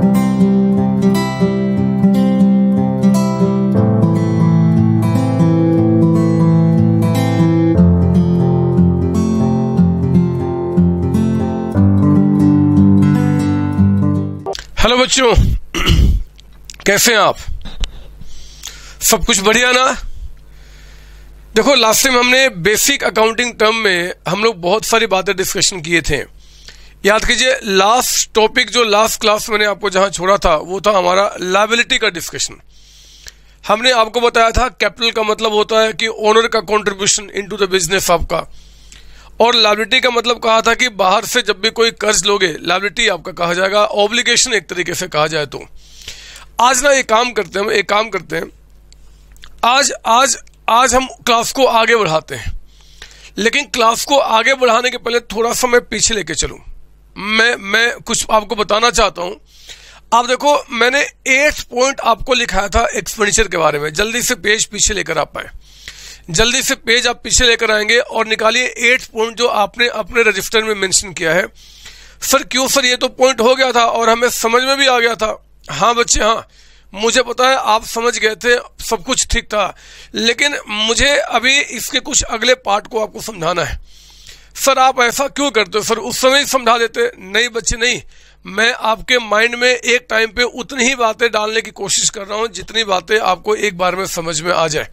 Hello बच्चों कैसे हैं आप सब कुछ बढ़िया ना देखो लास्ट टाइम हमने बेसिक अकाउंटिंग टर्म में हम लोग बहुत सारी बातें डिस्कशन किए थे याद कीजिए लास्ट टॉपिक जो लास्ट क्लास मैंने आपको जहां छोड़ा था वो था हमारा लाइबिलिटी का डिस्कशन हमने आपको बताया था कैपिटल का मतलब होता है कि ओनर का कंट्रीब्यूशन इनटू द बिजनेस आपका और लाइबिलिटी का मतलब कहा था कि बाहर से जब भी कोई कर्ज लोगे लाइबिलिटी आपका कहा जाएगा ऑब्लिगेशन एक तरीके से कहा जाए तो आज ना एक काम करते हैं हम एक काम करते हैं आज आज आज हम क्लास को आगे बढ़ाते हैं लेकिन क्लास को आगे बढ़ाने के पहले थोड़ा सा मैं पीछे लेके चलूं मैं मैं कुछ आपको बताना चाहता हूं आप देखो मैंने एट पॉइंट आपको लिखाया था एक्सपेंडिचर के बारे में जल्दी से पेज पीछे लेकर आ पाए जल्दी से पेज आप पीछे लेकर आएंगे और निकालिए एट पॉइंट जो आपने अपने रजिस्टर में मेंशन किया है सर क्यों सर ये तो पॉइंट हो गया था और हमें समझ में भी आ गया था हाँ बच्चे हाँ मुझे पता है आप समझ गए थे सब कुछ ठीक था लेकिन मुझे अभी इसके कुछ अगले पार्ट को आपको समझाना है सर आप ऐसा क्यों करते हो सर उस समय समझा देते नहीं बच्चे नहीं मैं आपके माइंड में एक टाइम पे उतनी ही बातें डालने की कोशिश कर रहा हूँ जितनी बातें आपको एक बार में समझ में आ जाए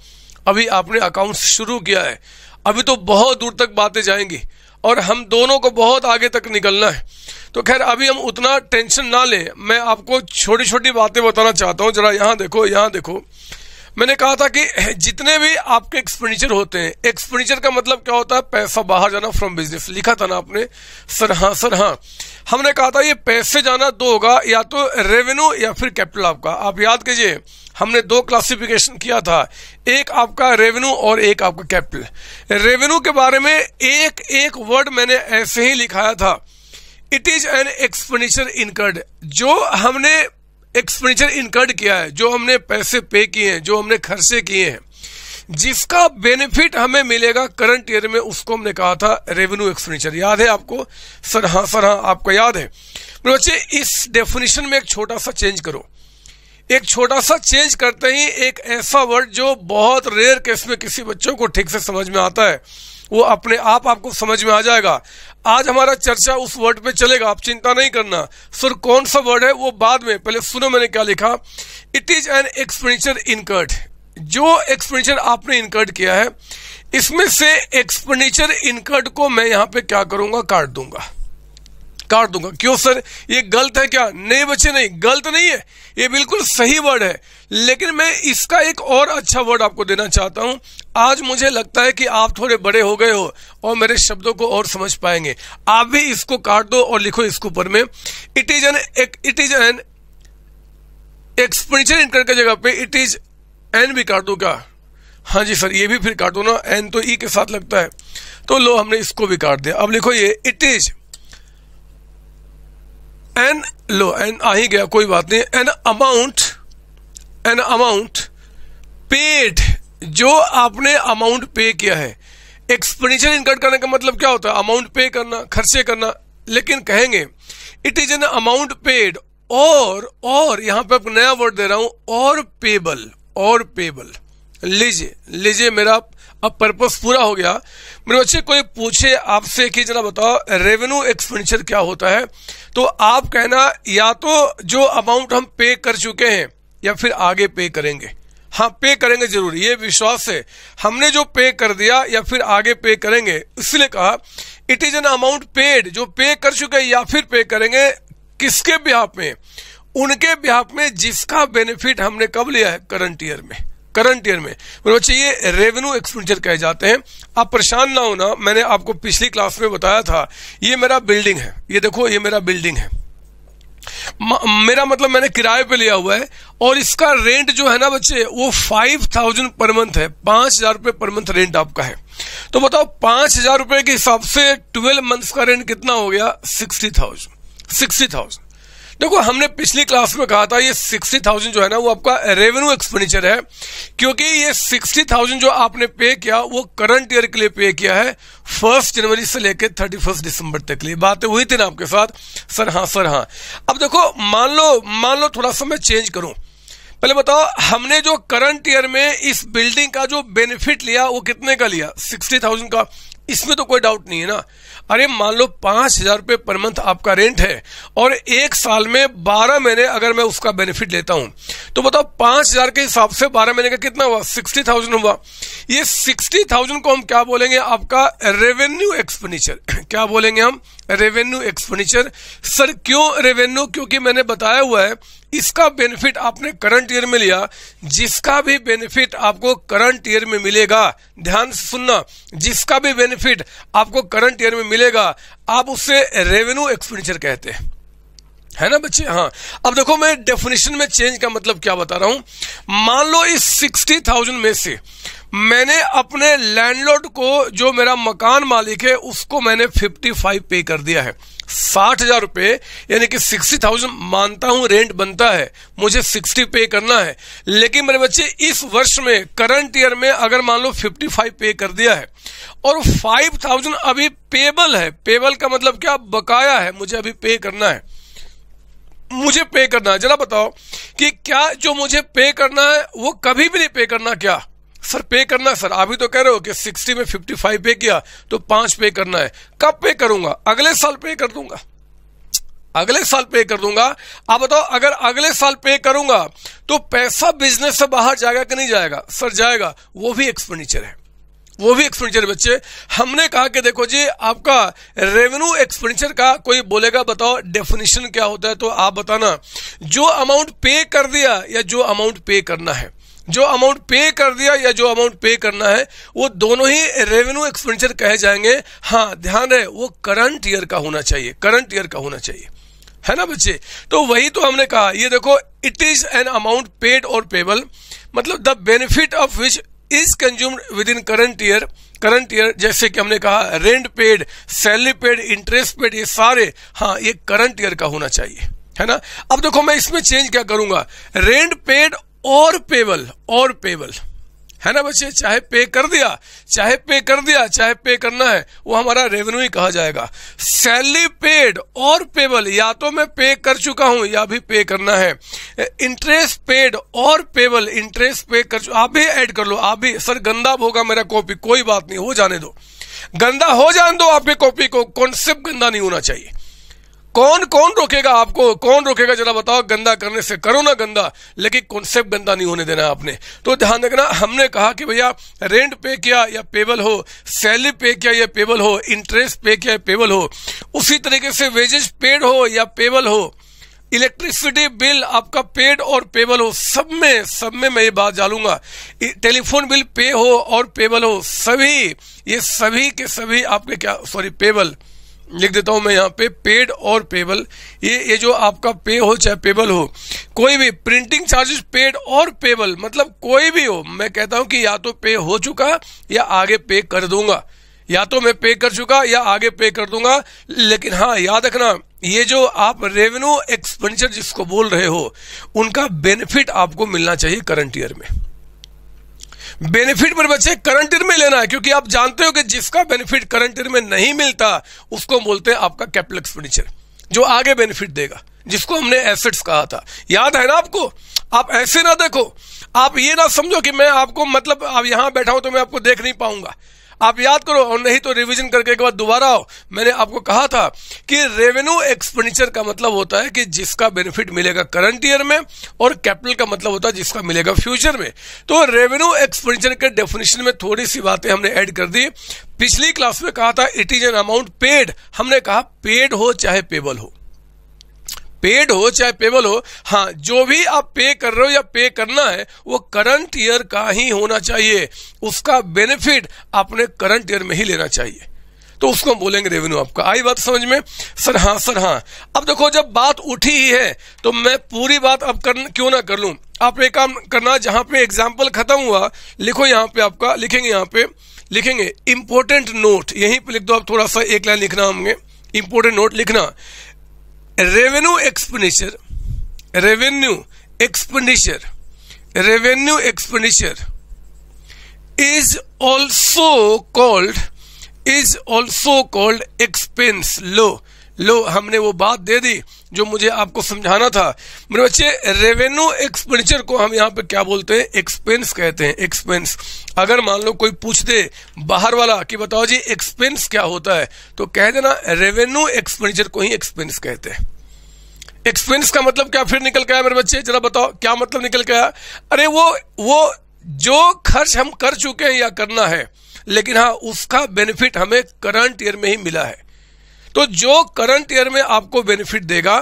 अभी आपने अकाउंट शुरू किया है अभी तो बहुत दूर तक बातें जाएंगी और हम दोनों को बहुत आगे तक निकलना है तो खैर अभी हम उतना टेंशन ना लें मैं आपको छोटी छोटी बातें बताना चाहता हूँ जरा यहाँ देखो यहाँ देखो मैंने कहा था कि जितने भी आपके एक्सपेंडिचर होते हैं एक्सपेंडिचर का मतलब क्या होता है पैसा बाहर जाना फ्रॉम बिजनेस लिखा था ना आपने सर हाँ सर हाँ हमने कहा था ये पैसे जाना दो होगा या तो रेवेन्यू या फिर कैपिटल आपका आप याद कीजिए हमने दो क्लासिफिकेशन किया था एक आपका रेवेन्यू और एक आपका कैपिटल रेवेन्यू के बारे में एक एक वर्ड मैंने ऐसे ही लिखाया था it is an expenditure incurred जो हमने एक्सपेंडिचर इनकर्ड किया है जो हमने पैसे पे किए हैं जो हमने खर्चे किए हैं जिसका बेनिफिट हमें मिलेगा करंट ईयर में उसको हमने कहा था रेवेन्यू एक्सपेंडिचर याद है आपको सर हाँ सर हाँ आपको याद है बच्चे इस डेफिनेशन में एक छोटा सा चेंज करो एक छोटा सा चेंज करते ही एक ऐसा वर्ड जो बहुत रेयर केस में किसी बच्चों को ठीक से समझ में आता है वो अपने आप आपको समझ में आ जाएगा आज हमारा चर्चा उस वर्ड पे चलेगा आप चिंता नहीं करना सर कौन सा वर्ड है वो बाद में पहले सुनो मैंने क्या लिखा it is an expenditure incurred जो एक्सपेंडिचर आपने इनकर्ड किया है इसमें से एक्सपेंडिचर इनकर्ड को मैं यहाँ पे क्या करूंगा काट दूंगा काट दूंगा क्यों सर ये गलत है क्या नहीं बच्चे नहीं गलत नहीं है ये बिल्कुल सही वर्ड है लेकिन मैं इसका एक और अच्छा वर्ड आपको देना चाहता हूं आज मुझे लगता है कि आप थोड़े बड़े हो गए हो और मेरे शब्दों को और समझ पाएंगे आप भी इसको काट दो और लिखो इसके ऊपर में it is an it is an expansion incur के जगह पे इट इज एन भी काट दो क्या हाँ जी सर ये भी फिर काटो ना एन तो ई e के साथ लगता है तो लो हमने इसको भी काट दिया अब लिखो ये इट इज एन लो एन आ ही गया कोई बात नहीं an amount an amount paid जो आपने अमाउंट पे किया है एक्सपेंडिचर इनकट करने का मतलब क्या होता है अमाउंट पे करना खर्चे करना लेकिन कहेंगे it is an amount paid और और यहां पे आपको नया वर्ड दे रहा हूं और पेबल और पेबल लीजिए लीजिए मेरा अब पर्पस पूरा हो गया मेरे बच्चे कोई पूछे आपसे कि जरा बताओ रेवेन्यू एक्सपेंडिचर क्या होता है तो आप कहना या तो जो अमाउंट हम पे कर चुके हैं या फिर आगे पे करेंगे हाँ पे करेंगे जरूर ये विश्वास है हमने जो पे कर दिया या फिर आगे पे करेंगे इसलिए कहा it is an amount paid जो पे कर चुके या फिर पे करेंगे किसके ब्याप में उनके ब्याप में जिसका बेनिफिट हमने कब लिया है करंट ईयर में करंट ईयर में बच्चे ये रेवेन्यू एक्सपेंडिचर कहे जाते हैं आप परेशान ना होना मैंने आपको पिछली क्लास में बताया था ये मेरा बिल्डिंग है ये देखो ये मेरा बिल्डिंग है मेरा मतलब मैंने किराए पे लिया हुआ है और इसका रेंट जो है ना बच्चे वो फाइव थाउजेंड पर मंथ है पांच हजार रुपए पर मंथ रेंट आपका है तो बताओ पांच हजार रुपए के हिसाब से ट्वेल्व मंथ का रेंट कितना हो गया सिक्सटी थाउजेंड सिक्सटी थाउजेंड देखो हमने पिछली क्लास में कहा था ये सिक्सटी थाउजेंड जो है ना वो आपका रेवेन्यू एक्सपेंडिचर है क्योंकि ये सिक्सटी थाउजेंड जो आपने पे किया वो करंट ईयर के लिए पे किया है फर्स्ट जनवरी से लेकर थर्टी फर्स्ट दिसंबर तक के लिए बातें हुई थी ना आपके साथ सर हाँ सर हाँ अब देखो मान लो मान लो थोड़ा सा मैं चेंज करूं पहले बताओ हमने जो करंट ईयर में इस बिल्डिंग का जो बेनिफिट लिया वो कितने का लिया सिक्सटी थाउजेंड का इसमें तो कोई डाउट नहीं है ना अरे मान लो पांच हजार रुपए पर मंथ आपका रेंट है और एक साल में बारह महीने अगर मैं उसका बेनिफिट लेता हूं तो बताओ पांच हजार के हिसाब से बारह महीने का कितना हुआ सिक्सटी थाउजेंड हुआ ये सिक्सटी थाउजेंड को हम क्या बोलेंगे आपका रेवेन्यू एक्सपेंडिचर क्या बोलेंगे हम रेवेन्यू एक्सपेंडिचर सर क्यों रेवेन्यू क्योंकि मैंने बताया हुआ है इसका बेनिफिट आपने करंट ईयर में लिया जिसका भी बेनिफिट आपको करंट ईयर में मिलेगा ध्यान से सुनना जिसका भी बेनिफिट आपको करंट ईयर में मिलेगा आप उसे रेवेन्यू एक्सपेंडिचर कहते हैं है ना बच्चे हाँ अब देखो मैं डेफिनेशन में चेंज का मतलब क्या बता रहा हूं मान लो इस सिक्सटी थाउजेंड में से मैंने अपने लैंडलॉर्ड को जो मेरा मकान मालिक है उसको मैंने फिफ्टी फाइव पे कर दिया है साठ हजार रुपए यानी कि सिक्सटी थाउजेंड मानता हूं रेंट बनता है मुझे सिक्सटी पे करना है लेकिन मेरे बच्चे इस वर्ष में करंट ईयर में अगर मान लो फिफ्टी फाइव पे कर दिया है और फाइव थाउजेंड अभी पेबल है पेबल का मतलब क्या बकाया है मुझे अभी पे करना है मुझे पे करना है जरा बताओ कि क्या जो मुझे पे करना है वो कभी भी नहीं पे करना क्या सर पे करना है सर अभी तो कह रहे हो कि सिक्सटी में फिफ्टी फाइव पे किया तो पांच पे करना है कब पे करूंगा अगले साल पे कर दूंगा अगले साल पे कर दूंगा आप बताओ अगर अगले साल पे करूंगा तो पैसा बिजनेस से बाहर जाएगा कि नहीं जाएगा सर जाएगा वो भी एक्सपेंडिचर है वो भी एक्सपेंडिचर बच्चे हमने कहा कि देखो जी आपका रेवेन्यू एक्सपेंडिचर का कोई बोलेगा बताओ डेफिनेशन क्या होता है तो आप बताना जो अमाउंट पे कर दिया या जो अमाउंट पे करना है जो अमाउंट पे कर दिया या जो अमाउंट पे करना है वो दोनों ही रेवेन्यू एक्सपेंडिचर कहे जाएंगे हाँ ध्यान रहे वो करंट ईयर का होना चाहिए करंट ईयर का होना चाहिए है ना बच्चे तो वही तो हमने कहा ये देखो it is an amount paid और पेबल मतलब the benefit of which is consumed within current year current year जैसे कि हमने कहा rent paid salary paid interest paid ये सारे हाँ ये करंट ईयर का होना चाहिए है ना अब देखो मैं इसमें चेंज क्या करूंगा रेंट पेड और पेबल और पेबल है ना बच्चे चाहे पे कर दिया चाहे पे कर दिया चाहे पे करना है वो हमारा रेवेन्यू ही कहा जाएगा सैलरी पेड और पेबल या तो मैं पे कर चुका हूं या भी पे करना है इंटरेस्ट पेड और पेबल इंटरेस्ट पे कर आप भी ऐड कर लो आप भी सर गंदा होगा मेरा कॉपी कोई बात नहीं हो जाने दो गंदा हो जाने दो आपकी कॉपी को कॉन्सेप्ट गंदा नहीं होना चाहिए कौन कौन रोकेगा आपको कौन रोकेगा जरा बताओ गंदा करने से करो ना गंदा लेकिन कॉन्सेप्ट गंदा नहीं होने देना आपने तो ध्यान रखना हमने कहा कि भैया रेंट पे किया या पेबल हो सैलरी पे किया या पेबल हो इंटरेस्ट पे किया या पेबल हो उसी तरीके से वेजेस पेड हो या पेबल हो इलेक्ट्रिसिटी बिल आपका पेड और पेबल हो सब में सब में मैं ये बात डालूंगा टेलीफोन बिल पे हो और पेबल हो सभी ये सभी के सभी आपके क्या सॉरी पेबल लिख देता हूं मैं यहाँ पे पेड और पेबल ये ये जो आपका पे हो चाहे पेबल हो कोई भी प्रिंटिंग चार्जेस पेड और पेबल मतलब कोई भी हो मैं कहता हूं कि या तो पे हो चुका या आगे पे कर दूंगा या तो मैं पे कर चुका या आगे पे कर दूंगा लेकिन हाँ याद रखना ये जो आप रेवेन्यू एक्सपेंडिचर जिसको बोल रहे हो उनका बेनिफिट आपको मिलना चाहिए करंट ईयर में बेनिफिट पर बच्चे करंट ईयर में लेना है क्योंकि आप जानते हो कि जिसका बेनिफिट करंट ईयर में नहीं मिलता उसको बोलते हैं आपका कैपिटल एक्सपेंडिचर जो आगे बेनिफिट देगा जिसको हमने एसेट्स कहा था याद है ना आपको आप ऐसे ना देखो आप ये ना समझो कि मैं आपको मतलब आप यहां बैठा हूं तो मैं आपको देख नहीं पाऊंगा आप याद करो और नहीं तो रिवीजन करके एक बार दोबारा आओ मैंने आपको कहा था कि रेवेन्यू एक्सपेंडिचर का मतलब होता है कि जिसका बेनिफिट मिलेगा करंट ईयर में और कैपिटल का मतलब होता है जिसका मिलेगा फ्यूचर में तो रेवेन्यू एक्सपेंडिचर के डेफिनेशन में थोड़ी सी बातें हमने ऐड कर दी पिछली क्लास में कहा था it is an amount paid हमने कहा पेड हो चाहे पेबल हो पेड हो चाहे पेबल हो हाँ जो भी आप पे कर रहे हो या पे करना है वो करंट ईयर का ही होना चाहिए उसका बेनिफिट आपने करंट ईयर में ही लेना चाहिए तो उसको हम बोलेंगे रेवेन्यू आपका आई बात समझ में सर हाँ सर हाँ अब देखो जब बात उठी ही है तो मैं पूरी बात अब कर क्यों ना कर लू आप एक काम करना जहां पे एग्जाम्पल खत्म हुआ लिखो यहाँ पे आपका लिखेंगे यहाँ पे लिखेंगे इंपोर्टेंट नोट यहीं पे लिख दो आप थोड़ा सा एक लाइन लिखना होंगे इंपोर्टेंट नोट लिखना revenue expenditure revenue expenditure revenue expenditure is also called is also called expense लो लो हमने वो बात दे दी जो मुझे आपको समझाना था मेरे बच्चे रेवेन्यू एक्सपेंडिचर को हम यहाँ पे क्या बोलते हैं एक्सपेंस कहते हैं एक्सपेंस अगर मान लो कोई पूछ दे बाहर वाला कि बताओ जी एक्सपेंस क्या होता है तो कह देना रेवेन्यू एक्सपेंडिचर को ही एक्सपेंस कहते हैं एक्सपेंस का मतलब क्या फिर निकल गया मेरे बच्चे जरा बताओ क्या मतलब निकल गया अरे वो वो जो खर्च हम कर चुके हैं या करना है लेकिन हाँ उसका बेनिफिट हमें करंट ईयर में ही मिला है तो जो करंट ईयर में आपको बेनिफिट देगा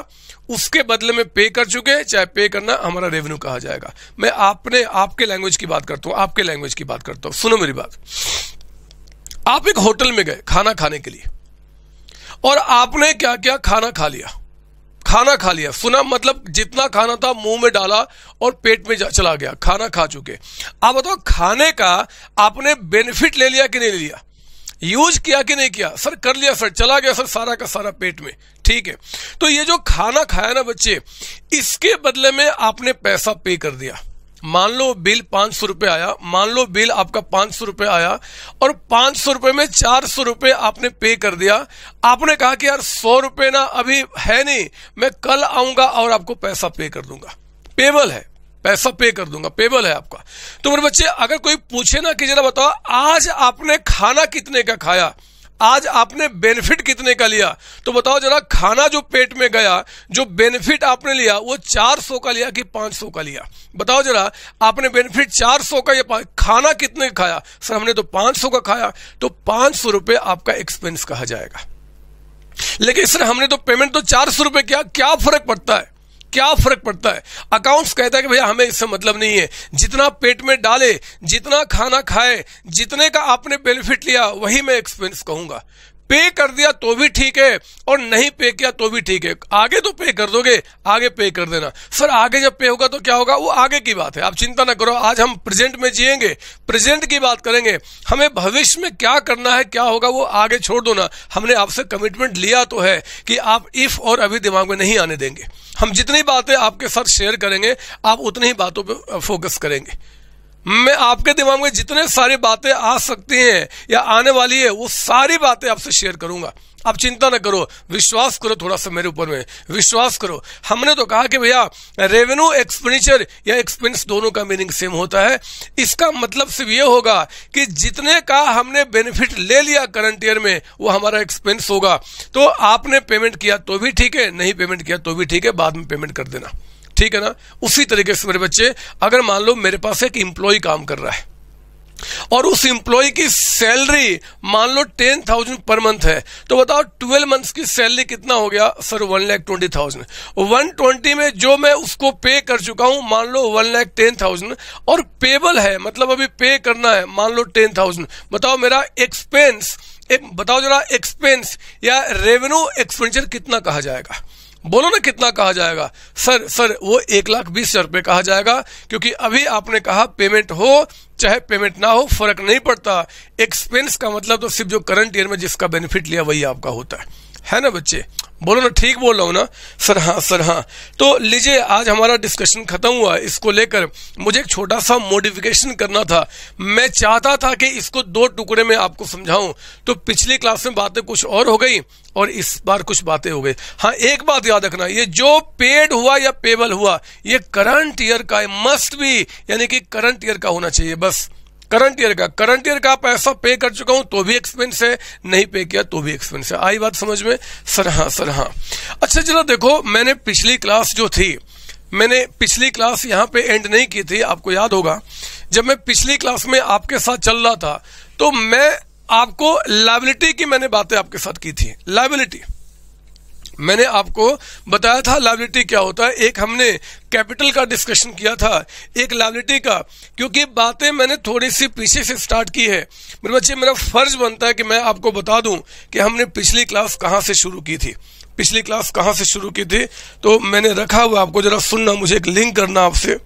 उसके बदले में पे कर चुके चाहे पे करना हमारा रेवेन्यू कहा जाएगा मैं आपने आपके लैंग्वेज की बात करता हूं आपके लैंग्वेज की बात करता हूं सुनो मेरी बात आप एक होटल में गए खाना खाने के लिए और आपने क्या क्या खाना खा लिया खाना खा लिया सुना मतलब जितना खाना था मुंह में डाला और पेट में चला गया खाना खा चुके आप बताओ खाने का आपने बेनिफिट ले लिया कि नहीं ले लिया यूज किया कि नहीं किया सर कर लिया सर चला गया सर सारा का सारा पेट में ठीक है तो ये जो खाना खाया ना बच्चे इसके बदले में आपने पैसा पे कर दिया मान लो बिल पांच सौ रुपए आया मान लो बिल आपका पांच सौ रुपए आया और पांच सौ रुपए में चार सौ रुपए आपने पे कर दिया आपने कहा कि यार सौ रुपए ना अभी है नहीं मैं कल आऊंगा और आपको पैसा पे कर दूंगा पेबल है पैसा पे कर दूंगा पेबल है आपका तो मेरे बच्चे अगर कोई पूछे ना कि जरा बताओ आज आपने खाना कितने का खाया आज आपने बेनिफिट कितने का लिया तो बताओ जरा खाना जो पेट में गया जो बेनिफिट आपने लिया वो 400 का लिया कि 500 का लिया बताओ जरा आपने बेनिफिट 400 का या खाना कितने का खाया सर हमने तो 500 का खाया तो पांच सौ रुपये आपका एक्सपेंस कहा जाएगा लेकिन सर हमने तो पेमेंट तो चार सौ रुपये किया क्या फर्क पड़ता है क्या फर्क पड़ता है अकाउंट्स कहता है कि भैया हमें इससे मतलब नहीं है जितना पेट में डाले जितना खाना खाए जितने का आपने बेनिफिट लिया वही मैं एक्सपेंस कहूंगा पे कर दिया तो भी ठीक है और नहीं पे किया तो भी ठीक है आगे तो पे कर दोगे आगे पे कर देना फिर आगे जब पे होगा तो क्या होगा वो आगे की बात है आप चिंता ना करो आज हम प्रेजेंट में जिएंगे प्रेजेंट की बात करेंगे हमें भविष्य में क्या करना है क्या होगा वो आगे छोड़ दो ना हमने आपसे कमिटमेंट लिया तो है कि आप इफ और अभी दिमाग में नहीं आने देंगे हम जितनी बातें आपके साथ शेयर करेंगे आप उतनी ही बातों पर फोकस करेंगे मैं आपके दिमाग में जितने सारी बातें आ सकती हैं या आने वाली है वो सारी बातें आपसे शेयर करूंगा आप चिंता न करो विश्वास करो थोड़ा सा मेरे ऊपर में विश्वास करो हमने तो कहा कि भैया रेवेन्यू एक्सपेंडिचर या एक्सपेंस दोनों का मीनिंग सेम होता है इसका मतलब सिर्फ ये होगा कि जितने का हमने बेनिफिट ले लिया करंट ईयर में वो हमारा एक्सपेंस होगा तो आपने पेमेंट किया तो भी ठीक है नहीं पेमेंट किया तो भी ठीक है बाद में पेमेंट कर देना ठीक है ना उसी तरीके से मेरे बच्चे अगर मान लो मेरे पास एक इंप्लॉय काम कर रहा है और उस इंप्लॉय की सैलरी मान लो टेन थाउजेंड पर मंथ है तो बताओ ट्वेल्व मंथ की सैलरी कितना हो गया sir one lakh twenty thousand one twenty में जो मैं उसको पे कर चुका हूं मान लो वन लैख टेन थाउजेंड और पेबल है मतलब अभी पे करना है मान लो टेन थाउजेंड बताओ मेरा एक्सपेंस एक बताओ जरा एक्सपेंस या रेवेन्यू एक्सपेंडिचर कितना कहा जाएगा बोलो ना कितना कहा जाएगा सर सर वो एक लाख बीस हजार रुपए कहा जाएगा क्योंकि अभी आपने कहा पेमेंट हो चाहे पेमेंट ना हो फर्क नहीं पड़ता एक्सपेंस का मतलब तो सिर्फ जो करंट ईयर में जिसका बेनिफिट लिया वही आपका होता है है ना बच्चे बोलो ना ठीक बोल रहा हूँ ना सर हाँ सर हाँ तो लीजिए आज हमारा डिस्कशन खत्म हुआ इसको लेकर मुझे एक छोटा सा मोडिफिकेशन करना था मैं चाहता था कि इसको दो टुकड़े में आपको समझाऊं तो पिछली क्लास में बातें कुछ और हो गई और इस बार कुछ बातें हो गई हाँ एक बात याद रखना ये जो पेड हुआ या पेबल हुआ ये करंट ईयर का मस्ट भी यानी कि करंट ईयर का होना चाहिए बस करंट ईयर का करंट ईयर का पैसा पे कर चुका हूं तो भी एक्सपेंस है नहीं पे किया तो भी एक्सपेंस है आई बात समझ में सर हाँ सर हाँ अच्छा चलो देखो मैंने पिछली क्लास जो थी मैंने पिछली क्लास यहाँ पे एंड नहीं की थी आपको याद होगा जब मैं पिछली क्लास में आपके साथ चल रहा था तो मैं आपको लाइबिलिटी की मैंने बातें आपके साथ की थी लाइबिलिटी मैंने आपको बताया था लाइबिलिटी क्या होता है एक हमने कैपिटल का डिस्कशन किया था एक लाइबिलिटी का क्योंकि बातें मैंने थोड़ी सी पीछे से स्टार्ट की है मेरे बच्चे मेरा फर्ज बनता है कि मैं आपको बता दूं कि हमने पिछली क्लास कहाँ से शुरू की थी पिछली क्लास कहाँ से शुरू की थी तो मैंने रखा हुआ आपको जरा सुनना मुझे एक लिंक करना आपसे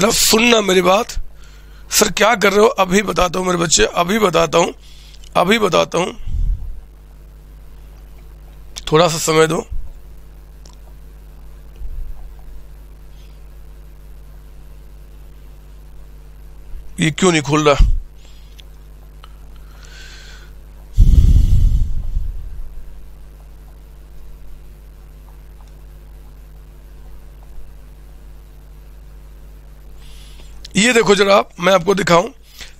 जरा सुनना मेरी बात सर क्या कर रहे हो अभी बताता हूँ मेरे बच्चे अभी बताता हूँ अभी बताता हूँ थोड़ा सा समय दो ये क्यों नहीं खोल रहा ये देखो जरा आप मैं आपको दिखाऊं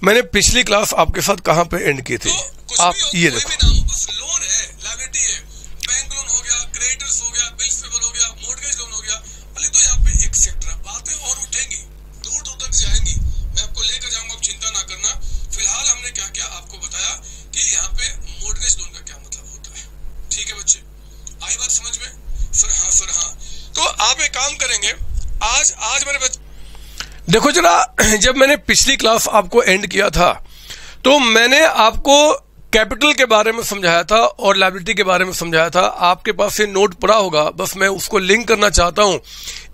मैंने पिछली क्लास आपके साथ कहां पे एंड की थी तो आप ये देखो देखो जरा जब मैंने पिछली क्लास आपको एंड किया था तो मैंने आपको कैपिटल के बारे में समझाया था और लाइबिलिटी के बारे में समझाया था आपके पास ये नोट पड़ा होगा बस मैं उसको लिंक करना चाहता हूं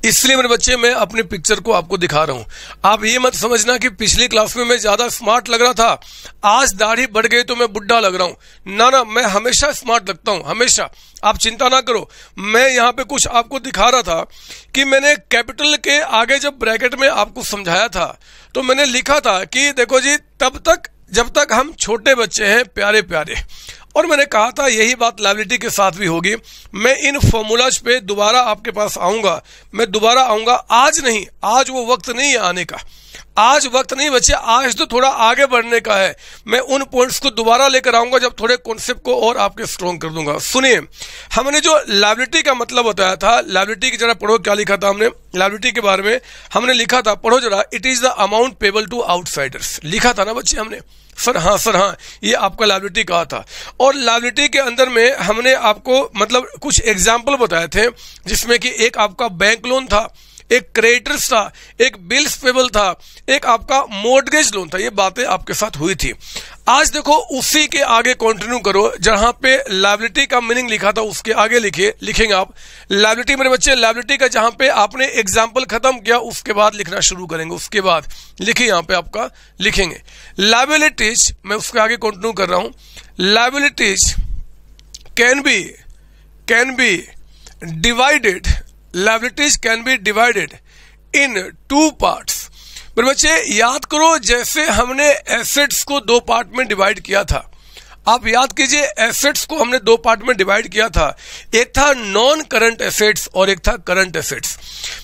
इसलिए मेरे बच्चे मैं अपने पिक्चर को आपको दिखा रहा हूँ आप ये मत समझना कि पिछली क्लास में मैं ज्यादा स्मार्ट लग रहा था आज दाढ़ी बढ़ गई तो मैं बुढ़ा लग रहा हूँ ना ना मैं हमेशा स्मार्ट लगता हूँ हमेशा आप चिंता ना करो मैं यहाँ पे कुछ आपको दिखा रहा था कि मैंने कैपिटल के आगे जब ब्रैकेट में आपको समझाया था तो मैंने लिखा था कि देखो जी तब तक जब तक हम छोटे बच्चे हैं प्यारे प्यारे और मैंने कहा था यही बात लाइबिलिटी के साथ भी होगी मैं इन फॉर्मूलाज पे दोबारा आपके पास आऊंगा मैं दोबारा आऊंगा आज नहीं आज वो वक्त नहीं है आने का आज वक्त नहीं बचे आज तो थोड़ा आगे बढ़ने का है मैं उन पॉइंट्स को दोबारा लेकर आऊंगा जब थोड़े कॉन्सेप्ट को और आपके स्ट्रॉन्ग कर दूंगा सुनिए हमने जो लाइबिलिटी का मतलब बताया था लाइबिलिटी की जरा पढ़ो क्या लिखा था हमने लाइबिलिटी के बारे में हमने लिखा था पढ़ो जरा it is the amount payable to outsiders लिखा था ना बच्चे हमने सर हाँ सर हाँ ये आपका लाइबिलिटी कहा था और लाइबिलिटी के अंदर में हमने आपको मतलब कुछ एग्जाम्पल बताए थे जिसमें कि एक आपका बैंक लोन था एक क्रेडिटर्स था एक बिल्स पेबल था एक आपका मोर्टगेज लोन था ये बातें आपके साथ हुई थी आज देखो उसी के आगे कंटिन्यू करो जहां पे लाइबिलिटी का मीनिंग लिखा था उसके आगे लिखे लिखेंगे आप लाइबिलिटी मेरे बच्चे लाइबिलिटी का जहां पे आपने एग्जाम्पल खत्म किया उसके बाद लिखना शुरू करेंगे उसके बाद लिखे यहाँ पे आपका लिखेंगे लाइबिलिटीज मैं उसके आगे कंटिन्यू कर रहा हूं liabilities can be can be divided liabilities can be divided in two parts बच्चे याद करो जैसे हमने एसेट्स को दो पार्ट में डिवाइड किया था आप याद कीजिए एसेट्स को हमने दो पार्ट में डिवाइड किया था एक था नॉन करंट एसेट्स और एक था करंट एसेट्स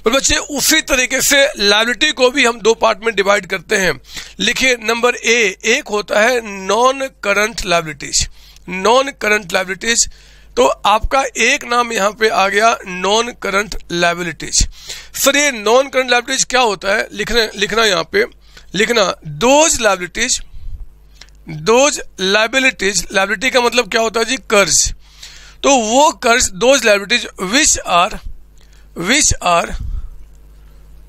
पर बच्चे उसी तरीके से लाइबिलिटी को भी हम दो पार्ट में डिवाइड करते हैं लिखिए नंबर ए एक होता है non current liabilities non current liabilities तो आपका एक नाम यहाँ पे आ गया नॉन करंट लाइबिलिटीज सर ये नॉन करंट लाइबिलिटीज क्या होता है लिखना लिखना यहाँ पे लिखना those liabilities those liabilities liability का मतलब क्या होता है जी कर्ज तो वो कर्ज those liabilities which are which are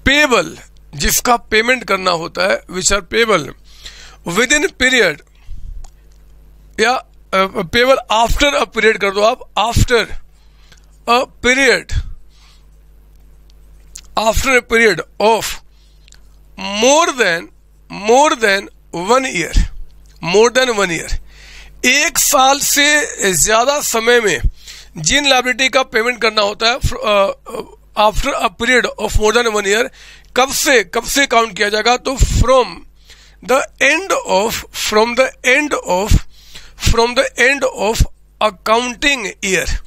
payable जिसका पेमेंट करना होता है which are payable within period या पेबल आफ्टर अ पीरियड कर दो आप after a period after a period of more than more than one year more than one year एक साल से ज़्यादा समय में जिन लाइबिलिटी का पेमेंट करना होता है after a period of more than one year कब से कब से काउंट किया जाएगा तो from the end of from the end of from the end of accounting year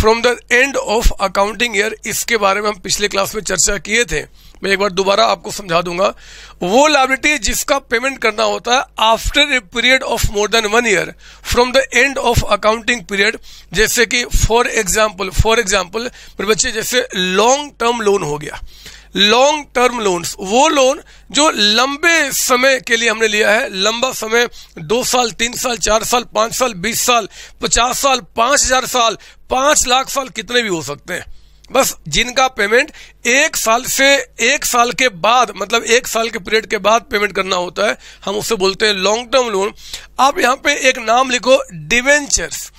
from the end of accounting year इसके बारे में हम पिछले क्लास में चर्चा किए थे मैं एक बार दोबारा आपको समझा दूंगा वो लाइबिलिटी जिसका पेमेंट करना होता है after a period of more than one year from the end of accounting period जैसे कि फॉर एग्जाम्पल फॉर एग्जाम्पल मेरे बच्चे जैसे लॉन्ग टर्म लोन हो गया लॉन्ग टर्म लोन्स वो लोन जो लंबे समय के लिए हमने लिया है लंबा समय दो साल तीन साल चार साल पांच साल बीस साल पचास साल पांच हजार साल पांच लाख साल कितने भी हो सकते हैं बस जिनका पेमेंट एक साल से एक साल के बाद मतलब एक साल के पीरियड के बाद पेमेंट करना होता है हम उसे बोलते हैं लॉन्ग टर्म लोन आप यहाँ पे एक नाम लिखो डिवेंचर्स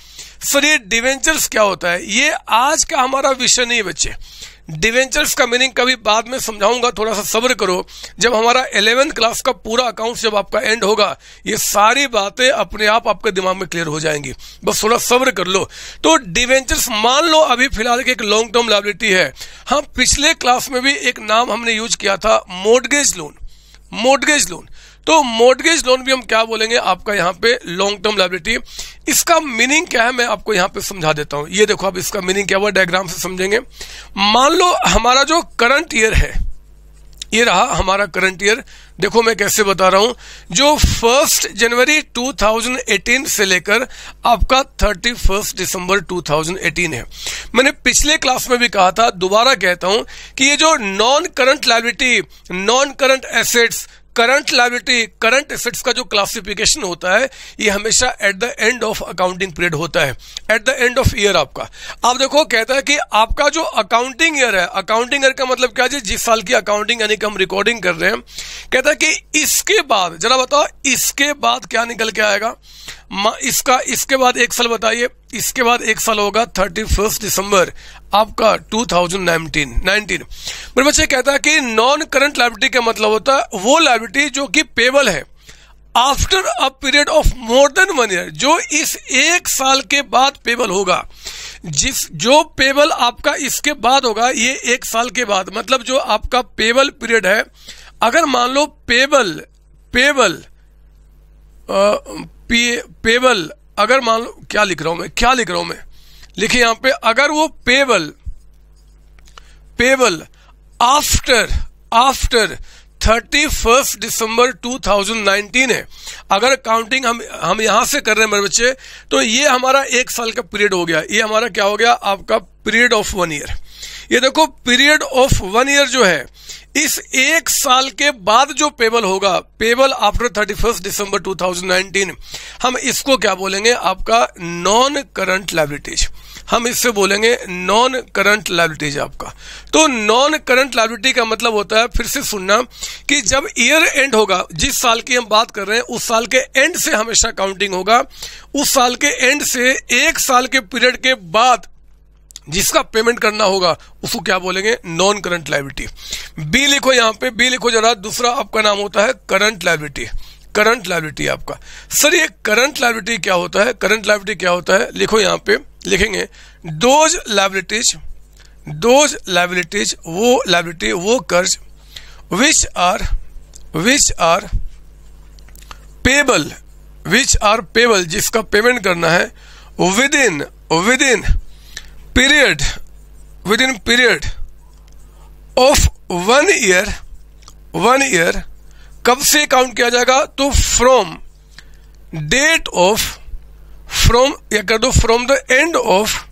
सर ये डिवेंचर्स क्या होता है ये आज का हमारा विषय नहीं बच्चे डिवेंचर्स का मीनिंग कभी बाद में समझाऊंगा थोड़ा सा सब्र करो जब हमारा एलेवेंथ क्लास का पूरा अकाउंट जब आपका एंड होगा ये सारी बातें अपने आप आपके दिमाग में क्लियर हो जाएंगी बस थोड़ा सब्र कर लो तो डिवेंचर्स मान लो अभी फिलहाल की एक लॉन्ग टर्म लाइबिलिटी है हम हाँ, पिछले क्लास में भी एक नाम हमने यूज किया था मोडगेज लोन मोडगेज लोन तो मोर्गेज लोन भी हम क्या बोलेंगे आपका यहाँ पे लॉन्ग टर्म लाइबिलिटी इसका मीनिंग क्या है मैं आपको यहाँ पे समझा देता हूँ ये देखो आप इसका मीनिंग क्या हुआ डायग्राम से समझेंगे मान लो हमारा जो करंट ईयर है ये रहा हमारा करंट ईयर देखो मैं कैसे बता रहा हूं जो फर्स्ट जनवरी 2018 से लेकर आपका थर्टी फर्स्ट दिसंबर 2018 है मैंने पिछले क्लास में भी कहा था दोबारा कहता हूं कि ये जो non current liability non current assets current liability current assets का जो क्लासिफिकेशन होता है ये हमेशा at the end of accounting period होता है at the end of year आपका आप देखो कहता है कि आपका जो अकाउंटिंग ईयर है अकाउंटिंग ईयर का मतलब क्या है जिस साल की अकाउंटिंग यानी कि हम रिकॉर्डिंग कर रहे हैं कहता है कि इसके बाद जरा बताओ इसके बाद क्या निकल के आएगा इसका इसके बाद एक साल बताइए इसके बाद एक साल होगा थर्टी दिसंबर आपका टू थाउजेंड मेरे बच्चे कहता है कि नॉन करंट लाइबिलिटी का मतलब होता है वो लाइबिलिटी जो कि पेबल है after a period of more than one year जो इस एक साल के बाद पेबल होगा जिस जो पेबल आपका इसके बाद होगा ये एक साल के बाद मतलब जो आपका पेबल पीरियड है अगर मान लो पेबल पेबल पेबल अगर मान लो क्या लिख रहा हूं मैं क्या लिख रहा हूं मैं लिखे यहां पे अगर वो payable payable after after thirty first December nineteen है अगर काउंटिंग हम हम यहां से कर रहे हैं मेरे बच्चे तो ये हमारा एक साल का पीरियड हो गया ये हमारा क्या हो गया आपका पीरियड ऑफ वन ईयर ये देखो पीरियड ऑफ वन ईयर जो है इस एक साल के बाद जो पेबल होगा payable after thirty first December nineteen हम इसको क्या बोलेंगे आपका नॉन करंट लाइब्रिटीज हम इससे बोलेंगे नॉन करंट लाइबिलिटीज आपका तो नॉन करंट लाइबिलिटी का मतलब होता है फिर से सुनना कि जब ईयर एंड होगा जिस साल की हम बात कर रहे हैं उस साल के एंड से हमेशा काउंटिंग होगा उस साल के एंड से एक साल के पीरियड के बाद जिसका पेमेंट करना होगा उसको क्या बोलेंगे नॉन करंट लाइबिलिटी बी लिखो यहां पे बी लिखो जरा दूसरा आपका नाम होता है करंट लाइबिलिटी करंट लाइबिलिटी आपका सर ये करंट लाइबिलिटी क्या होता है करंट लाइबिलिटी क्या होता है लिखो यहां पे लिखेंगे दोज लाइबिलिटीज दोज लाइबिलिटीज वो लाइबिलिटी वो कर्ज which are which are payable which are payable जिसका पेमेंट करना है within within period within period of one year one year कब से काउंट किया जाएगा तो फ्रॉम डेट ऑफ फ्रॉम या कर दो from the end of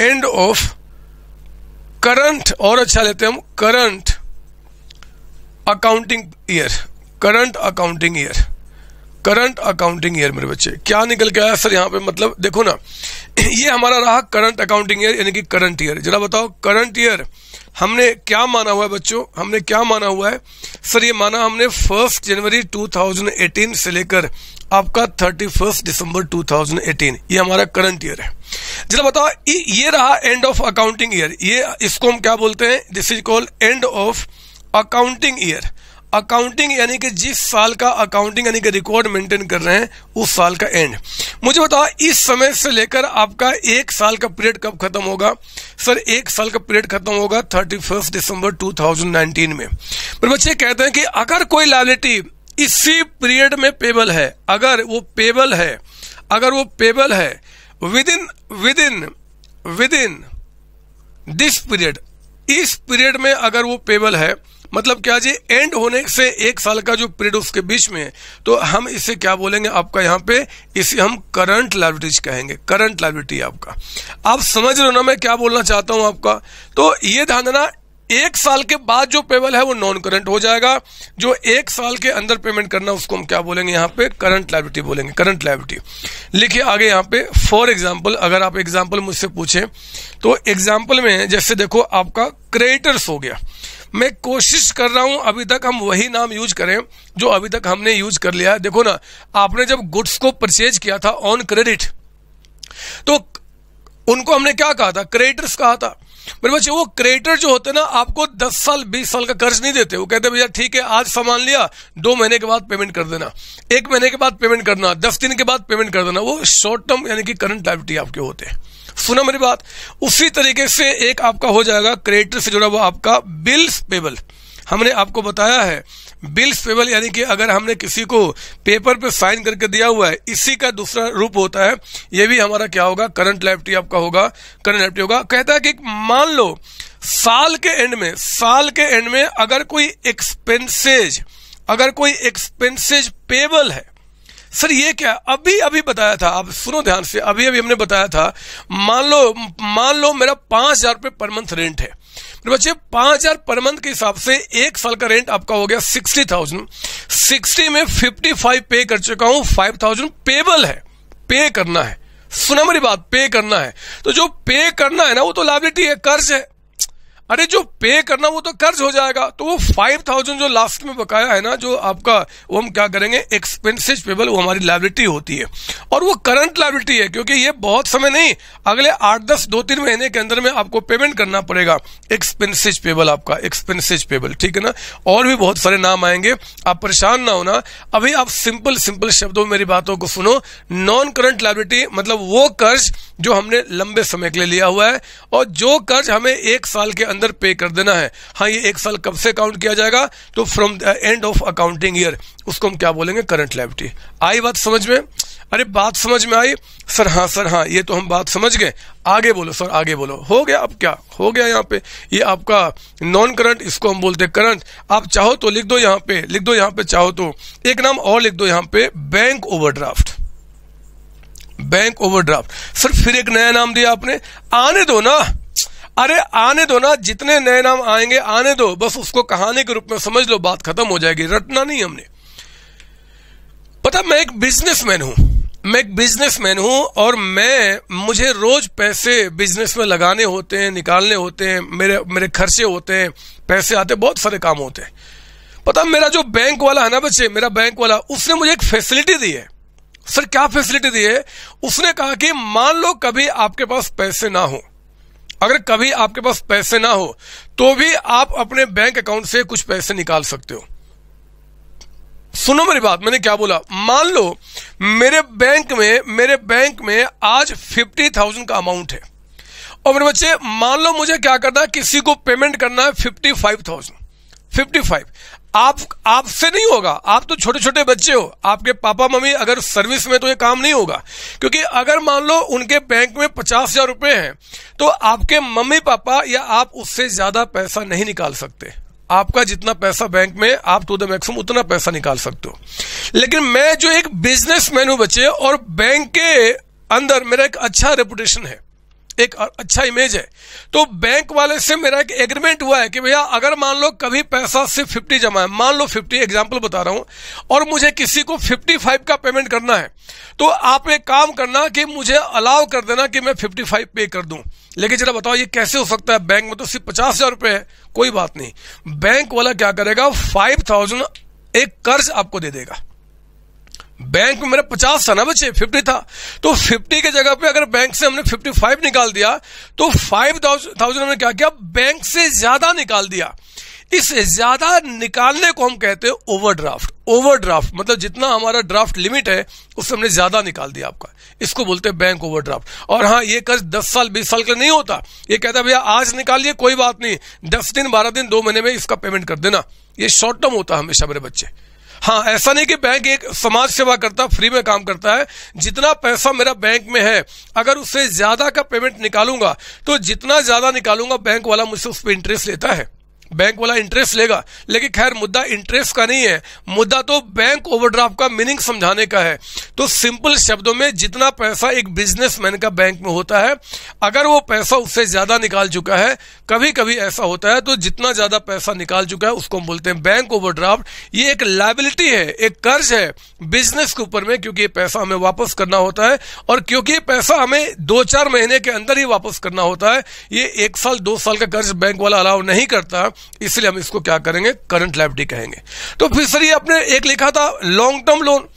end of current और अच्छा लेते हम current accounting year current accounting year current accounting year मेरे बच्चे क्या निकल के आया सर यहाँ पे मतलब देखो ना ये हमारा रहा करंट अकाउंटिंग ईयर यानी कि करंट ईयर जरा बताओ करंट ईयर हमने क्या माना हुआ है बच्चों हमने क्या माना हुआ है सर ये माना हमने फर्स्ट जनवरी 2018 से लेकर आपका थर्टी फर्स्ट दिसंबर 2018 ये हमारा करंट ईयर है जरा बताओ ये रहा एंड ऑफ अकाउंटिंग ईयर ये इसको हम क्या बोलते हैं this is called end of accounting year accounting यानी कि जिस साल का अकाउंटिंग यानी कि रिकॉर्ड मेंटेन कर रहे हैं उस साल का एंड मुझे बताओ इस समय से लेकर आपका एक साल का पीरियड कब खत्म होगा सर एक साल का पीरियड खत्म होगा थर्टी फर्स्ट दिसंबर 2019 में पर बच्चे कहते हैं कि अगर कोई लाइबिलिटी इसी पीरियड में पेबल है अगर वो पेबल है अगर वो पेबल है within within within this period इस पीरियड में अगर वो पेबल है मतलब क्या जी एंड होने से एक साल का जो पीरियड उसके बीच में है तो हम इसे क्या बोलेंगे आपका यहाँ पे इसे हम करंट लाइबिलिटीज कहेंगे करंट लाइबिलिटी आपका आप समझ रहे हो ना मैं क्या बोलना चाहता हूँ आपका तो ये ध्यान देना एक साल के बाद जो पेबल है वो नॉन करंट हो जाएगा जो एक साल के अंदर पेमेंट करना उसको हम क्या बोलेंगे यहाँ पे करंट लाइबिलिटी बोलेंगे करंट लाइबिलिटी लिखिए आगे यहाँ पे फॉर एग्जाम्पल अगर आप एग्जाम्पल मुझसे पूछें तो एग्जाम्पल में जैसे देखो आपका क्रेडिटर्स हो गया मैं कोशिश कर रहा हूं अभी तक हम वही नाम यूज करें जो अभी तक हमने यूज कर लिया है देखो ना आपने जब गुड्स को परचेज किया था ऑन क्रेडिट तो उनको हमने क्या कहा था क्रेडिटर्स कहा था मेरे बच्चे वो क्रेडिटर जो होते ना आपको दस साल बीस साल का कर्ज नहीं देते वो कहते भैया ठीक है आज सामान लिया दो महीने के बाद पेमेंट कर देना एक महीने के बाद पेमेंट करना दस दिन के बाद पेमेंट कर देना वो शॉर्ट टर्म यानी कि करंट लाइबिलिटी आपके होते हैं सुना मेरी बात उसी तरीके से एक आपका हो जाएगा क्रेडिटर से जुड़ा हुआ आपका बिल्स पेबल हमने आपको बताया है बिल्स पेबल यानी कि अगर हमने किसी को पेपर पे साइन करके दिया हुआ है इसी का दूसरा रूप होता है ये भी हमारा क्या होगा करंट लाइफ्टी आपका होगा करंट लाइफ्टी होगा कहता है कि मान लो साल के एंड में साल के एंड में अगर कोई एक्सपेंसेज अगर कोई एक्सपेंसेज पेबल है सर ये क्या अभी अभी बताया था आप सुनो ध्यान से अभी अभी हमने बताया था मान लो मान लो मेरा पांच हजार रुपये पर मंथ रेंट है तो बच्चे पांच हजार पर मंथ के हिसाब से एक साल का रेंट आपका हो गया सिक्सटी थाउजेंड सिक्सटी में फिफ्टी फाइव पे कर चुका हूं फाइव थाउजेंड पेबल है पे करना है सुना मेरी बात पे करना है तो जो पे करना है ना वो तो लाइबिलिटी है कर्ज है अरे जो पे करना वो तो कर्ज हो जाएगा तो वो फाइव थाउजेंड जो लास्ट में बकाया है ना जो आपका वो हम क्या करेंगे एक्सपेंसिज पेबल वो हमारी लाइबिलिटी होती है और वो करंट लाइबिलिटी है क्योंकि ये बहुत समय नहीं अगले आठ दस दो तीन महीने के अंदर में आपको पेमेंट करना पड़ेगा एक्सपेंसिज पेबल आपका एक्सपेंसिज पेबल ठीक है ना और भी बहुत सारे नाम आएंगे आप परेशान ना होना अभी आप सिंपल सिंपल शब्दों में मेरी बातों को सुनो नॉन करंट लाइबिलिटी मतलब वो कर्ज जो हमने लंबे समय के लिए लिया हुआ है और जो कर्ज हमें एक साल के अंदर पे कर देना है हाँ ये एक साल कब से काउंट किया जाएगा तो from the end of accounting year उसको हम क्या बोलेंगे करंट लाइबिलिटी आई बात समझ में अरे बात समझ में आई सर हाँ सर हाँ ये तो हम बात समझ गए आगे बोलो सर आगे बोलो हो गया अब क्या हो गया यहाँ पे ये आपका नॉन करंट इसको हम बोलते हैं करंट आप चाहो तो लिख दो यहाँ पे लिख दो यहाँ पे चाहो तो एक नाम और लिख दो यहाँ पे बैंक ओवरड्राफ्ट बैंक ओवरड्राफ्ट फिर फिर एक नया नाम दिया आपने आने दो ना अरे आने दो ना जितने नए नाम आएंगे आने दो बस उसको कहानी के रूप में समझ लो बात खत्म हो जाएगी रटना नहीं हमने पता मैं एक बिजनेसमैन हूं मैं एक बिजनेसमैन हूं और मैं मुझे रोज पैसे बिजनेस में लगाने होते हैं निकालने होते हैं मेरे मेरे खर्चे होते हैं पैसे आते बहुत सारे काम होते हैं पता मेरा जो बैंक वाला है ना बच्चे मेरा बैंक वाला उसने मुझे एक फैसिलिटी दी है सर क्या फैसिलिटी दी है उसने कहा कि मान लो कभी आपके पास पैसे ना हो अगर कभी आपके पास पैसे ना हो तो भी आप अपने बैंक अकाउंट से कुछ पैसे निकाल सकते हो सुनो मेरी बात मैंने क्या बोला मान लो मेरे बैंक में मेरे बैंक में आज फिफ्टी थाउजेंड का अमाउंट है और मेरे बच्चे मान लो मुझे क्या करना है किसी को पेमेंट करना है fifty five thousand fifty five आप आपसे नहीं होगा आप तो छोटे छोटे बच्चे हो आपके पापा मम्मी अगर सर्विस में तो ये काम नहीं होगा क्योंकि अगर मान लो उनके बैंक में पचास हजार रुपए हैं तो आपके मम्मी पापा या आप उससे ज्यादा पैसा नहीं निकाल सकते आपका जितना पैसा बैंक में आप टू द मैक्सिमम उतना पैसा निकाल सकते हो लेकिन मैं जो एक बिजनेसमैन हूं बच्चे और बैंक के अंदर मेरा एक अच्छा रेपुटेशन है एक अच्छा इमेज है तो बैंक वाले से मेरा एक एग्रीमेंट हुआ है कि भैया अगर मान लो कभी पैसा सिर्फ फिफ्टी जमा है मान लो फिफ्टी एग्जाम्पल बता रहा हूं और मुझे किसी को फिफ्टी फाइव का पेमेंट करना है तो आप एक काम करना कि मुझे अलाउ कर देना कि मैं फिफ्टी फाइव पे कर दू लेकिन जरा बताओ ये कैसे हो सकता है बैंक में तो सिर्फ पचास हजार रुपए है कोई बात नहीं बैंक वाला क्या करेगा फाइव थाउजेंड एक कर्ज आपको दे देगा बैंक में मेरा पचास था ना बच्चे फिफ्टी था तो फिफ्टी के जगह पे अगर बैंक से हमने फिफ्टी फाइव निकाल दिया तो फाइव थाउजेंड हमने क्या किया बैंक से ज्यादा निकाल दिया इस ज्यादा निकालने को हम कहते हैं ओवरड्राफ्ट ओवरड्राफ्ट मतलब जितना हमारा ड्राफ्ट लिमिट है उससे हमने ज्यादा निकाल दिया आपका इसको बोलते हैं बैंक ओवरड्राफ्ट और हाँ ये कर्ज दस साल बीस साल का नहीं होता ये कहता भैया आज निकालिए कोई बात नहीं दस दिन बारह दिन दो महीने में इसका पेमेंट कर देना ये शॉर्ट टर्म होता है हमेशा मेरे बच्चे हाँ ऐसा नहीं कि बैंक एक समाज सेवा करता फ्री में काम करता है जितना पैसा मेरा बैंक में है अगर उससे ज्यादा का पेमेंट निकालूंगा तो जितना ज्यादा निकालूंगा बैंक वाला मुझसे उस पर इंटरेस्ट लेता है बैंक वाला इंटरेस्ट लेगा लेकिन खैर मुद्दा इंटरेस्ट का नहीं है मुद्दा तो बैंक ओवरड्राफ्ट का मीनिंग समझाने का है तो सिंपल शब्दों में जितना पैसा एक बिजनेसमैन का बैंक में होता है अगर वो पैसा उससे ज्यादा निकाल चुका है कभी कभी ऐसा होता है तो जितना ज्यादा पैसा निकाल चुका है उसको हम बोलते हैं बैंक ओवरड्राफ्ट ये एक लाइबिलिटी है एक कर्ज है बिजनेस के ऊपर में क्योंकि ये पैसा हमें वापस करना होता है और क्योंकि ये पैसा हमें दो चार महीने के अंदर ही वापस करना होता है ये एक साल दो साल का कर्ज बैंक वाला अलाउ नहीं करता इसलिए हम इसको क्या करेंगे करंट लाइबिलिटी कहेंगे तो फिर सर ये आपने एक लिखा था लॉन्ग टर्म लोन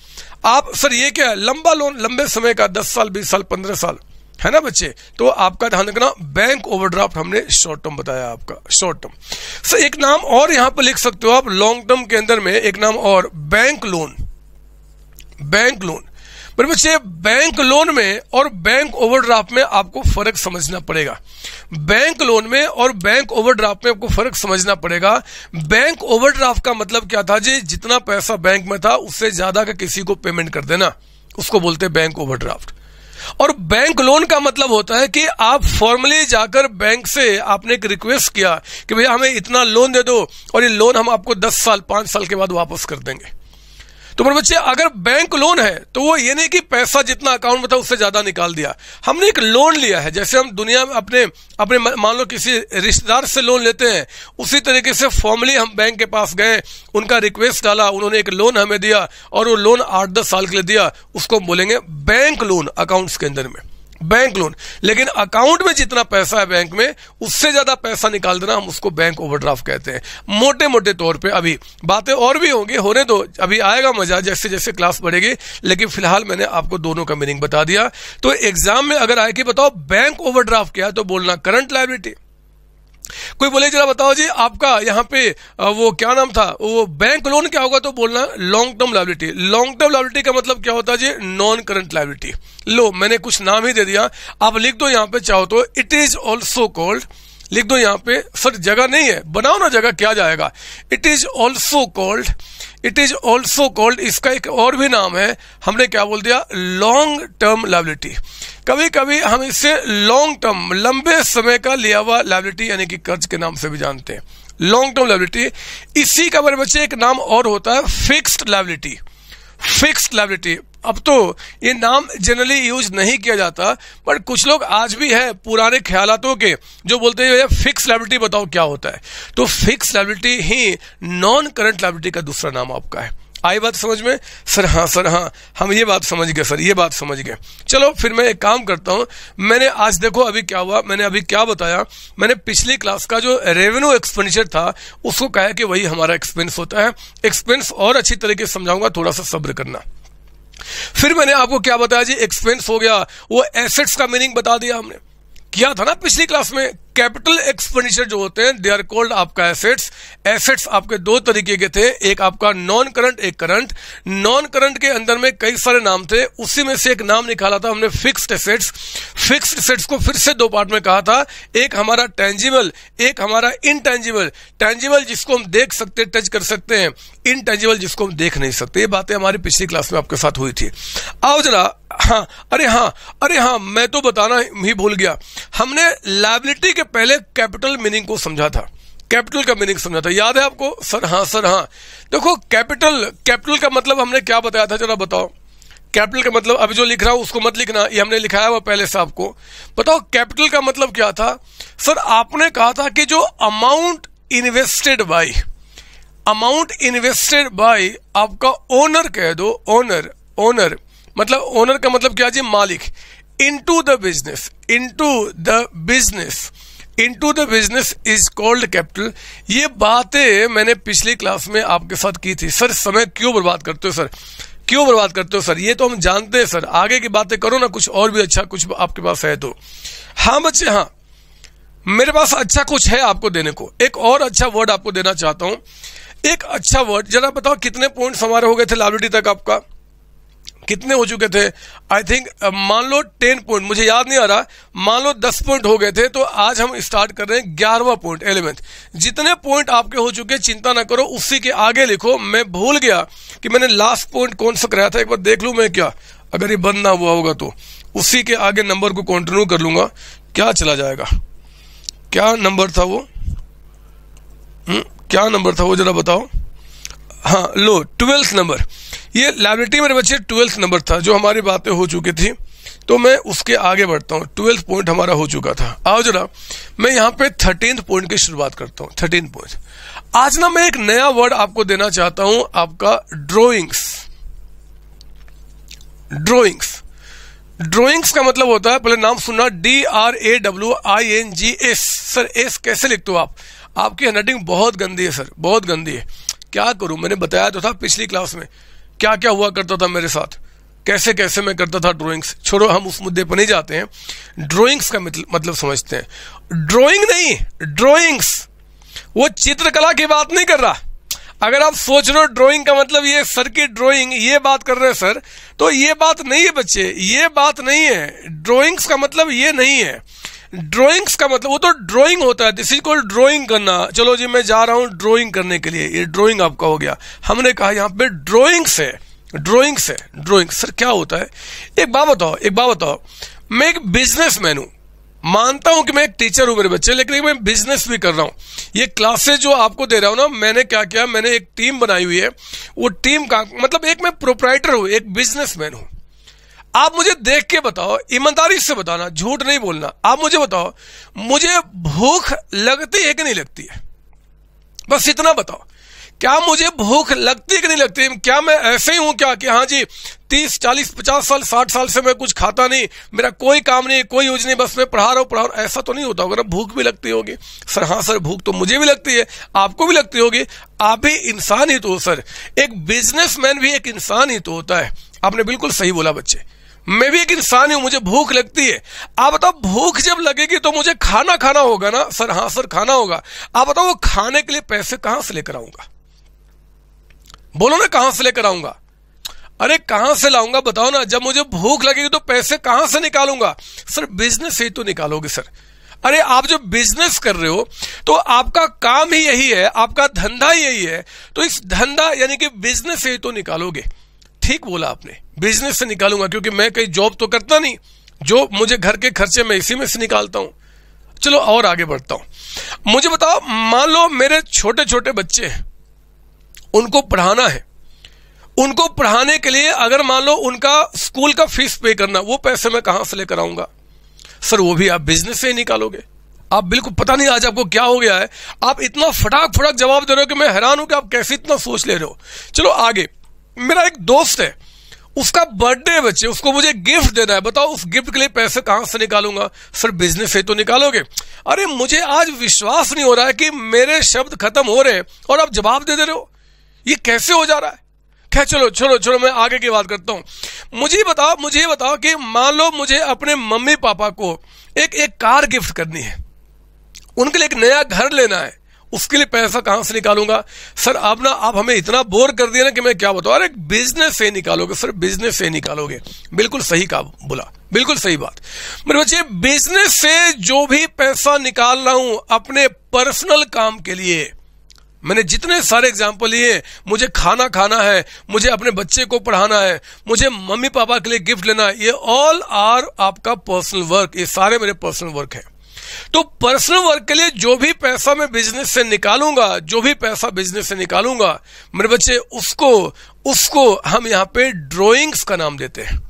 आप सर ये क्या है लंबा लोन लंबे समय का दस साल बीस साल पंद्रह साल है ना बच्चे तो आपका ध्यान रखना बैंक ओवरड्राफ्ट हमने शॉर्ट टर्म बताया आपका शॉर्ट टर्म सर एक नाम और यहां पर लिख सकते हो आप लॉन्ग टर्म के अंदर में एक नाम और बैंक लोन बैंक लोन पर बच्चे बैंक लोन में और बैंक ओवरड्राफ्ट में आपको फर्क समझना पड़ेगा बैंक लोन में और बैंक ओवरड्राफ्ट में आपको फर्क समझना पड़ेगा बैंक ओवरड्राफ्ट का मतलब क्या था जी जितना पैसा बैंक में था उससे ज्यादा का किसी को पेमेंट कर देना उसको बोलते बैंक ओवरड्राफ्ट और बैंक लोन का मतलब होता है कि आप फॉर्मली जाकर बैंक से आपने एक रिक्वेस्ट किया कि भैया हमें इतना लोन दे दो और ये लोन हम आपको दस साल पांच साल के बाद वापस कर देंगे तो मेरे बच्चे अगर बैंक लोन है तो वो ये नहीं कि पैसा जितना अकाउंट में था उससे ज़्यादा निकाल दिया हमने एक लोन लिया है जैसे हम दुनिया में अपने अपने मान लो किसी रिश्तेदार से लोन लेते हैं उसी तरीके से फॉर्मली हम बैंक के पास गए उनका रिक्वेस्ट डाला उन्होंने एक लोन हमें दिया और वो लोन आठ दस साल के लिए दिया उसको हम बोलेंगे बैंक लोन अकाउंट्स के अंदर में बैंक लोन लेकिन अकाउंट में जितना पैसा है बैंक में उससे ज्यादा पैसा निकाल देना हम उसको बैंक ओवरड्राफ्ट कहते हैं मोटे मोटे तौर पे अभी बातें और भी होंगी होने दो अभी आएगा मजा जैसे जैसे क्लास बढ़ेगी लेकिन फिलहाल मैंने आपको दोनों का मीनिंग बता दिया तो एग्जाम में अगर आए कि बताओ बैंक ओवरड्राफ्ट क्या है तो बोलना करंट लाइबिलिटी कोई बोले जरा बताओ जी आपका यहाँ पे वो क्या नाम था वो बैंक लोन क्या होगा तो बोलना long term liability long term liability का मतलब क्या होता है जी नॉन करंट लाइबिलिटी लो मैंने कुछ नाम ही दे दिया आप लिख दो यहाँ पे चाहो तो इट इज ऑल्सो कॉल्ड लिख दो यहाँ पे सर जगह नहीं है बनाओ ना जगह क्या जाएगा it is also called it is also called इसका एक और भी नाम है हमने क्या बोल दिया लॉन्ग टर्म लाइबिलिटी कभी कभी हम इसे लॉन्ग टर्म लंबे समय का लिया हुआ लाइबिलिटी यानी कि कर्ज के नाम से भी जानते हैं लॉन्ग टर्म लाइबिलिटी इसी का बारे बच्चे एक नाम और होता है फिक्स्ड लाइबिलिटी फिक्स्ड लाइबिलिटी अब तो ये नाम जनरली यूज नहीं किया जाता बट कुछ लोग आज भी है पुराने ख्यालों के जो बोलते हैं फिक्स लाइबिलिटी बताओ क्या होता है तो फिक्स लाइबिलिटी ही नॉन करंट लाइबिलिटी का दूसरा नाम आपका है आई बात समझ में सर हाँ सर हाँ हम ये बात समझ गए सर ये बात समझ गए चलो फिर मैं एक काम करता हूँ मैंने आज देखो अभी क्या हुआ मैंने अभी क्या बताया मैंने पिछली क्लास का जो रेवेन्यू एक्सपेंडिचर था उसको कहा कि वही हमारा एक्सपेंस होता है एक्सपेंस और अच्छी तरीके से समझाऊंगा थोड़ा सा सब्र करना फिर मैंने आपको क्या बताया जी एक्सपेंस हो गया वो एसेट्स का मीनिंग बता दिया हमने किया था ना पिछली क्लास में कैपिटल एक्सपेंडिचर जो होते हैं दे आर कोल्ड आपका एसेट्स एसेट्स आपके दो तरीके के थे एक आपका नॉन करंट एक करंट नॉन करंट के अंदर में कई सारे नाम थे उसी में से एक नाम निकाला था हमने फिक्स्ड एसेट्स फिक्स्ड एसेट्स को फिर से दो पार्ट में कहा था एक हमारा टेंजिबल एक हमारा इनटेंजिबल टेंजिबल जिसको हम देख सकते टच कर सकते हैं इनटेंजिबल जिसको हम देख नहीं सकते ये बातें हमारी पिछली क्लास में आपके साथ हुई थी आओ जरा हाँ अरे हाँ अरे हाँ मैं तो बताना ही भूल गया हमने लाइबिलिटी के पहले कैपिटल मीनिंग को समझा था कैपिटल का मीनिंग समझा था याद है आपको सर हाँ सर हाँ देखो कैपिटल कैपिटल का मतलब हमने क्या बताया था जरा बताओ कैपिटल का मतलब अभी जो लिख रहा हूं उसको मत लिखना ये हमने लिखाया हुआ पहले से आपको बताओ कैपिटल का मतलब क्या था सर आपने कहा था कि जो amount invested by amount invested by आपका ओनर कह दो ओनर ओनर मतलब ओनर का मतलब क्या जी मालिक into the business into the business into the business is called capital ये बातें मैंने पिछली क्लास में आपके साथ की थी सर समय क्यों बर्बाद करते हो सर क्यों बर्बाद करते हो सर ये तो हम जानते हैं सर आगे की बातें करो ना कुछ और भी अच्छा कुछ आपके पास है तो हाँ बच्चे हाँ मेरे पास अच्छा कुछ है आपको देने को एक और अच्छा वर्ड आपको देना चाहता हूँ एक अच्छा वर्ड जरा बताओ कितने पॉइंट्स हमारे हो गए थे लाइब्रेरी तक आपका कितने हो चुके थे आई थिंक uh, मान लो टेन पॉइंट मुझे याद नहीं आ रहा मान लो दस पॉइंट हो गए थे तो आज हम स्टार्ट कर रहे हैं ग्यारहवा पॉइंट एलेवेंथ जितने पॉइंट आपके हो चुके चिंता ना करो उसी के आगे लिखो मैं भूल गया कि मैंने लास्ट पॉइंट कौन सा कराया था एक बार देख लू मैं क्या अगर ये बंद ना हुआ होगा तो उसी के आगे नंबर को कंटिन्यू कर लूंगा क्या चला जाएगा क्या नंबर था वो हुँ? हम्म, क्या नंबर था वो जरा बताओ हाँ लो ट्वेल्थ नंबर ये लाइब्रेटरी मेरे बच्चे ट्वेल्थ नंबर था जो हमारी बातें हो चुकी थी तो मैं उसके आगे बढ़ता हूँ ट्वेल्थ पॉइंट हमारा हो चुका था आओ जरा मैं यहाँ पे थर्टीन पॉइंट की शुरुआत करता हूँ थर्टीन पॉइंट आज ना मैं एक नया वर्ड आपको देना चाहता हूँ आपका ड्रोइंग्स ड्रोइंग्स ड्रोइंग्स का मतलब होता है पहले नाम सुनना D R A W I N G S sir S कैसे लिखते हो आप आपकी हैंडराइटिंग बहुत गंदी है सर बहुत गंदी है क्या करूं मैंने बताया तो था पिछली क्लास में क्या क्या हुआ करता था मेरे साथ कैसे कैसे मैं करता था ड्राइंग्स छोड़ो हम उस मुद्दे पर नहीं जाते हैं ड्राइंग्स का मतलब समझते हैं ड्राइंग नहीं ड्राइंग्स वो चित्रकला की बात नहीं कर रहा अगर आप सोच रहे हो ड्राइंग का मतलब ये सर की ड्राइंग ये बात कर रहे हैं सर तो ये बात नहीं है बच्चे ये बात नहीं है ड्राइंग्स का मतलब ये नहीं है ड्रॉइंग्स का मतलब वो तो ड्रॉइंग होता है दिस इज कॉल्ड ड्रॉइंग करना चलो जी मैं जा रहा हूँ ड्रॉइंग करने के लिए ये ड्रॉइंग आपका हो गया हमने कहा यहाँ पे ड्रॉइंग्स है ड्रॉइंग्स है ड्राइंग सर क्या होता है एक बात बताओ एक बात बताओ मैं एक बिजनेस मैन हूँ मानता हूं कि मैं एक टीचर हूं मेरे बच्चे लेकिन मैं बिजनेस भी कर रहा हूं ये क्लासेस जो आपको दे रहा हूं ना मैंने क्या किया मैंने एक टीम बनाई हुई है वो टीम का मतलब एक मैं प्रोपराइटर हूं एक बिजनेसमैन हूं आप मुझे देख के बताओ ईमानदारी से बताना झूठ नहीं बोलना आप मुझे बताओ मुझे भूख लगती है कि नहीं लगती है बस इतना बताओ क्या मुझे भूख लगती है कि नहीं लगती क्या मैं ऐसे ही हूं क्या कि हाँ जी तीस चालीस पचास साल साठ साल से मैं कुछ खाता नहीं मेरा कोई काम नहीं कोई यूज नहीं बस मैं पढ़ा रहा हूँ पढ़ा रहा हूं ऐसा तो नहीं होता होगा ना भूख भी लगती होगी सर हाँ सर भूख तो मुझे भी लगती है आपको भी लगती होगी आप भी इंसान ही तो हो सर एक बिजनेसमैन भी एक इंसान ही तो होता है आपने बिल्कुल सही बोला बच्चे मैं भी एक इंसान हूं मुझे भूख लगती है आप बताओ भूख जब लगेगी तो मुझे खाना खाना होगा ना सर हाँ सर खाना होगा आप बताओ वो खाने के लिए पैसे कहां से लेकर आऊंगा बोलो ना कहां से लेकर आऊंगा अरे कहां से लाऊंगा बताओ ना जब मुझे भूख लगेगी तो पैसे कहां से निकालूंगा सर बिजनेस से ही तो निकालोगे सर अरे आप जो बिजनेस कर रहे हो तो आपका काम ही यही है आपका धंधा ही यही है तो इस धंधा यानी कि बिजनेस से ही तो निकालोगे ठीक बोला आपने बिजनेस से निकालूंगा क्योंकि मैं कहीं जॉब तो करता नहीं जो मुझे घर के खर्चे में इसी में से निकालता हूं चलो और आगे बढ़ता हूं मुझे बताओ मान लो मेरे छोटे छोटे बच्चे हैं उनको पढ़ाना है उनको पढ़ाने के लिए अगर मान लो उनका स्कूल का फीस पे करना वो पैसे मैं कहां से लेकर आऊंगा सर वो भी आप बिजनेस से ही निकालोगे आप बिल्कुल पता नहीं आज आपको क्या हो गया है आप इतना फटाक फटाक जवाब दे रहे हो कि मैं हैरान हूं कि आप कैसे इतना सोच ले रहे हो चलो आगे मेरा एक दोस्त है उसका बर्थडे बच्चे उसको मुझे गिफ्ट देना है बताओ उस गिफ्ट के लिए पैसे कहां से निकालूंगा सर बिजनेस से तो निकालोगे अरे मुझे आज विश्वास नहीं हो रहा है कि मेरे शब्द खत्म हो रहे हैं और आप जवाब दे दे रहे हो ये कैसे हो जा रहा है खैर चलो चलो चलो मैं आगे की बात करता हूं मुझे बताओ मुझे बताओ कि मान लो मुझे अपने मम्मी पापा को एक एक कार गिफ्ट करनी है उनके लिए एक नया घर लेना है उसके लिए पैसा कहां से निकालूंगा सर आप ना आप हमें इतना बोर कर दिया ना कि मैं क्या बताऊँ अरे बिजनेस से निकालोगे सर बिजनेस से निकालोगे बिल्कुल सही कहा बोला बिल्कुल सही बात मेरे बच्चे बिजनेस से जो भी पैसा निकाल रहा हूं अपने पर्सनल काम के लिए मैंने जितने सारे एग्जाम्पल लिए मुझे खाना खाना है मुझे अपने बच्चे को पढ़ाना है मुझे मम्मी पापा के लिए गिफ्ट लेना है ये ऑल आर आपका पर्सनल वर्क ये सारे मेरे पर्सनल वर्क है तो पर्सनल वर्क के लिए जो भी पैसा मैं बिजनेस से निकालूंगा जो भी पैसा बिजनेस से निकालूंगा मेरे बच्चे उसको उसको हम यहाँ पे ड्रॉइंग्स का नाम देते हैं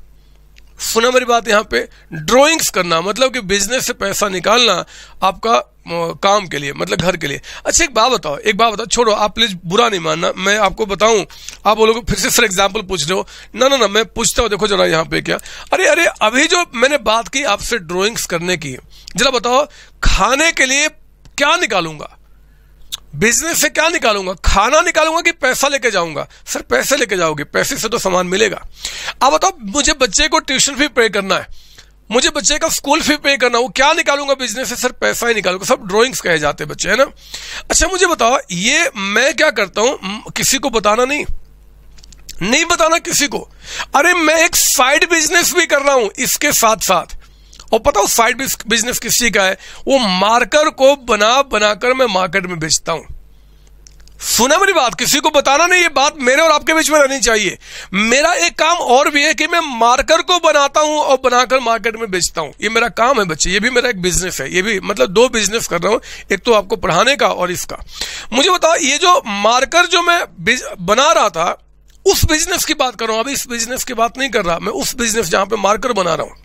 सुना मेरी बात यहाँ पे ड्रॉइंग्स करना मतलब कि बिजनेस से पैसा निकालना आपका काम के लिए मतलब घर के लिए अच्छा एक बात बताओ एक बात बताओ छोड़ो आप प्लीज बुरा नहीं मानना मैं आपको बताऊं आप बोलोगे फिर से सर एग्जाम्पल पूछ रहे हो ना ना ना मैं पूछता हूँ देखो जरा यहाँ पे क्या अरे अरे अभी जो मैंने बात की आपसे ड्रॉइंग्स करने की जरा बताओ खाने के लिए क्या निकालूंगा बिजनेस से क्या निकालूंगा खाना निकालूंगा कि पैसा लेके जाऊंगा सर पैसे लेके जाओगे पैसे से तो सामान मिलेगा अब बताओ मुझे बच्चे को ट्यूशन फी पे करना है मुझे बच्चे का स्कूल फी पे करना वो क्या निकालूंगा बिजनेस से सर पैसा ही निकालूंगा सब ड्रॉइंग्स कहे जाते बच्चे है ना अच्छा मुझे बताओ ये मैं क्या करता हूं किसी को बताना नहीं नहीं बताना किसी को अरे मैं एक साइड बिजनेस भी कर रहा हूं इसके साथ साथ और पता हो साइड बिजनेस किसी का है वो मार्कर को बना बनाकर मैं मार्केट में बेचता हूं सुना मेरी बात किसी को बताना नहीं ये बात मेरे और आपके बीच में रहनी चाहिए मेरा एक काम और भी है कि मैं मार्कर को बनाता हूं और बनाकर मार्केट में बेचता हूं ये मेरा काम है बच्चे ये भी मेरा एक बिजनेस है ये भी मतलब दो बिजनेस कर रहा हूं एक तो आपको पढ़ाने का और इसका मुझे बताओ ये जो मार्कर जो मैं बना रहा था उस बिजनेस की बात कर रहा हूं अभी इस बिजनेस की बात नहीं कर रहा मैं उस बिजनेस जहां पर मार्कर बना रहा हूं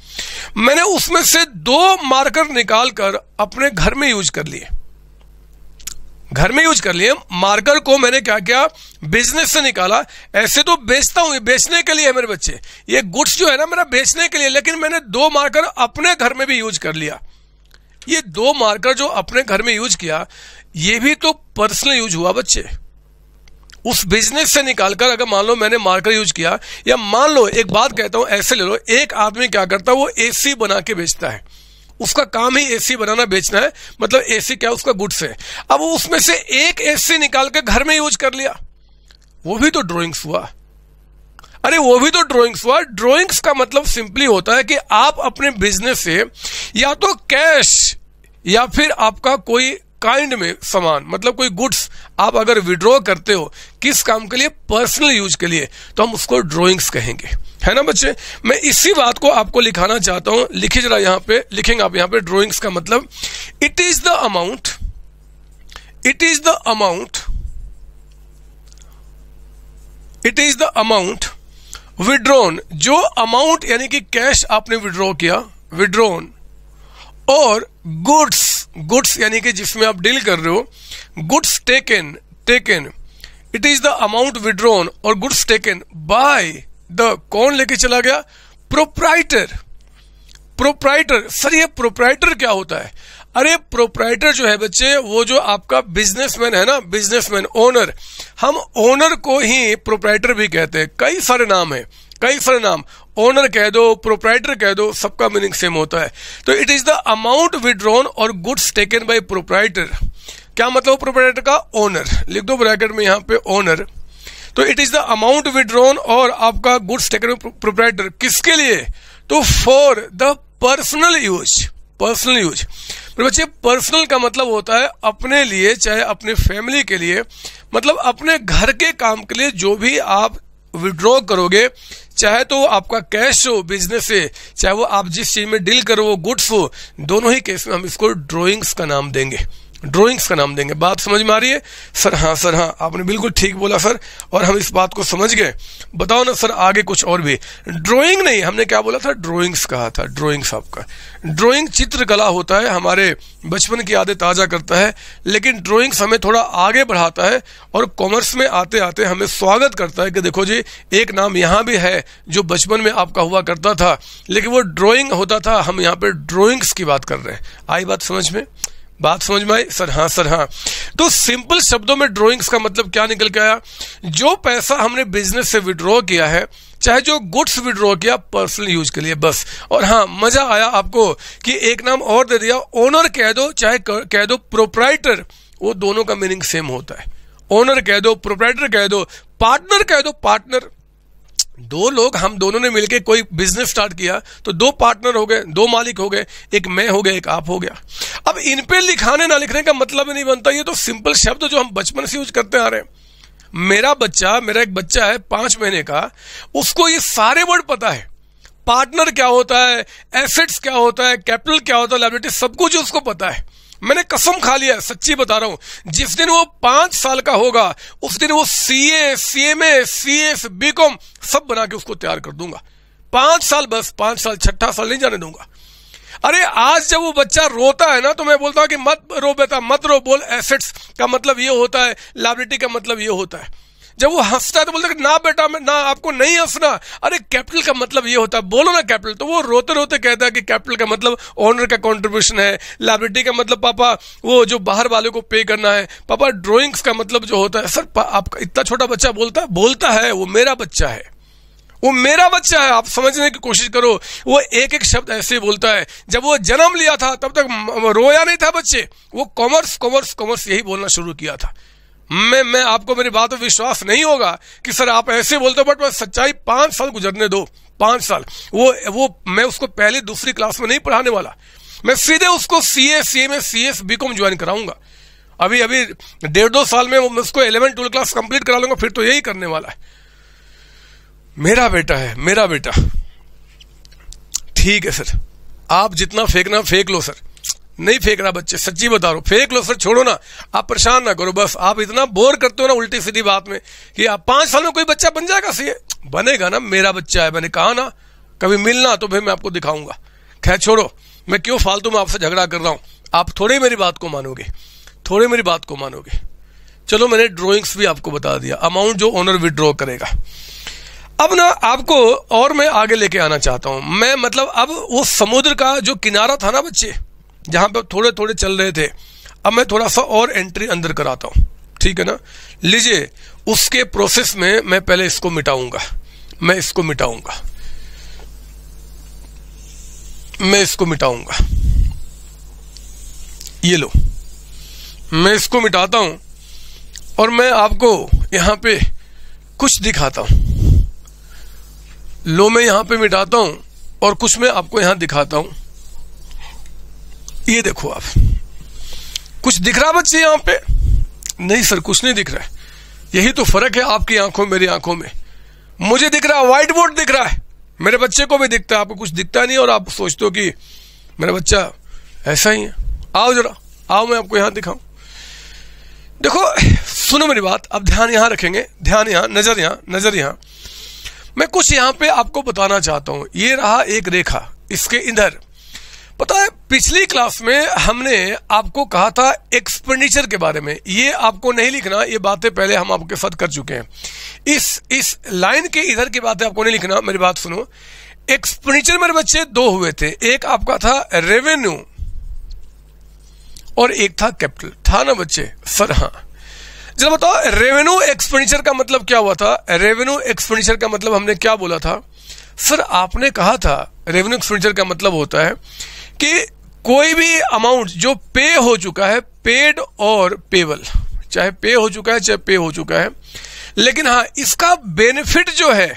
मैंने उसमें से दो मार्कर निकालकर अपने घर में यूज कर लिए घर में यूज कर लिए मार्कर को मैंने क्या किया बिजनेस से निकाला ऐसे तो बेचता हूं बेचने के लिए है मेरे बच्चे ये गुड्स जो है ना मेरा बेचने के लिए लेकिन मैंने दो मार्कर अपने घर में भी यूज कर लिया ये दो मार्कर जो अपने घर में यूज किया ये भी तो पर्सनल यूज हुआ बच्चे उस बिजनेस से निकालकर अगर मान लो मैंने मार्कर यूज किया या मान लो एक बात कहता हूं ऐसे ले लो एक आदमी क्या करता है वो एसी बना के बेचता है उसका काम ही एसी बनाना बेचना है मतलब एसी क्या उसका गुड्स है अब उसमें से एक एसी निकाल के घर में यूज कर लिया वो भी तो ड्रॉइंग्स हुआ अरे वो भी तो ड्रॉइंग्स हुआ ड्रॉइंग्स का मतलब सिंपली होता है कि आप अपने बिजनेस से या तो कैश या फिर आपका कोई काइंड में सामान मतलब कोई गुड्स आप अगर विड्रॉ करते हो किस काम के लिए पर्सनल यूज के लिए तो हम उसको ड्रॉइंग्स कहेंगे है ना बच्चे मैं इसी बात को आपको लिखाना चाहता हूं लिखे जरा यहां पे लिखेंगे आप यहां पे ड्रॉइंग्स का मतलब it is the amount it is the amount it is the amount withdrawn जो अमाउंट यानी कि कैश आपने विड्रॉ किया विड्रोन और गुड्स गुड्स यानी कि जिसमें आप डील कर रहे हो goods taken taken it is the amount withdrawn और गुड्स टेकन बाय द कौन लेके चला गया प्रोप्राइटर प्रोप्राइटर सर ये प्रोप्राइटर क्या होता है अरे प्रोप्राइटर जो है बच्चे वो जो आपका बिजनेसमैन है ना बिजनेसमैन ओनर हम ओनर को ही प्रोप्राइटर भी कहते हैं कई सारे नाम है कई सारे नाम ओनर कह दो प्रोप्राइटर कह दो सबका मीनिंग सेम होता है तो it is the amount withdrawn और गुड्स टेकन बाय प्रोप्राइटर क्या मतलब प्रोप्राइटर का ओनर लिख दो ब्रैकेट में यहां पे ओनर तो it is the amount withdrawn और आपका गुड्स टेकन प्रोप्राइटर किसके लिए तो for the personal use personal use पर बच्चे पर्सनल का मतलब होता है अपने लिए चाहे अपने फैमिली के लिए मतलब अपने घर के काम के लिए जो भी आप विड्रॉ करोगे चाहे तो आपका कैश हो बिजनेस है चाहे वो आप जिस चीज में डील करो वो गुड्स हो दोनों ही केस में हम इसको ड्रॉइंग्स का नाम देंगे ड्रॉइंग्स का नाम देंगे बात समझ में आ रही है सर हाँ सर हाँ आपने बिल्कुल ठीक बोला सर और हम इस बात को समझ गए बताओ ना सर आगे कुछ और भी ड्रॉइंग नहीं हमने क्या बोला था ड्रॉइंग्स कहा था ड्रॉइंग्स आपका ड्रॉइंग चित्रकला होता है हमारे बचपन की यादें ताजा करता है लेकिन ड्रॉइंग्स हमें थोड़ा आगे बढ़ाता है और कॉमर्स में आते आते हमें स्वागत करता है कि देखो जी एक नाम यहाँ भी है जो बचपन में आपका हुआ करता था लेकिन वो ड्रॉइंग होता था हम यहाँ पर ड्रॉइंग्स की बात कर रहे हैं आई बात समझ में बात समझ में आई सर हाँ सर हाँ तो सिंपल शब्दों में ड्रॉइंग्स का मतलब क्या निकल के आया जो पैसा हमने बिजनेस से विड्रॉ किया है चाहे जो गुड्स विड्रॉ किया पर्सनल यूज के लिए बस और हाँ मजा आया आपको कि एक नाम और दे दिया ओनर कह दो चाहे कह दो प्रोपराइटर वो दोनों का मीनिंग सेम होता है ओनर कह दो प्रोपराइटर कह दो पार्टनर कह दो पार्टनर दो लोग हम दोनों ने मिलकर कोई बिजनेस स्टार्ट किया तो दो पार्टनर हो गए दो मालिक हो गए एक मैं हो गया एक आप हो गया अब इन पे लिखाने ना लिखने का मतलब नहीं बनता ये तो सिंपल शब्द जो हम बचपन से यूज करते आ रहे हैं मेरा बच्चा मेरा एक बच्चा है पांच महीने का उसको ये सारे वर्ड पता है पार्टनर क्या होता है एसेट्स क्या होता है कैपिटल क्या होता है लाइब्रेटी सब कुछ उसको पता है मैंने कसम खा लिया सच्ची बता रहा हूं जिस दिन वो पांच साल का होगा उस दिन वो C A C M A C S B com सब बना के उसको तैयार कर दूंगा पांच साल बस पांच साल छठा साल नहीं जाने दूंगा अरे आज जब वो बच्चा रोता है ना तो मैं बोलता हूं कि मत रो बेटा मत रो बोल एसेट्स का मतलब ये होता है लाइब्रेटी का मतलब ये होता है जब वो हंसता है तो बोलता ना बेटा मैं ना आपको नहीं हंसना अरे कैपिटल का मतलब ये होता है बोलो ना कैपिटल तो वो रोते रोते कहता है कि कैपिटल का मतलब ऑनर का कॉन्ट्रीब्यूशन है लाइब्रेटरी का मतलब पापा वो जो बाहर वाले को पे करना है पापा ड्रॉइंग्स का मतलब जो होता है सर आपका इतना छोटा बच्चा बोलता है बोलता है वो मेरा बच्चा है वो मेरा बच्चा है आप समझने की कोशिश करो वो एक एक शब्द ऐसे बोलता है जब वो जन्म लिया था तब तक रोया नहीं था बच्चे वो कॉमर्स कॉमर्स कॉमर्स यही बोलना शुरू किया था मैं मैं आपको मेरी बात पर विश्वास नहीं होगा कि सर आप ऐसे बोलते हो बट मैं सच्चाई पांच साल गुजरने दो पांच साल वो वो मैं उसको पहले दूसरी क्लास में नहीं पढ़ाने वाला मैं सीधे उसको सी एस सी में C S B com join कराऊंगा अभी अभी डेढ़ दो साल में मैं उसको इलेवन ट्वेल्व क्लास कंप्लीट करा लूंगा फिर तो यही करने वाला है मेरा बेटा है मेरा बेटा ठीक है सर आप जितना फेंकना फेंक लो सर नहीं फेंक रहा बच्चे सच्ची बता रहा फेंक लो सर छोड़ो ना आप परेशान ना करो बस आप इतना बोर करते हो ना उल्टी सीधी बात में कि आप पांच साल में कोई बच्चा बन जाएगा सीए बनेगा ना मेरा बच्चा है मैंने कहा ना कभी मिलना तो भाई मैं आपको दिखाऊंगा खैर छोड़ो मैं क्यों फालतू में आपसे झगड़ा कर रहा हूँ आप थोड़े मेरी बात को मानोगे थोड़े मेरी बात को मानोगे चलो मैंने ड्रॉइंग्स भी आपको बता दिया अमाउंट जो ओनर विदड्रॉ करेगा अब ना आपको और मैं आगे लेके आना चाहता हूं मैं मतलब अब वो समुद्र का जो किनारा था ना बच्चे जहां पे थोड़े थोड़े चल रहे थे अब मैं थोड़ा सा और एंट्री अंदर कराता हूँ ठीक है ना लीजिए उसके प्रोसेस में मैं पहले इसको मिटाऊंगा मैं इसको मिटाऊंगा मैं इसको मिटाऊंगा ये लो मैं इसको मिटाता हूं और मैं आपको यहां पे कुछ दिखाता हूं लो मैं यहां पे मिटाता हूं और कुछ मैं आपको यहां दिखाता हूं ये देखो आप कुछ दिख रहा बच्चे यहां पे नहीं सर कुछ नहीं दिख रहा है यही तो फर्क है आपकी आंखों मेरी आंखों में मुझे दिख रहा है व्हाइट बोर्ड दिख रहा है मेरे बच्चे को भी दिखता है आपको कुछ दिखता नहीं और आप सोचते हो कि मेरा बच्चा ऐसा ही है आओ जरा आओ मैं आपको यहां दिखाऊं देखो सुनो मेरी बात अब ध्यान यहां रखेंगे ध्यान यहां नजर यहां नजर यहां मैं कुछ यहां पे आपको बताना चाहता हूं ये रहा एक रेखा इसके इधर पता है पिछली क्लास में हमने आपको कहा था एक्सपेंडिचर के बारे में ये आपको नहीं लिखना ये बातें पहले हम आपके साथ कर चुके हैं इस इस लाइन के इधर की बातें आपको नहीं लिखना मेरी बात सुनो एक्सपेंडिचर मेरे बच्चे दो हुए थे एक आपका था रेवेन्यू और एक था कैपिटल था ना बच्चे सर हाँ जरा बताओ रेवेन्यू एक्सपेंडिचर का मतलब क्या हुआ था रेवेन्यू एक्सपेंडिचर का मतलब हमने क्या बोला था सर आपने कहा था रेवेन्यू एक्सपेंडिचर का मतलब होता है कि कोई भी अमाउंट जो पे हो चुका है पेड और पेबल चाहे पे हो चुका है चाहे पे हो चुका है लेकिन हाँ इसका बेनिफिट जो है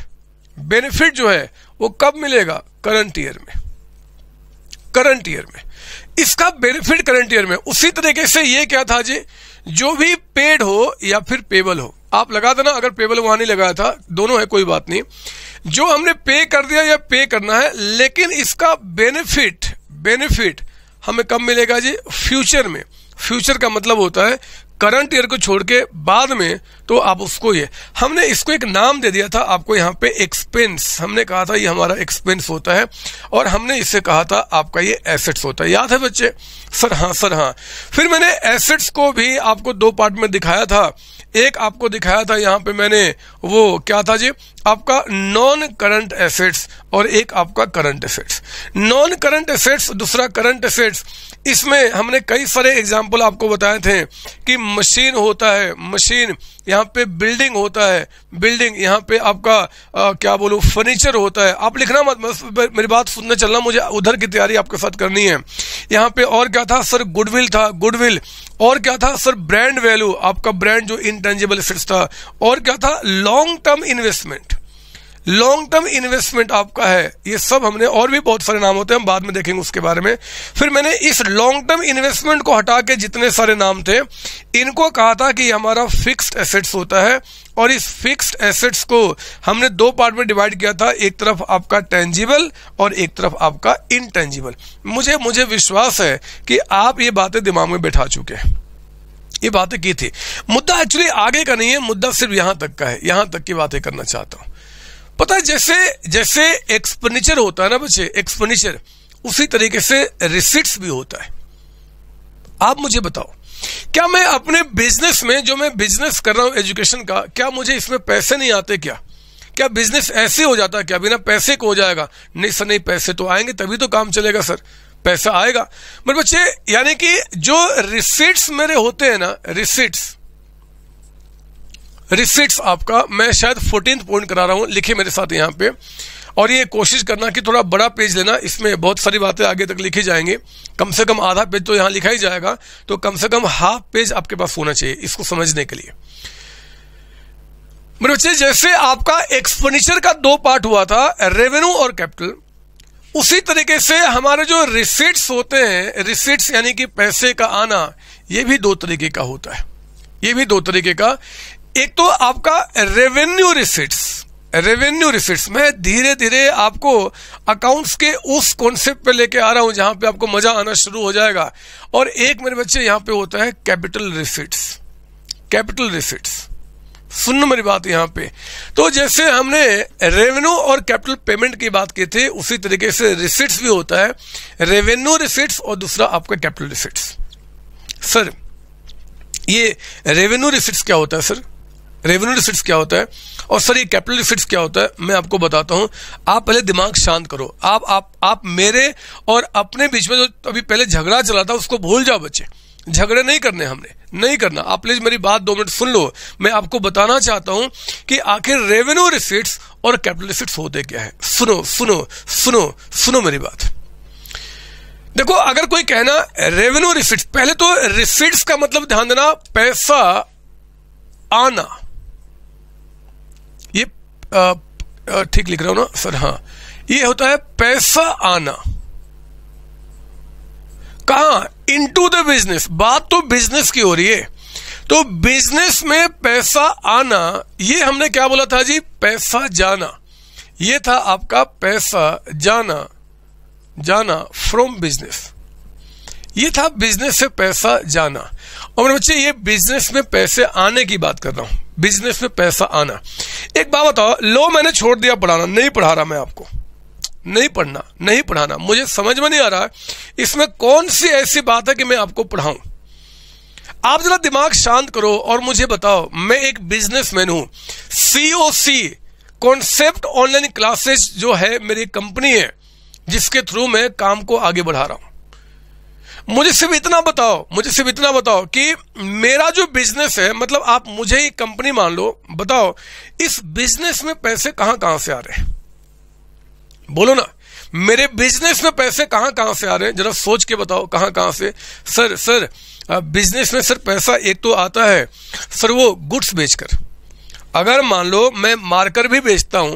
बेनिफिट जो है वो कब मिलेगा करंट ईयर में करंट ईयर में इसका बेनिफिट करंट ईयर में उसी तरीके से ये क्या था जी जो भी पेड हो या फिर पेबल हो आप लगा देना अगर पेबल वहां नहीं लगाया था दोनों है कोई बात नहीं जो हमने पे कर दिया या पे करना है लेकिन इसका बेनिफिट बेनिफिट हमें कब मिलेगा जी फ्यूचर में फ्यूचर का मतलब होता है करंट ईयर को छोड़ के बाद में तो आप उसको ये हमने इसको एक नाम दे दिया था आपको यहाँ पे एक्सपेंस हमने कहा था ये हमारा एक्सपेंस होता है और हमने इससे कहा था आपका ये एसेट्स होता है याद है बच्चे सर हाँ सर हाँ फिर मैंने एसेट्स को भी आपको दो पार्ट में दिखाया था एक आपको दिखाया था यहाँ पे मैंने वो क्या था जी आपका नॉन करंट एसेट्स और एक आपका current assets non current assets दूसरा करंट एसेट्स इसमें हमने कई सारे एग्जाम्पल आपको बताए थे कि मशीन होता है मशीन यहाँ पे बिल्डिंग होता है बिल्डिंग यहाँ पे आपका आ, क्या बोलूँ फर्नीचर होता है आप लिखना मत मेरी बात सुनने चलना मुझे उधर की तैयारी आपके साथ करनी है यहाँ पे और क्या था सर गुडविल था गुडविल और क्या था सर ब्रांड वैल्यू आपका ब्रांड जो इनटेंजिबल एसेट्स था और क्या था long term investment long term investment आपका है ये सब हमने और भी बहुत सारे नाम होते हैं हम बाद में देखेंगे उसके बारे में फिर मैंने इस लॉन्ग टर्म इन्वेस्टमेंट को हटा के जितने सारे नाम थे इनको कहा था कि हमारा फिक्स्ड एसेट्स होता है और इस फिक्स्ड एसेट्स को हमने दो पार्ट में डिवाइड किया था एक तरफ आपका टेंजिबल और एक तरफ आपका इनटेंजिबल मुझे मुझे विश्वास है कि आप ये बातें दिमाग में बैठा चुके हैं ये बातें की थी मुद्दा एक्चुअली आगे का नहीं है मुद्दा सिर्फ यहां तक का है यहां तक की बातें करना चाहता हूं पता है जैसे जैसे एक्सपेंडिचर होता है ना बच्चे एक्सपेंडिचर उसी तरीके से रिसिट्स भी होता है आप मुझे बताओ क्या मैं अपने बिजनेस में जो मैं बिजनेस कर रहा हूं एजुकेशन का क्या मुझे इसमें पैसे नहीं आते क्या क्या बिजनेस ऐसे हो जाता है क्या बिना पैसे को हो जाएगा नहीं सर नहीं पैसे तो आएंगे तभी तो काम चलेगा सर पैसा आएगा मेरे बच्चे यानी कि जो रिसिट्स मेरे होते हैं ना रिसिट्स रिसिट्स आपका मैं शायद फोर्टीन पॉइंट करा रहा हूँ लिखे मेरे साथ यहाँ पे और ये कोशिश करना कि थोड़ा बड़ा पेज लेना इसमें बहुत सारी बातें आगे तक लिखी जाएंगे कम से कम आधा पेज तो यहाँ लिखा ही जाएगा तो कम से कम हाफ पेज आपके पास होना चाहिए इसको समझने के लिए मेरे बच्चे जैसे आपका एक्सपेंडिचर का दो पार्ट हुआ था रेवेन्यू और कैपिटल उसी तरीके से हमारे जो रिसिट्स होते हैं रिसिट्स यानी कि पैसे का आना ये भी दो तरीके का होता है ये भी दो तरीके का एक तो आपका रेवेन्यू रिसिट्स रेवेन्यू रिसिट्स मैं धीरे धीरे आपको अकाउंट्स के उस कॉन्सेप्ट पे लेके आ रहा हूं जहां पे आपको मजा आना शुरू हो जाएगा और एक मेरे बच्चे यहां पे होता है कैपिटल रिसिट्स कैपिटल रिसिट्स सुन मेरी बात यहां पे तो जैसे हमने रेवेन्यू और कैपिटल पेमेंट की बात की थी उसी तरीके से रिसिट्स भी होता है रेवेन्यू रिसिट्स और दूसरा आपका कैपिटल रिसिट्स सर ये रेवेन्यू रिसिट्स क्या होता है सर रेवेन्यू रिसिट्स क्या होता है और सर ये कैपिटल रिसिट्स क्या होता है मैं आपको बताता हूँ आप पहले दिमाग शांत करो आप आप आप मेरे और अपने बीच में जो अभी पहले झगड़ा चला था उसको भूल जाओ बच्चे झगड़े नहीं करने हमने नहीं करना आप प्लीज मेरी बात दो मिनट सुन लो मैं आपको बताना चाहता हूं कि आखिर रेवेन्यू रिसिट्स और कैपिटल रिसिट्स होते क्या है सुनो सुनो सुनो सुनो मेरी बात देखो अगर कोई कहना रेवेन्यू रिसिट्स पहले तो रिसिट्स का मतलब ध्यान देना पैसा आना ठीक लिख रहा हूं ना सर हाँ ये होता है पैसा आना कहा इनटू द बिजनेस बात तो बिजनेस की हो रही है तो बिजनेस में पैसा आना ये हमने क्या बोला था जी पैसा जाना ये था आपका पैसा जाना जाना फ्रॉम बिजनेस ये था बिजनेस से पैसा जाना और बच्चे ये बिजनेस में पैसे आने की बात कर रहा हूं बिजनेस में पैसा आना एक बात बताओ लो मैंने छोड़ दिया पढ़ाना नहीं पढ़ा रहा मैं आपको नहीं पढ़ना नहीं पढ़ाना मुझे समझ में नहीं आ रहा इसमें कौन सी ऐसी बात है कि मैं आपको पढ़ाऊं आप जरा दिमाग शांत करो और मुझे बताओ मैं एक बिजनेसमैन हूं सीओसी कॉन्सेप्ट ऑनलाइन क्लासेस जो है मेरी कंपनी है जिसके थ्रू मैं काम को आगे बढ़ा रहा हूं मुझे सिर्फ इतना बताओ मुझे सिर्फ इतना बताओ कि मेरा जो बिजनेस है मतलब आप मुझे ही कंपनी मान लो बताओ इस बिजनेस में पैसे कहां कहां से आ रहे हैं बोलो ना मेरे बिजनेस में पैसे कहां कहां से आ रहे हैं जरा सोच के बताओ कहां कहां से सर सर बिजनेस में सर पैसा एक तो आता है सर वो गुड्स बेचकर अगर मान लो मैं मार्कर भी बेचता हूं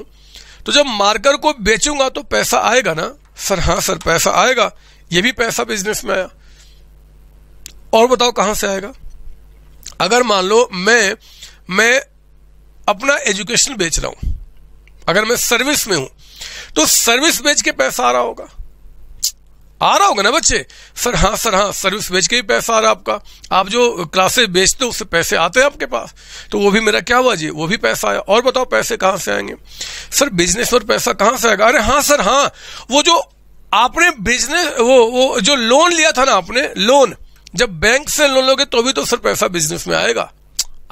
तो जब मार्कर को बेचूंगा तो पैसा आएगा ना सर हाँ सर पैसा आएगा ये भी पैसा बिजनेस में आया और बताओ कहाँ से आएगा अगर मान लो मैं मैं अपना एजुकेशन बेच रहा हूं अगर मैं सर्विस में हूं तो सर्विस बेच के पैसा आ रहा होगा आ रहा होगा ना बच्चे सर हाँ सर हाँ सर्विस बेच के भी पैसा आ रहा है आपका आप जो क्लासेस बेचते हो उससे पैसे आते हैं आपके पास तो वो भी मेरा क्या हुआ जी वो भी पैसा आया और बताओ पैसे कहाँ से आएंगे सर बिजनेस और पैसा कहाँ से आएगा अरे हाँ सर हाँ वो जो आपने बिजनेस वो वो जो लोन लिया था ना आपने लोन जब बैंक से लोन लोगे तो भी तो सर पैसा बिजनेस में आएगा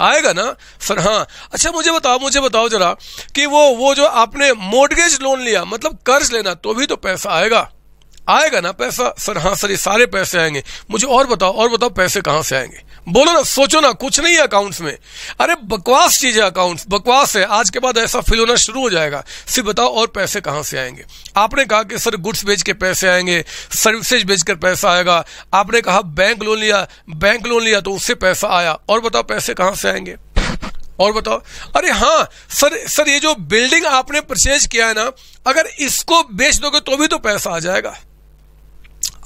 आएगा ना सर हाँ अच्छा मुझे बताओ मुझे बताओ जरा कि वो वो जो आपने मोर्गेज लोन लिया मतलब कर्ज लेना तो भी तो पैसा आएगा आएगा ना पैसा सर हाँ सर ये सारे पैसे आएंगे मुझे और बताओ और बताओ पैसे कहाँ से आएंगे बोलो ना सोचो ना कुछ नहीं है अकाउंट्स में अरे बकवास चीज है अकाउंट्स बकवास है आज के बाद ऐसा फील होना शुरू हो जाएगा सिर्फ बताओ और पैसे कहां से आएंगे आपने कहा कि सर गुड्स बेच के पैसे आएंगे सर्विसेज बेचकर पैसा आएगा आपने कहा बैंक लोन लिया बैंक लोन लिया तो उससे पैसा आया और बताओ पैसे कहां से आएंगे और बताओ अरे हाँ सर सर ये जो बिल्डिंग आपने परचेज किया है ना अगर इसको बेच दोगे तो भी तो पैसा आ जाएगा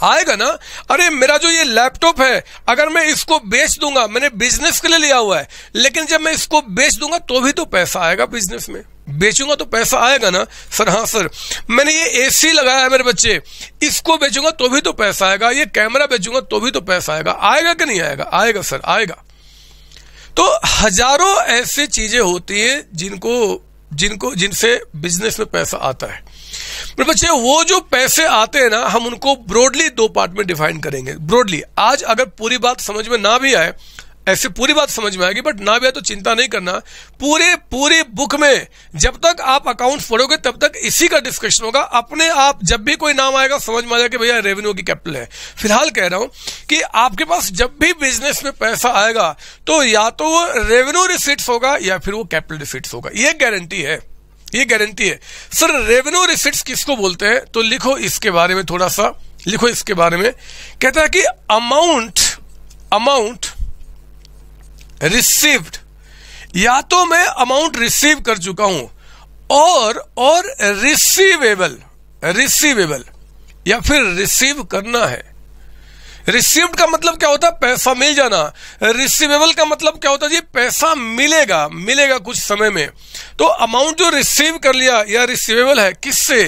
आएगा ना अरे मेरा जो ये लैपटॉप है अगर मैं इसको बेच दूंगा मैंने बिजनेस के लिए लिया हुआ है लेकिन जब मैं इसको बेच दूंगा तो भी तो पैसा आएगा बिजनेस में बेचूंगा तो पैसा आएगा ना सर हाँ सर मैंने ये एसी लगाया है मेरे बच्चे इसको बेचूंगा तो भी तो पैसा आएगा ये कैमरा बेचूंगा तो भी तो पैसा आएगा आएगा कि नहीं आएगा आएगा सर आएगा तो हजारों ऐसी चीजें होती है जिनको जिनको जिनसे बिजनेस में पैसा आता है पर बच्चे वो जो पैसे आते हैं ना हम उनको ब्रॉडली दो पार्ट में डिफाइन करेंगे ब्रॉडली आज अगर पूरी बात समझ में ना भी आए ऐसे पूरी बात समझ में आएगी बट ना भी आए तो चिंता नहीं करना पूरे पूरे बुक में जब तक आप अकाउंट पढ़ोगे तब तक इसी का डिस्कशन होगा अपने आप जब भी कोई नाम आएगा समझ में आ जाएगा कि भैया रेवेन्यू की कैपिटल है फिलहाल कह रहा हूं कि आपके पास जब भी बिजनेस में पैसा आएगा तो या तो वो रेवेन्यू रिसिट्स होगा या फिर वो कैपिटल रिसिट्स होगा ये गारंटी है ये गारंटी है सर रेवेन्यू रिसिट्स किसको बोलते हैं तो लिखो इसके बारे में थोड़ा सा लिखो इसके बारे में कहता है कि अमाउंट अमाउंट रिसीव्ड या तो मैं अमाउंट रिसीव कर चुका हूं और और रिसीवेबल रिसीवेबल या फिर रिसीव करना है रिसीव्ड का मतलब क्या होता है पैसा मिल जाना रिसीवेबल का मतलब क्या होता है जी पैसा मिलेगा मिलेगा कुछ समय में तो अमाउंट जो रिसीव कर लिया या रिसीवेबल है किससे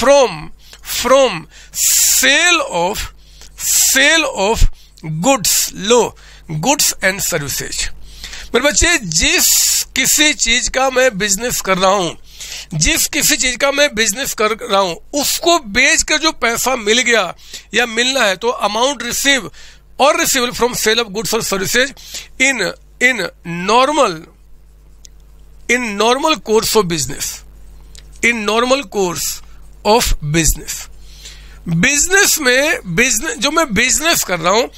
from from sale of sale of goods लो गुड्स एंड सर्विसेज मेरे बच्चे जिस किसी चीज का मैं बिजनेस कर रहा हूं जिस किसी चीज का मैं बिजनेस कर रहा हूं उसको बेच कर जो पैसा मिल गया या मिलना है तो अमाउंट रिसीव और receivable from sale of goods और services in in normal in normal course of business in normal course of business business में बिजनेस जो मैं बिजनेस कर रहा हूँ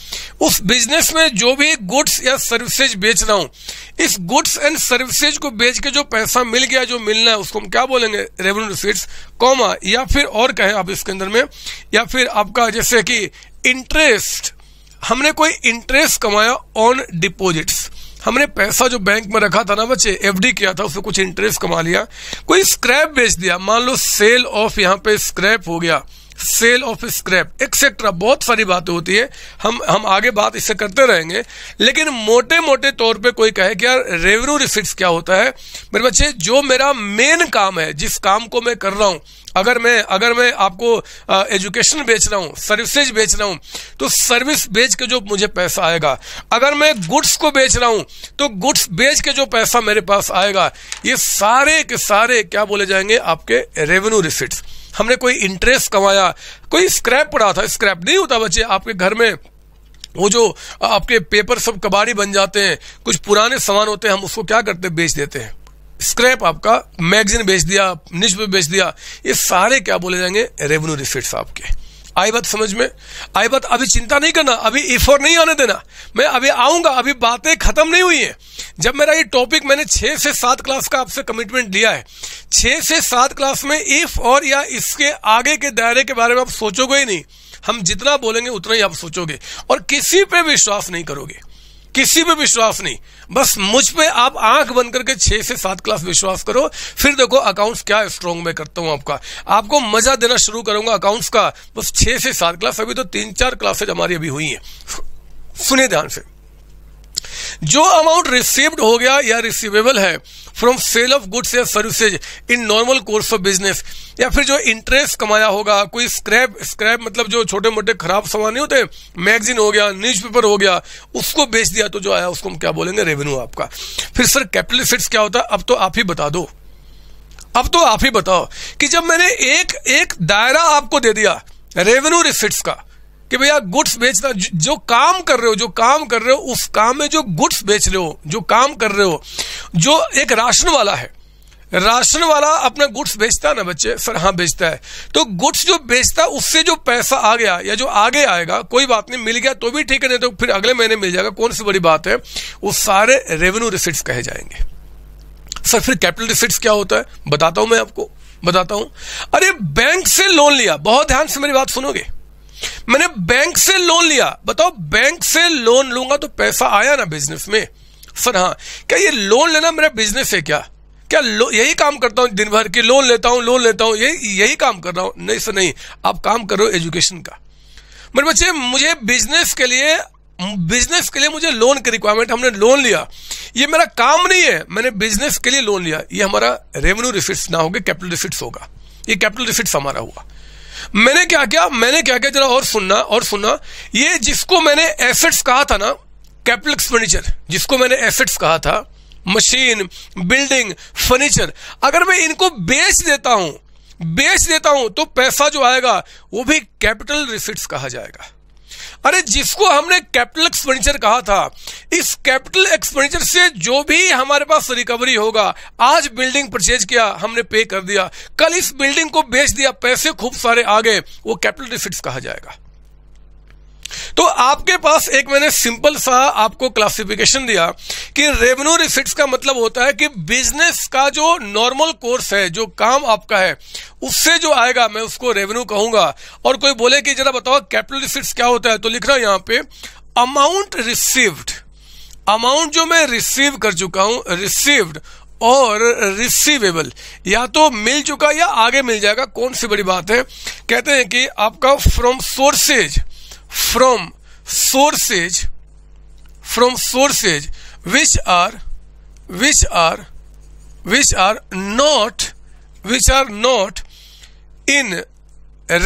उस बिजनेस में जो भी गुड्स या सर्विसेज बेच रहा हूँ इस गुड्स एंड सर्विसेज को बेच के जो पैसा मिल गया जो मिलना है उसको हम क्या बोलेंगे रेवेन्यू रिसीट्स कॉमा या फिर और कहें आप इसके अंदर में या फिर आपका जैसे कि इंटरेस्ट हमने कोई इंटरेस्ट कमाया ऑन डिपोजिट्स हमने पैसा जो बैंक में रखा था ना बच्चे एफडी किया था उसमें कुछ इंटरेस्ट कमा लिया कोई स्क्रैप बेच दिया मान लो सेल ऑफ यहाँ पे स्क्रैप हो गया सेल ऑफ स्क्रैप एक्सेट्रा बहुत सारी बातें होती है हम हम आगे बात इससे करते रहेंगे लेकिन मोटे मोटे तौर पे कोई कहे कि यार रेवेन्यू रिसिट्स क्या होता है मेरे बच्चे जो मेरा मेन काम है जिस काम को मैं कर रहा हूं अगर मैं अगर मैं आपको एजुकेशन बेच रहा हूँ सर्विसेज बेच रहा हूं तो सर्विस बेच के जो मुझे पैसा आएगा अगर मैं गुड्स को बेच रहा हूँ तो गुड्स बेच के जो पैसा मेरे पास आएगा ये सारे के सारे क्या बोले जाएंगे आपके रेवेन्यू रिसिट्स हमने कोई इंटरेस्ट कमाया कोई स्क्रैप पड़ा था स्क्रैप नहीं होता बच्चे आपके घर में वो जो आपके पेपर सब कबाड़ी बन जाते हैं कुछ पुराने सामान होते हैं हम उसको क्या करते हैं बेच देते हैं स्क्रैप आपका मैगजीन बेच दिया न्यूज बेच दिया ये सारे क्या बोले जाएंगे रेवेन्यू रिसिट्स आपके आई बात समझ में आई बात अभी चिंता नहीं करना अभी इफोर नहीं आने देना मैं अभी आऊंगा अभी बातें खत्म नहीं हुई है जब मेरा ये टॉपिक मैंने छह से सात क्लास का आपसे कमिटमेंट लिया है छह से सात क्लास में इफ और या इसके आगे के दायरे के बारे में आप सोचोगे ही नहीं हम जितना बोलेंगे उतना ही आप सोचोगे और किसी पे विश्वास नहीं करोगे किसी पे विश्वास नहीं बस मुझ पे आप आंख बंद करके छह से सात क्लास विश्वास करो फिर देखो अकाउंट्स क्या स्ट्रॉन्ग में करता हूँ आपका आपको मजा देना शुरू करूंगा अकाउंट्स का बस छह से सात क्लास अभी तो तीन चार क्लासेज हमारी अभी हुई है सुने ध्यान से जो अमाउंट रिसीव्ड हो गया या रिसीवेबल है फ्रॉम सेल ऑफ गुड्स या services in normal course of business या फिर जो इंटरेस्ट कमाया होगा कोई स्क्रैप स्क्रैप मतलब जो छोटे मोटे खराब सामान नहीं होते मैगजीन हो गया न्यूज़पेपर हो गया उसको बेच दिया तो जो आया उसको हम क्या बोलेंगे रेवेन्यू आपका फिर सर कैपिटल फिट्स क्या होता है अब तो आप ही बता दो अब तो आप ही बताओ कि जब मैंने एक एक दायरा आपको दे दिया रेवेन्यू रिसिट्स का कि भैया गुड्स बेचना जो काम कर रहे हो जो काम कर रहे हो उस काम में जो गुड्स बेच रहे हो जो काम कर रहे हो जो एक राशन वाला है राशन वाला अपना गुड्स बेचता है ना बच्चे सर हाँ बेचता है तो गुड्स जो बेचता है उससे जो पैसा आ गया या जो आगे आएगा कोई बात नहीं मिल गया तो भी ठीक है नहीं तो फिर अगले महीने मिल जाएगा कौन सी बड़ी बात है वो सारे रेवेन्यू रिसिट्स कहे जाएंगे सर फिर कैपिटल रिसिट्स क्या होता है बताता हूं मैं आपको बताता हूं अरे बैंक से लोन लिया बहुत ध्यान से मेरी बात सुनोगे मैंने बैंक से लोन लिया बताओ बैंक से लोन लूंगा तो पैसा आया ना बिजनेस में सर हाँ क्या ये लोन लेना मेरा बिजनेस है क्या क्या यही काम करता हूँ दिन भर की लोन लेता हूँ लोन लेता हूँ यही यही काम कर रहा हूँ नहीं सर नहीं आप काम कर रहे हो एजुकेशन का मेरे बच्चे मुझे बिजनेस के लिए बिजनेस के लिए मुझे लोन की रिक्वायरमेंट हमने लोन लिया ये मेरा काम नहीं है मैंने बिजनेस के लिए लोन लिया ये हमारा रेवेन्यू रिफिट्स ना होगा कैपिटल रिफिट्स होगा ये कैपिटल रिफिट्स हमारा हुआ मैंने क्या किया मैंने क्या किया जरा और सुनना और सुनना ये जिसको मैंने एसेट्स कहा था ना कैपिटल एक्सपेंडिचर जिसको मैंने एसेट्स कहा था मशीन बिल्डिंग फर्नीचर अगर मैं इनको बेच देता हूं बेच देता हूं तो पैसा जो आएगा वो भी कैपिटल रिसिट्स कहा जाएगा अरे जिसको हमने कैपिटल एक्सपेंडिचर कहा था इस कैपिटल एक्सपेंडिचर से जो भी हमारे पास रिकवरी होगा आज बिल्डिंग परचेज किया हमने पे कर दिया कल इस बिल्डिंग को बेच दिया पैसे खूब सारे आ गए वो कैपिटल रिसिट्स कहा जाएगा तो आपके पास एक मैंने सिंपल सा आपको क्लासिफिकेशन दिया कि रेवेन्यू रिसिट्स का मतलब होता है कि बिजनेस का जो नॉर्मल कोर्स है जो काम आपका है उससे जो आएगा मैं उसको रेवेन्यू कहूंगा और कोई बोले कि जरा बताओ कैपिटल रिसिट्स क्या होता है तो लिख रहा यहां पे अमाउंट रिसीव्ड अमाउंट जो मैं रिसीव कर चुका हूं रिसीव्ड और रिसीवेबल या तो मिल चुका या आगे मिल जाएगा कौन सी बड़ी बात है कहते हैं कि आपका from sources from sources from sources which are which are which are not which are not in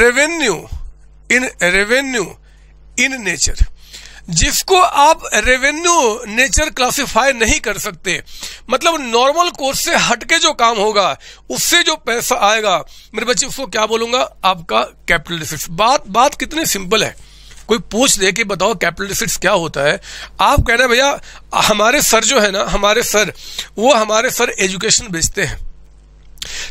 revenue in revenue in nature जिसको आप रेवेन्यू नेचर क्लासिफाई नहीं कर सकते मतलब नॉर्मल कोर्स से हटके जो काम होगा उससे जो पैसा आएगा मेरे बच्चे उसको क्या बोलूंगा आपका कैपिटल बात बात कितनी सिंपल है कोई पूछ दे कि बताओ कैपिटल रिसिट्स क्या होता है आप कह रहे हैं भैया हमारे सर जो है ना हमारे सर वो हमारे सर एजुकेशन बेचते हैं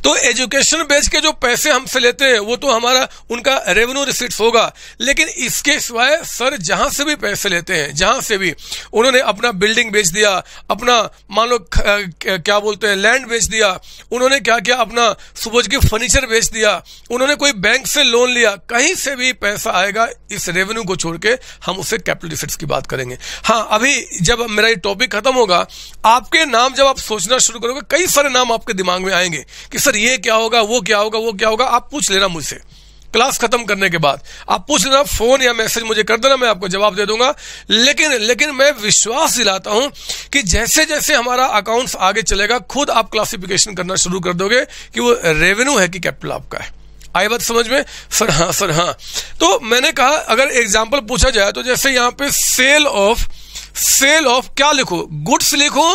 तो एजुकेशन बेच के जो पैसे हमसे लेते हैं वो तो हमारा उनका रेवेन्यू रिसीट होगा लेकिन इसके सिवाय सर जहां से भी पैसे लेते हैं जहां से भी उन्होंने अपना बिल्डिंग बेच दिया अपना मान लो क्या बोलते हैं लैंड बेच दिया उन्होंने क्या किया अपना सुबह की फर्नीचर बेच दिया उन्होंने कोई बैंक से लोन लिया कहीं से भी पैसा आएगा इस रेवेन्यू को छोड़ के हम उससे कैपिटल रिसिट की बात करेंगे हाँ अभी जब मेरा ये टॉपिक खत्म होगा आपके नाम जब आप सोचना शुरू करोगे कई सारे नाम आपके दिमाग में आएंगे कि सर ये क्या होगा वो क्या होगा वो क्या होगा आप पूछ लेना मुझसे क्लास खत्म करने के बाद आप पूछ लेना फोन या मैसेज मुझे कर देना मैं आपको जवाब दे दूंगा लेकिन लेकिन मैं विश्वास दिलाता हूं कि जैसे जैसे हमारा अकाउंट्स आगे चलेगा खुद आप क्लासिफिकेशन करना शुरू कर दोगे कि वो रेवेन्यू है कि कैपिटल आपका है आई बात समझ में सर हाँ सर हाँ तो मैंने कहा अगर एग्जाम्पल पूछा जाए तो जैसे यहाँ पे सेल ऑफ सेल ऑफ क्या लिखो गुड्स लिखो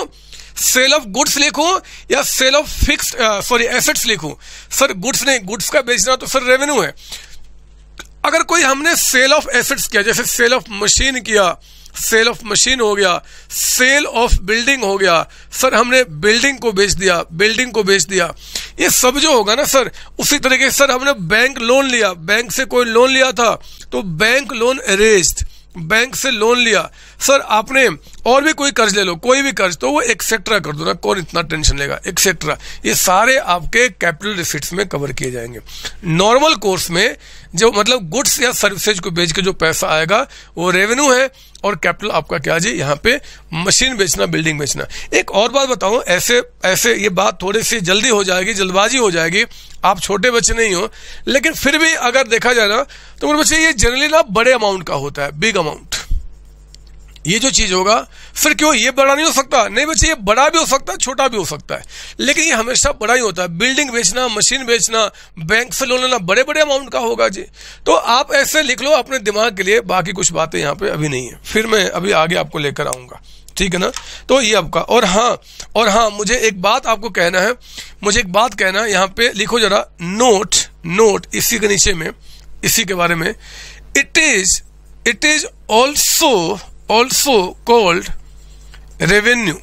सेल ऑफ गुड्स लिखूं या sale of fixed sorry assets लिखूं सर गुड्स नहीं गुड्स का बेचना तो सर रेवेन्यू है अगर कोई हमने सेल ऑफ एसेट्स किया जैसे सेल ऑफ मशीन किया सेल ऑफ मशीन हो गया सेल ऑफ बिल्डिंग हो गया सर हमने बिल्डिंग को बेच दिया बिल्डिंग को बेच दिया ये सब जो होगा ना सर उसी तरीके से सर हमने बैंक लोन लिया बैंक से कोई लोन लिया था तो बैंक लोन अरेज्ड बैंक से लोन लिया सर आपने और भी कोई कर्ज ले लो कोई भी कर्ज तो वो एक्सेट्रा कर दो ना कौन इतना टेंशन लेगा एक्सेट्रा ये सारे आपके कैपिटल रिसिट्स में कवर किए जाएंगे नॉर्मल कोर्स में जो मतलब गुड्स या सर्विसेज को बेच के जो पैसा आएगा वो रेवेन्यू है और कैपिटल आपका क्या जी यहाँ पे मशीन बेचना बिल्डिंग बेचना एक और बात बताऊं ऐसे ऐसे ये बात थोड़ी सी जल्दी हो जाएगी जल्दबाजी हो जाएगी आप छोटे बच्चे नहीं हो लेकिन फिर भी अगर देखा जाए ना तो मेरे बच्चे ये जनरली ना बड़े अमाउंट का होता है बिग अमाउंट ये जो चीज होगा फिर क्यों ये बड़ा नहीं हो सकता नहीं बच्चे ये बड़ा भी हो सकता है छोटा भी हो सकता है लेकिन ये हमेशा बड़ा ही होता है बिल्डिंग बेचना मशीन बेचना बैंक से लोन लेना बड़े बड़े अमाउंट का होगा जी तो आप ऐसे लिख लो अपने दिमाग के लिए बाकी कुछ बातें यहाँ पे अभी नहीं है फिर मैं अभी आगे आपको लेकर आऊंगा ठीक है ना तो ये आपका और हाँ और हाँ मुझे एक बात आपको कहना है मुझे एक बात कहना है यहाँ पे लिखो जरा नोट नोट इसी के नीचे में इसी के बारे में it is it is also also called revenue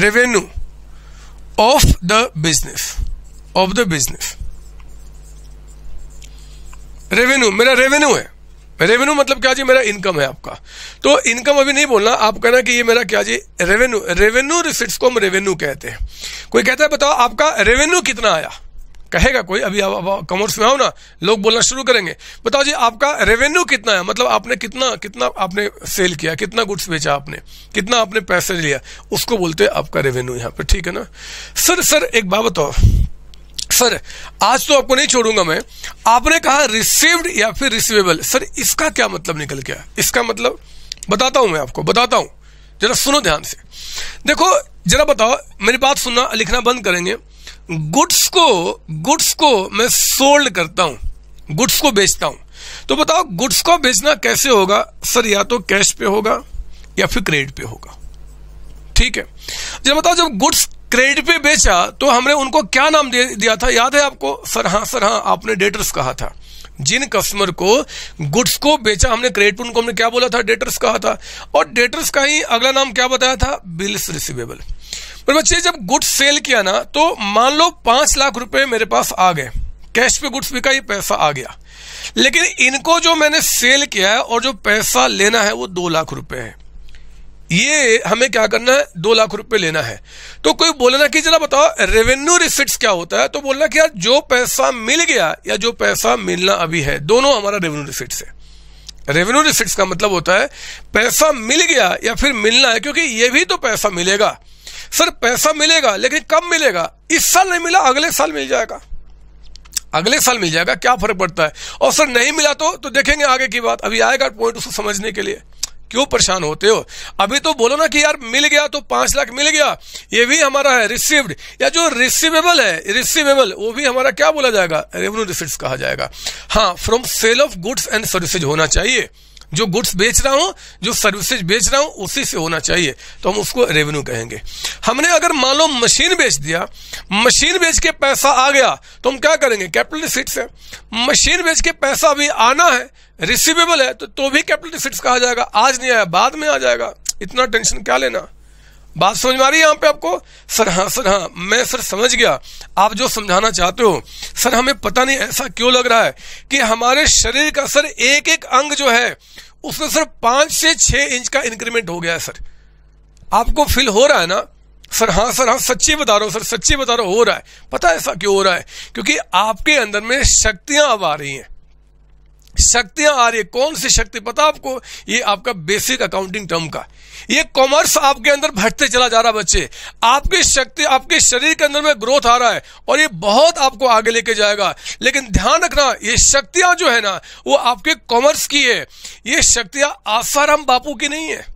revenue of the business of the business revenue मेरा रेवेन्यू है रेवेन्यू मतलब क्या जी मेरा इनकम है आपका तो इनकम अभी नहीं बोलना आप कहना कि ये मेरा क्या जी रेवेन्यू रेवेन्यू रिसिट्स को हम रेवेन्यू कहते हैं कोई कहता है बताओ आपका रेवेन्यू कितना आया कहेगा कोई अभी आप कॉमर्स में आओ ना लोग बोलना शुरू करेंगे बताओ जी आपका रेवेन्यू कितना है मतलब आपने कितना कितना आपने सेल किया कितना गुड्स बेचा आपने कितना आपने पैसे लिया उसको बोलते हैं आपका रेवेन्यू यहाँ पर ठीक है ना सर सर एक बात बताओ सर आज तो आपको नहीं छोड़ूंगा मैं आपने कहा रिसीव्ड या फिर रिसीवेबल सर इसका क्या मतलब निकल गया इसका मतलब बताता हूं मैं आपको बताता हूं जरा सुनो ध्यान से देखो जरा बताओ मेरी बात सुनना लिखना बंद करेंगे गुड्स को गुड्स को मैं सोल्ड करता हूं गुड्स को बेचता हूं तो बताओ गुड्स को बेचना कैसे होगा सर या तो कैश पे होगा या फिर क्रेडिट पे होगा ठीक है जरा बताओ जब गुड्स क्रेडिट पे बेचा तो हमने उनको क्या नाम दे दिया था याद है आपको फरहा फरहा आपने डेटर्स कहा था जिन कस्टमर को गुड्स को बेचा हमने क्रेडिट पर उनको हमने क्या बोला था डेटर्स कहा था और डेटर्स का ही अगला नाम क्या बताया था बिल्स रिसिवेबल पर बच्चे जब गुड्स सेल किया ना तो मान लो पांच लाख रुपए मेरे पास आ गए कैश पे गुड्स बिका ये पैसा आ गया लेकिन इनको जो मैंने सेल किया है और जो पैसा लेना है वो दो लाख रुपए है ये हमें क्या करना है दो लाख रुपए लेना है तो कोई बोलना कि जरा बताओ रेवेन्यू रिसिट्स क्या होता है तो बोलना कि यार जो पैसा मिल गया या जो पैसा मिलना अभी है दोनों हमारा रेवेन्यू रिसिट्स है रेवेन्यू रिसिट्स का मतलब होता है पैसा मिल गया या फिर मिलना है क्योंकि ये भी तो पैसा मिलेगा सर पैसा मिलेगा लेकिन कब मिलेगा इस साल नहीं मिला अगले साल मिल जाएगा अगले साल मिल जाएगा क्या फर्क पड़ता है और सर नहीं मिला तो तो देखेंगे आगे की बात अभी आएगा पॉइंट उसको समझने के लिए क्यों परेशान होते हो अभी तो बोलो ना कि यार मिल गया तो पांच लाख मिल गया ये भी हमारा है रिसीव्ड या जो रिसीवेबल है रिसीवेबल वो भी हमारा क्या बोला जाएगा रेवेन्यू रिसिप्ट कहा जाएगा हाँ from sale of goods and services होना चाहिए जो गुड्स बेच रहा हूं जो सर्विसेज बेच रहा हूं उसी से होना चाहिए तो हम उसको रेवेन्यू कहेंगे हमने अगर मान लो मशीन बेच दिया मशीन बेच के पैसा आ गया तो हम क्या करेंगे कैपिटल रिसिप्ट है मशीन बेच के पैसा अभी आना है रिसीवेबल है तो, तो भी कैपिटल डिफिट्स कहा जाएगा आज नहीं आया बाद में आ जाएगा इतना टेंशन क्या लेना बात समझ में आ रही है यहाँ पे आपको सर हाँ सर हाँ मैं सर समझ गया आप जो समझाना चाहते हो सर हमें पता नहीं ऐसा क्यों लग रहा है कि हमारे शरीर का सर एक एक अंग जो है उसमें सर पांच से छह इंच का इंक्रीमेंट हो गया है सर आपको फील हो रहा है ना सर हाँ सर हाँ सच्ची बता रहा हूँ सर सच्ची बता रहा हूँ हो रहा है पता ऐसा क्यों हो रहा है क्योंकि आपके अंदर में शक्तियां अब आ रही हैं शक्तियां आ रही है कौन सी शक्ति पता आपको ये आपका बेसिक अकाउंटिंग टर्म का ये कॉमर्स आपके अंदर भटते चला जा रहा है बच्चे आपकी शक्ति आपके शरीर के अंदर में ग्रोथ आ रहा है और ये बहुत आपको आगे लेके जाएगा लेकिन ध्यान रखना ये शक्तियां जो है ना वो आपके कॉमर्स की है ये शक्तियां आसाराम बापू की नहीं है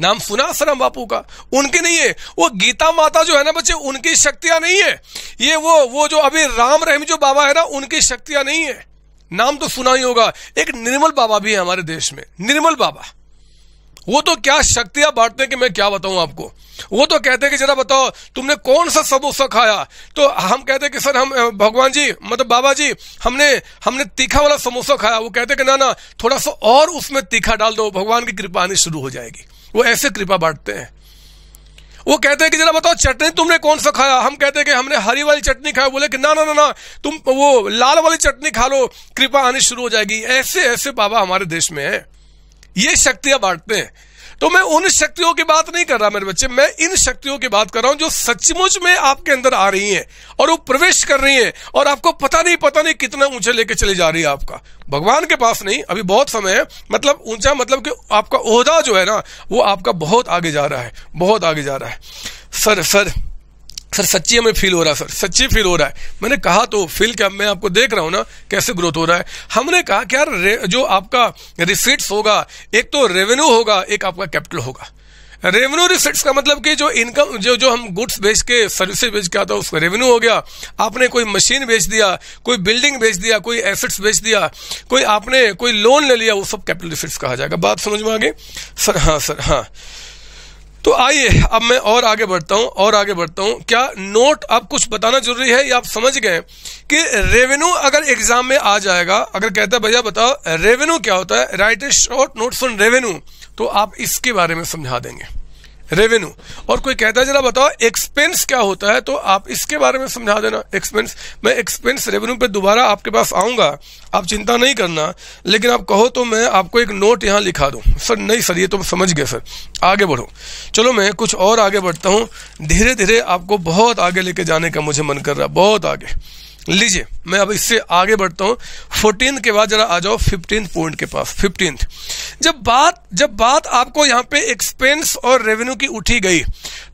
नाम सुना आसाराम बापू का उनके नहीं है वो गीता माता जो है ना बच्चे उनकी शक्तियां नहीं है ये वो वो जो अभी राम रहीम जो बाबा है ना उनकी शक्तियां नहीं है नाम तो सुना ही होगा एक निर्मल बाबा भी है हमारे देश में निर्मल बाबा वो तो क्या शक्तियां बांटते कि मैं क्या बताऊं आपको वो तो कहते कि जरा बताओ तुमने कौन सा समोसा खाया तो हम कहते कि सर हम भगवान जी मतलब बाबा जी हमने हमने तीखा वाला समोसा खाया वो कहते कि ना ना थोड़ा सा और उसमें तीखा डाल दो भगवान की कृपा आनी शुरू हो जाएगी वो ऐसे कृपा बांटते हैं वो कहते हैं कि जरा बताओ चटनी तुमने कौन सा खाया हम कहते हैं कि हमने हरी वाली चटनी खाई बोले कि ना ना ना ना तुम वो लाल वाली चटनी खा लो कृपा आनी शुरू हो जाएगी ऐसे ऐसे बाबा हमारे देश में है ये शक्तियां बांटते हैं तो मैं उन शक्तियों की बात नहीं कर रहा मेरे बच्चे मैं इन शक्तियों की बात कर रहा हूं जो सचमुच में आपके अंदर आ रही हैं और वो प्रवेश कर रही हैं और आपको पता नहीं पता नहीं कितना ऊंचे लेके चले जा रही है आपका भगवान के पास नहीं अभी बहुत समय है मतलब ऊंचा मतलब कि आपका ओहदा जो है ना वो आपका बहुत आगे जा रहा है बहुत आगे जा रहा है सर सर सर सच्ची हमें फील हो रहा है सर सच्ची फील हो रहा है मैंने कहा तो फील क्या मैं आपको देख रहा हूँ ना कैसे ग्रोथ हो रहा है हमने कहा कि यार जो आपका रिसीट्स होगा एक तो रेवेन्यू होगा एक आपका कैपिटल होगा रेवेन्यू रिसीट्स का मतलब कि जो इनकम जो जो हम गुड्स बेच के सर्विसेज बेच के आता है उसका रेवेन्यू हो गया आपने कोई मशीन बेच दिया कोई बिल्डिंग बेच दिया कोई एसेट्स बेच दिया कोई आपने कोई लोन ले लिया वो सब कैपिटल रिसीट्स कहा जाएगा बात समझ में आगे सर हाँ सर हाँ तो आइए अब मैं और आगे बढ़ता हूँ और आगे बढ़ता हूँ क्या नोट आप कुछ बताना जरूरी है या आप समझ गए कि रेवेन्यू अगर एग्जाम में आ जाएगा अगर कहता है भैया बताओ रेवेन्यू क्या होता है right a short notes on revenue तो आप इसके बारे में समझा देंगे रेवेन्यू और कोई कहता है जरा बताओ एक्सपेंस क्या होता है तो आप इसके बारे में समझा देना एक्सपेंस मैं एक्सपेंस रेवेन्यू पे दोबारा आपके पास आऊंगा आप चिंता नहीं करना लेकिन आप कहो तो मैं आपको एक नोट यहाँ लिखा दूँ सर नहीं सर ये तो समझ गए सर आगे बढ़ो चलो मैं कुछ और आगे बढ़ता हूँ धीरे धीरे आपको बहुत आगे लेके जाने का मुझे मन कर रहा है बहुत आगे लीजिए मैं अब इससे आगे बढ़ता हूँ फोर्टीन के बाद जरा आ जाओ फिफ्टीन पॉइंट के पास फिफ्टीन जब बात जब बात आपको यहाँ पे एक्सपेंस और रेवेन्यू की उठी गई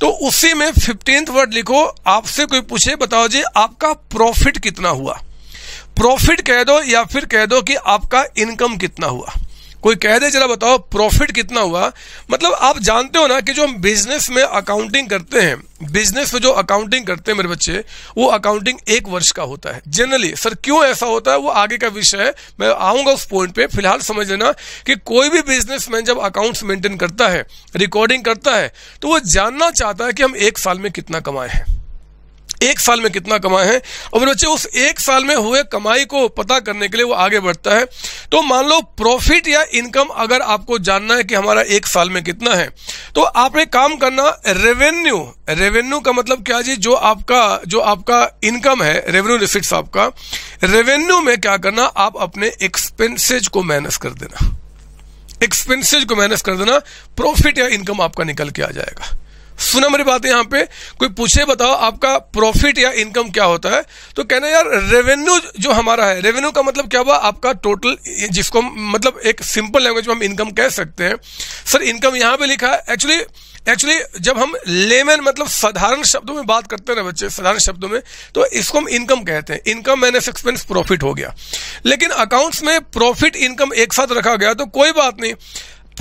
तो उसी में फिफ्टीन वर्ड लिखो आपसे कोई पूछे बताओ जी आपका प्रॉफिट कितना हुआ प्रॉफिट कह दो या फिर कह दो कि आपका इनकम कितना हुआ कोई कह दे जरा बताओ प्रॉफिट कितना हुआ मतलब आप जानते हो ना कि जो हम बिजनेस में अकाउंटिंग करते हैं बिजनेस में जो अकाउंटिंग करते हैं मेरे बच्चे वो अकाउंटिंग एक वर्ष का होता है जनरली सर क्यों ऐसा होता है वो आगे का विषय है मैं आऊंगा उस पॉइंट पे फिलहाल समझ लेना कि कोई भी बिजनेस मैन जब अकाउंट्स मेंटेन करता है रिकॉर्डिंग करता है तो वो जानना चाहता है कि हम एक साल में कितना कमाए हैं एक साल में कितना कमाए हैं और बच्चे उस एक साल में हुए कमाई को पता करने के लिए वो आगे बढ़ता है तो मान लो प्रॉफिट या इनकम अगर आपको जानना है कि हमारा एक साल में कितना है तो आपने काम करना रेवेन्यू रेवेन्यू का मतलब क्या जी जो आपका जो आपका इनकम है रेवेन्यू रिसिट्स आपका रेवेन्यू में क्या करना आप अपने एक्सपेंसिज को माइनस कर देना एक्सपेंसिज को माइनस कर देना प्रॉफिट या इनकम आपका निकल के आ जाएगा सुना मेरी बात यहाँ पे कोई पूछे बताओ आपका प्रॉफिट या इनकम क्या होता है तो कहना यार रेवेन्यू जो हमारा है रेवेन्यू का मतलब क्या हुआ आपका टोटल जिसको मतलब एक सिंपल लैंग्वेज में हम इनकम कह सकते हैं सर इनकम यहाँ पे लिखा है एक्चुअली एक्चुअली जब हम लेमेन मतलब साधारण शब्दों में बात करते हैं ना बच्चे साधारण शब्दों में तो इसको हम इनकम कहते हैं इनकम माइनस एक्सपेंस प्रॉफिट हो गया लेकिन अकाउंट्स में प्रॉफिट इनकम एक साथ रखा गया तो कोई बात नहीं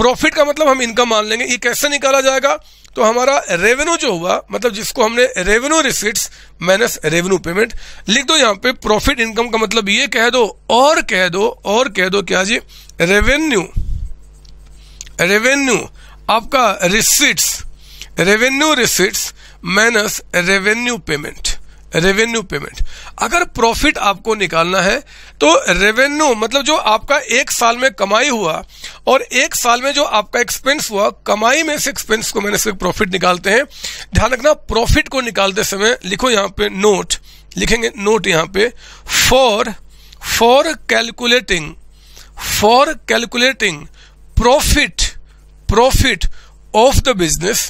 प्रॉफिट का मतलब हम इनकम मान लेंगे ये कैसे निकाला जाएगा तो हमारा रेवेन्यू जो हुआ मतलब जिसको हमने revenue receipts minus revenue payment लिख दो यहाँ पे प्रॉफिट इनकम का मतलब ये कह दो और कह दो और कह दो क्या जी रेवेन्यू रेवेन्यू आपका receipts revenue receipts minus revenue payment revenue payment अगर प्रॉफिट आपको निकालना है तो रेवेन्यू मतलब जो आपका एक साल में कमाई हुआ और एक साल में जो आपका एक्सपेंस हुआ कमाई में से एक्सपेंस को मैंने प्रॉफिट निकालते हैं ध्यान रखना प्रॉफिट को निकालते समय लिखो यहां पे नोट लिखेंगे नोट यहां पे for for calculating for calculating profit profit of the business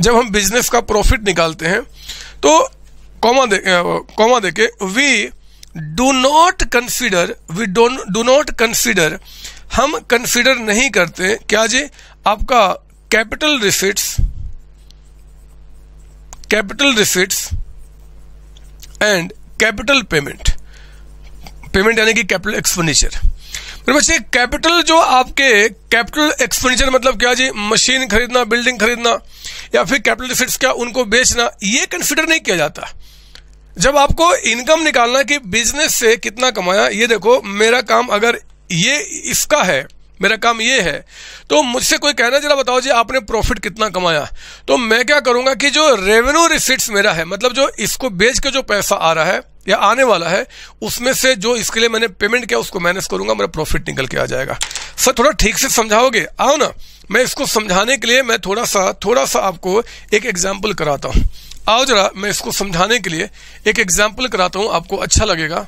जब हम बिजनेस का प्रॉफिट निकालते हैं तो कॉमा दे कॉमा के we do not consider we don't do not consider हम कंसिडर नहीं करते क्या जी आपका capital receipts capital receipts and capital payment payment यानी कि कैपिटल एक्सपेंडिचर मेरे बच्चे कैपिटल जो आपके कैपिटल एक्सपेंडिचर मतलब क्या जी मशीन खरीदना बिल्डिंग खरीदना या फिर कैपिटल एसेट्स क्या उनको बेचना ये कंसिडर नहीं किया जाता जब आपको इनकम निकालना कि बिजनेस से कितना कमाया ये देखो मेरा काम अगर ये इसका है मेरा काम ये है तो मुझसे कोई कहना जरा बताओ जी आपने प्रॉफिट कितना कमाया तो मैं क्या करूंगा कि जो रेवेन्यू रिसिट्स मेरा है मतलब जो इसको बेच के जो पैसा आ रहा है या आने वाला है उसमें से जो इसके लिए मैंने पेमेंट किया उसको माइनस करूंगा मेरा प्रॉफिट निकल के आ जाएगा सर थोड़ा ठीक से समझाओगे आओ ना मैं इसको समझाने के लिए मैं थोड़ा सा थोड़ा सा आपको एक एग्जाम्पल कराता हूँ आओ जरा मैं इसको समझाने के लिए एक एग्जाम्पल कराता हूँ आपको अच्छा लगेगा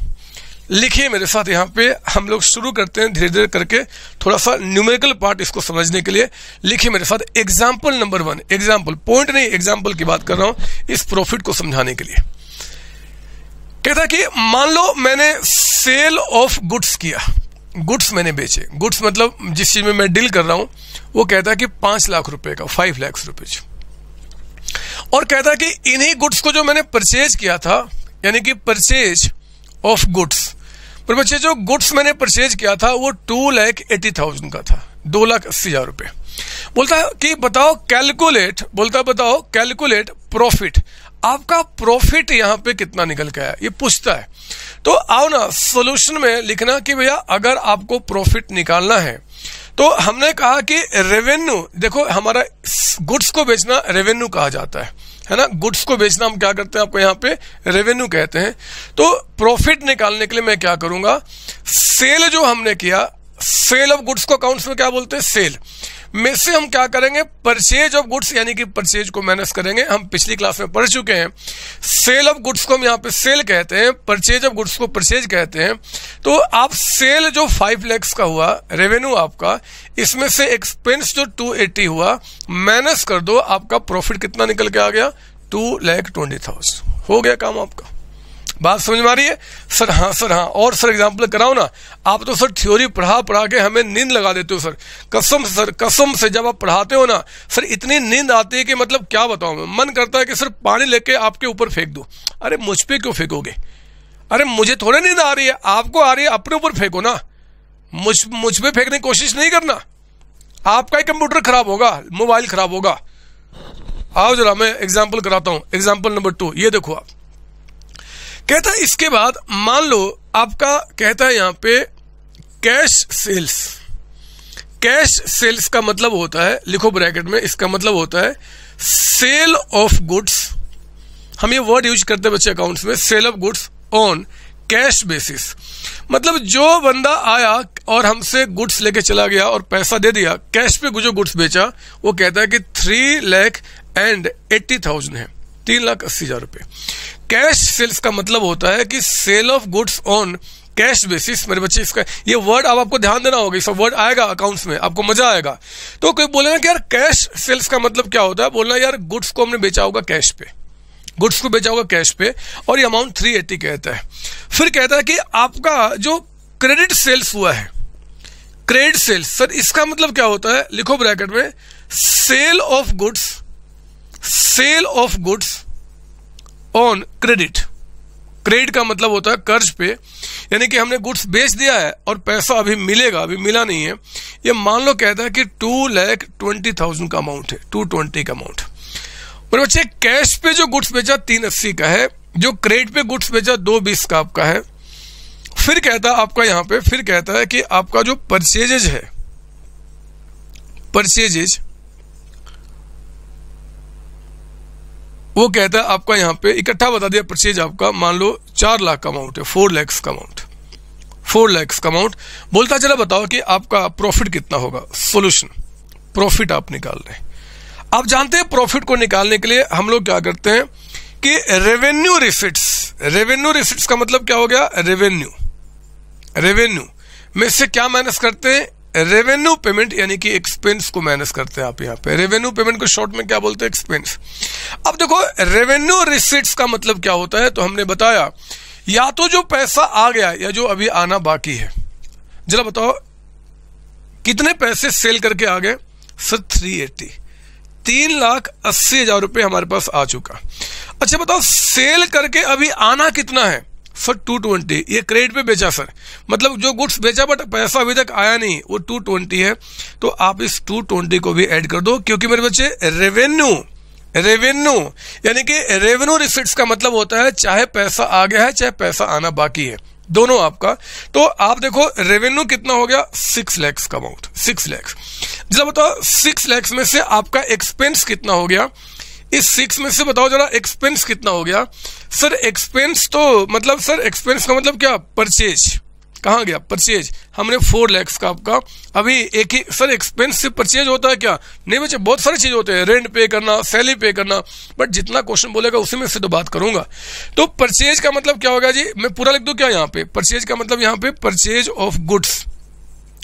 लिखिए मेरे साथ यहाँ पे हम लोग शुरू करते हैं धीरे धीरे करके थोड़ा सा न्यूमेरिकल पार्ट इसको समझने के लिए लिखिए मेरे साथ example number one example point नहीं एग्जाम्पल की बात कर रहा हूँ इस प्रॉफिट को समझाने के लिए कहता कि मान लो मैंने सेल ऑफ गुड्स किया गुड्स मैंने बेचे गुड्स मतलब जिस चीज में मैं डील कर रहा हूं वो कहता कि पांच लाख रुपए का फाइव लैक्स रुपीज और कहता कि इन्हीं गुड्स को जो मैंने परचेज किया था यानी कि परचेज ऑफ गुड्स पर बच्चे जो गुड्स मैंने परचेज किया था वो टू लैख एटी थाउजेंड का था दो लाख अस्सी हजार रुपए बोलता कि बताओ कैलकुलेट बोलता बताओ कैलकुलेट प्रॉफिट आपका प्रॉफिट यहाँ पे कितना निकल के आया ये पूछता है तो आओ ना सोल्यूशन में लिखना कि भैया अगर आपको प्रॉफिट निकालना है तो हमने कहा कि रेवेन्यू देखो हमारा गुड्स को बेचना रेवेन्यू कहा जाता है है ना गुड्स को बेचना हम क्या करते हैं आपको यहाँ पे रेवेन्यू कहते हैं तो प्रॉफिट निकालने के लिए मैं क्या करूंगा सेल जो हमने किया सेल ऑफ गुड्स को अकाउंट्स में क्या बोलते हैं सेल में से हम क्या करेंगे परचेज ऑफ गुड्स यानी कि परचेज को माइनस करेंगे हम पिछली क्लास में पढ़ चुके हैं सेल ऑफ गुड्स को हम यहाँ पे सेल कहते हैं परचेज ऑफ गुड्स को परचेज कहते हैं तो आप सेल जो फाइव लैक्स का हुआ रेवेन्यू आपका इसमें से एक्सपेंस जो टू एट्टी हुआ माइनस कर दो आपका प्रॉफिट कितना निकल के आ गया टू लैख ट्वेंटी थाउजेंड हो गया काम आपका बात समझ में आ रही है सर हाँ सर हाँ और सर एग्जाम्पल कराओ ना आप तो सर थ्योरी पढ़ा पढ़ा के हमें नींद लगा देते हो सर कसम सर कसम से जब आप पढ़ाते हो ना सर इतनी नींद आती है कि मतलब क्या बताऊं मैं मन करता है कि सर पानी लेके आपके ऊपर फेंक दो अरे मुझ पर क्यों फेंकोगे अरे मुझे थोड़े नींद आ रही है आपको आ रही है अपने ऊपर फेंको ना मुझ मुझ पर फेंकने की कोशिश नहीं करना आपका ही कंप्यूटर खराब होगा मोबाइल खराब होगा आओ जरा मैं एग्जाम्पल कराता हूँ एग्जाम्पल नंबर टू ये देखो आप कहता है इसके बाद मान लो आपका कहता है यहाँ पे कैश सेल्स कैश सेल्स का मतलब होता है लिखो ब्रैकेट में इसका मतलब होता है सेल ऑफ गुड्स हम ये वर्ड यूज करते हैं बच्चे अकाउंट्स में sale of goods on cash basis मतलब जो बंदा आया और हमसे गुड्स लेके चला गया और पैसा दे दिया कैश पे जो गुड्स बेचा वो कहता है कि three lakh and eighty thousand है तीन लाख अस्सी हजार रुपए कैश सेल्स का मतलब होता है कि sale of goods on cash basis मेरे बच्चे इसका ये वर्ड अब आप आपको ध्यान देना होगा इसका वर्ड आएगा अकाउंट्स में आपको मजा आएगा तो कोई बोलेगा कि यार कैश सेल्स का मतलब क्या होता है बोलना यार गुड्स को हमने बेचा होगा कैश पे गुड्स को बेचा होगा कैश पे और ये अमाउंट थ्री एटी कहता है फिर कहता है कि आपका जो क्रेडिट सेल्स हुआ है क्रेडिट सेल्स सर इसका मतलब क्या होता है लिखो ब्रैकेट में sale of goods sale of goods on credit credit का मतलब होता है कर्ज पे यानी कि हमने गुड्स बेच दिया है और पैसा अभी मिलेगा अभी मिला नहीं है ये मान लो कहता है कि टू लैख ट्वेंटी थाउजेंड का अमाउंट है टू ट्वेंटी का अमाउंट और बच्चे कैश पे जो गुड्स बेचा तीन अस्सी का है जो क्रेडिट पे गुड्स बेचा दो बीस का आपका है फिर कहता है आपका यहाँ पे फिर कहता है कि आपका जो परचेजेज है परचेजेज वो कहता है आपका यहाँ पे इकट्ठा बता दिया परचेज आपका मान लो चार लाख का अमाउंट है फोर लैक्स का अमाउंट फोर लैक्स का अमाउंट बोलता चला बताओ कि आपका प्रॉफिट कितना होगा सोल्यूशन प्रॉफिट आप निकाल रहे आप जानते हैं प्रॉफिट को निकालने के लिए हम लोग क्या करते हैं कि रेवेन्यू रिसिट्स रेवेन्यू रिसिट्स का मतलब क्या हो गया रेवेन्यू रेवेन्यू में से क्या माइनस करते हैं रेवेन्यू पेमेंट यानी कि एक्सपेंस को माइनस करते हैं आप यहाँ पे रेवेन्यू पेमेंट को शॉर्ट में क्या बोलते हैं एक्सपेंस अब देखो रेवेन्यू रिसिट्स का मतलब क्या होता है तो हमने बताया या तो जो पैसा आ गया या जो अभी आना बाकी है जरा बताओ कितने पैसे सेल करके आ गए सर थ्री एट्टी तीन लाख अस्सी हजार रुपये हमारे पास आ चुका अच्छा बताओ सेल करके अभी आना कितना है सर टू ट्वेंटी ये क्रेडिट पे बेचा सर मतलब जो गुड्स बेचा बट पैसा अभी तक आया नहीं वो टू ट्वेंटी है तो आप इस टू ट्वेंटी को भी ऐड कर दो क्योंकि मेरे बच्चे रेवेन्यू रेवेन्यू यानी कि रेवेन्यू रिसिट्स का मतलब होता है चाहे पैसा आ गया है चाहे पैसा आना बाकी है दोनों आपका तो आप देखो रेवेन्यू कितना हो गया सिक्स लैक्स का अमाउंट सिक्स लैक्स जब बताओ सिक्स लैक्स में से आपका एक्सपेंस कितना हो गया इस सिक्स में से बताओ जरा एक्सपेंस कितना हो गया सर एक्सपेंस तो मतलब सर एक्सपेंस का मतलब क्या परचेज कहा गया परचेज हमने फोर लैक्स का आपका अभी एक ही सर एक्सपेंस से परचेज होता है क्या नहीं बच्चे बहुत सारी चीज होते हैं रेंट पे करना सैलरी पे करना बट जितना क्वेश्चन बोलेगा उसी में से तो बात करूंगा तो परचेज का मतलब क्या होगा जी मैं पूरा लिख दू क्या यहाँ पे परचेज का मतलब यहाँ पे परचेज ऑफ गुड्स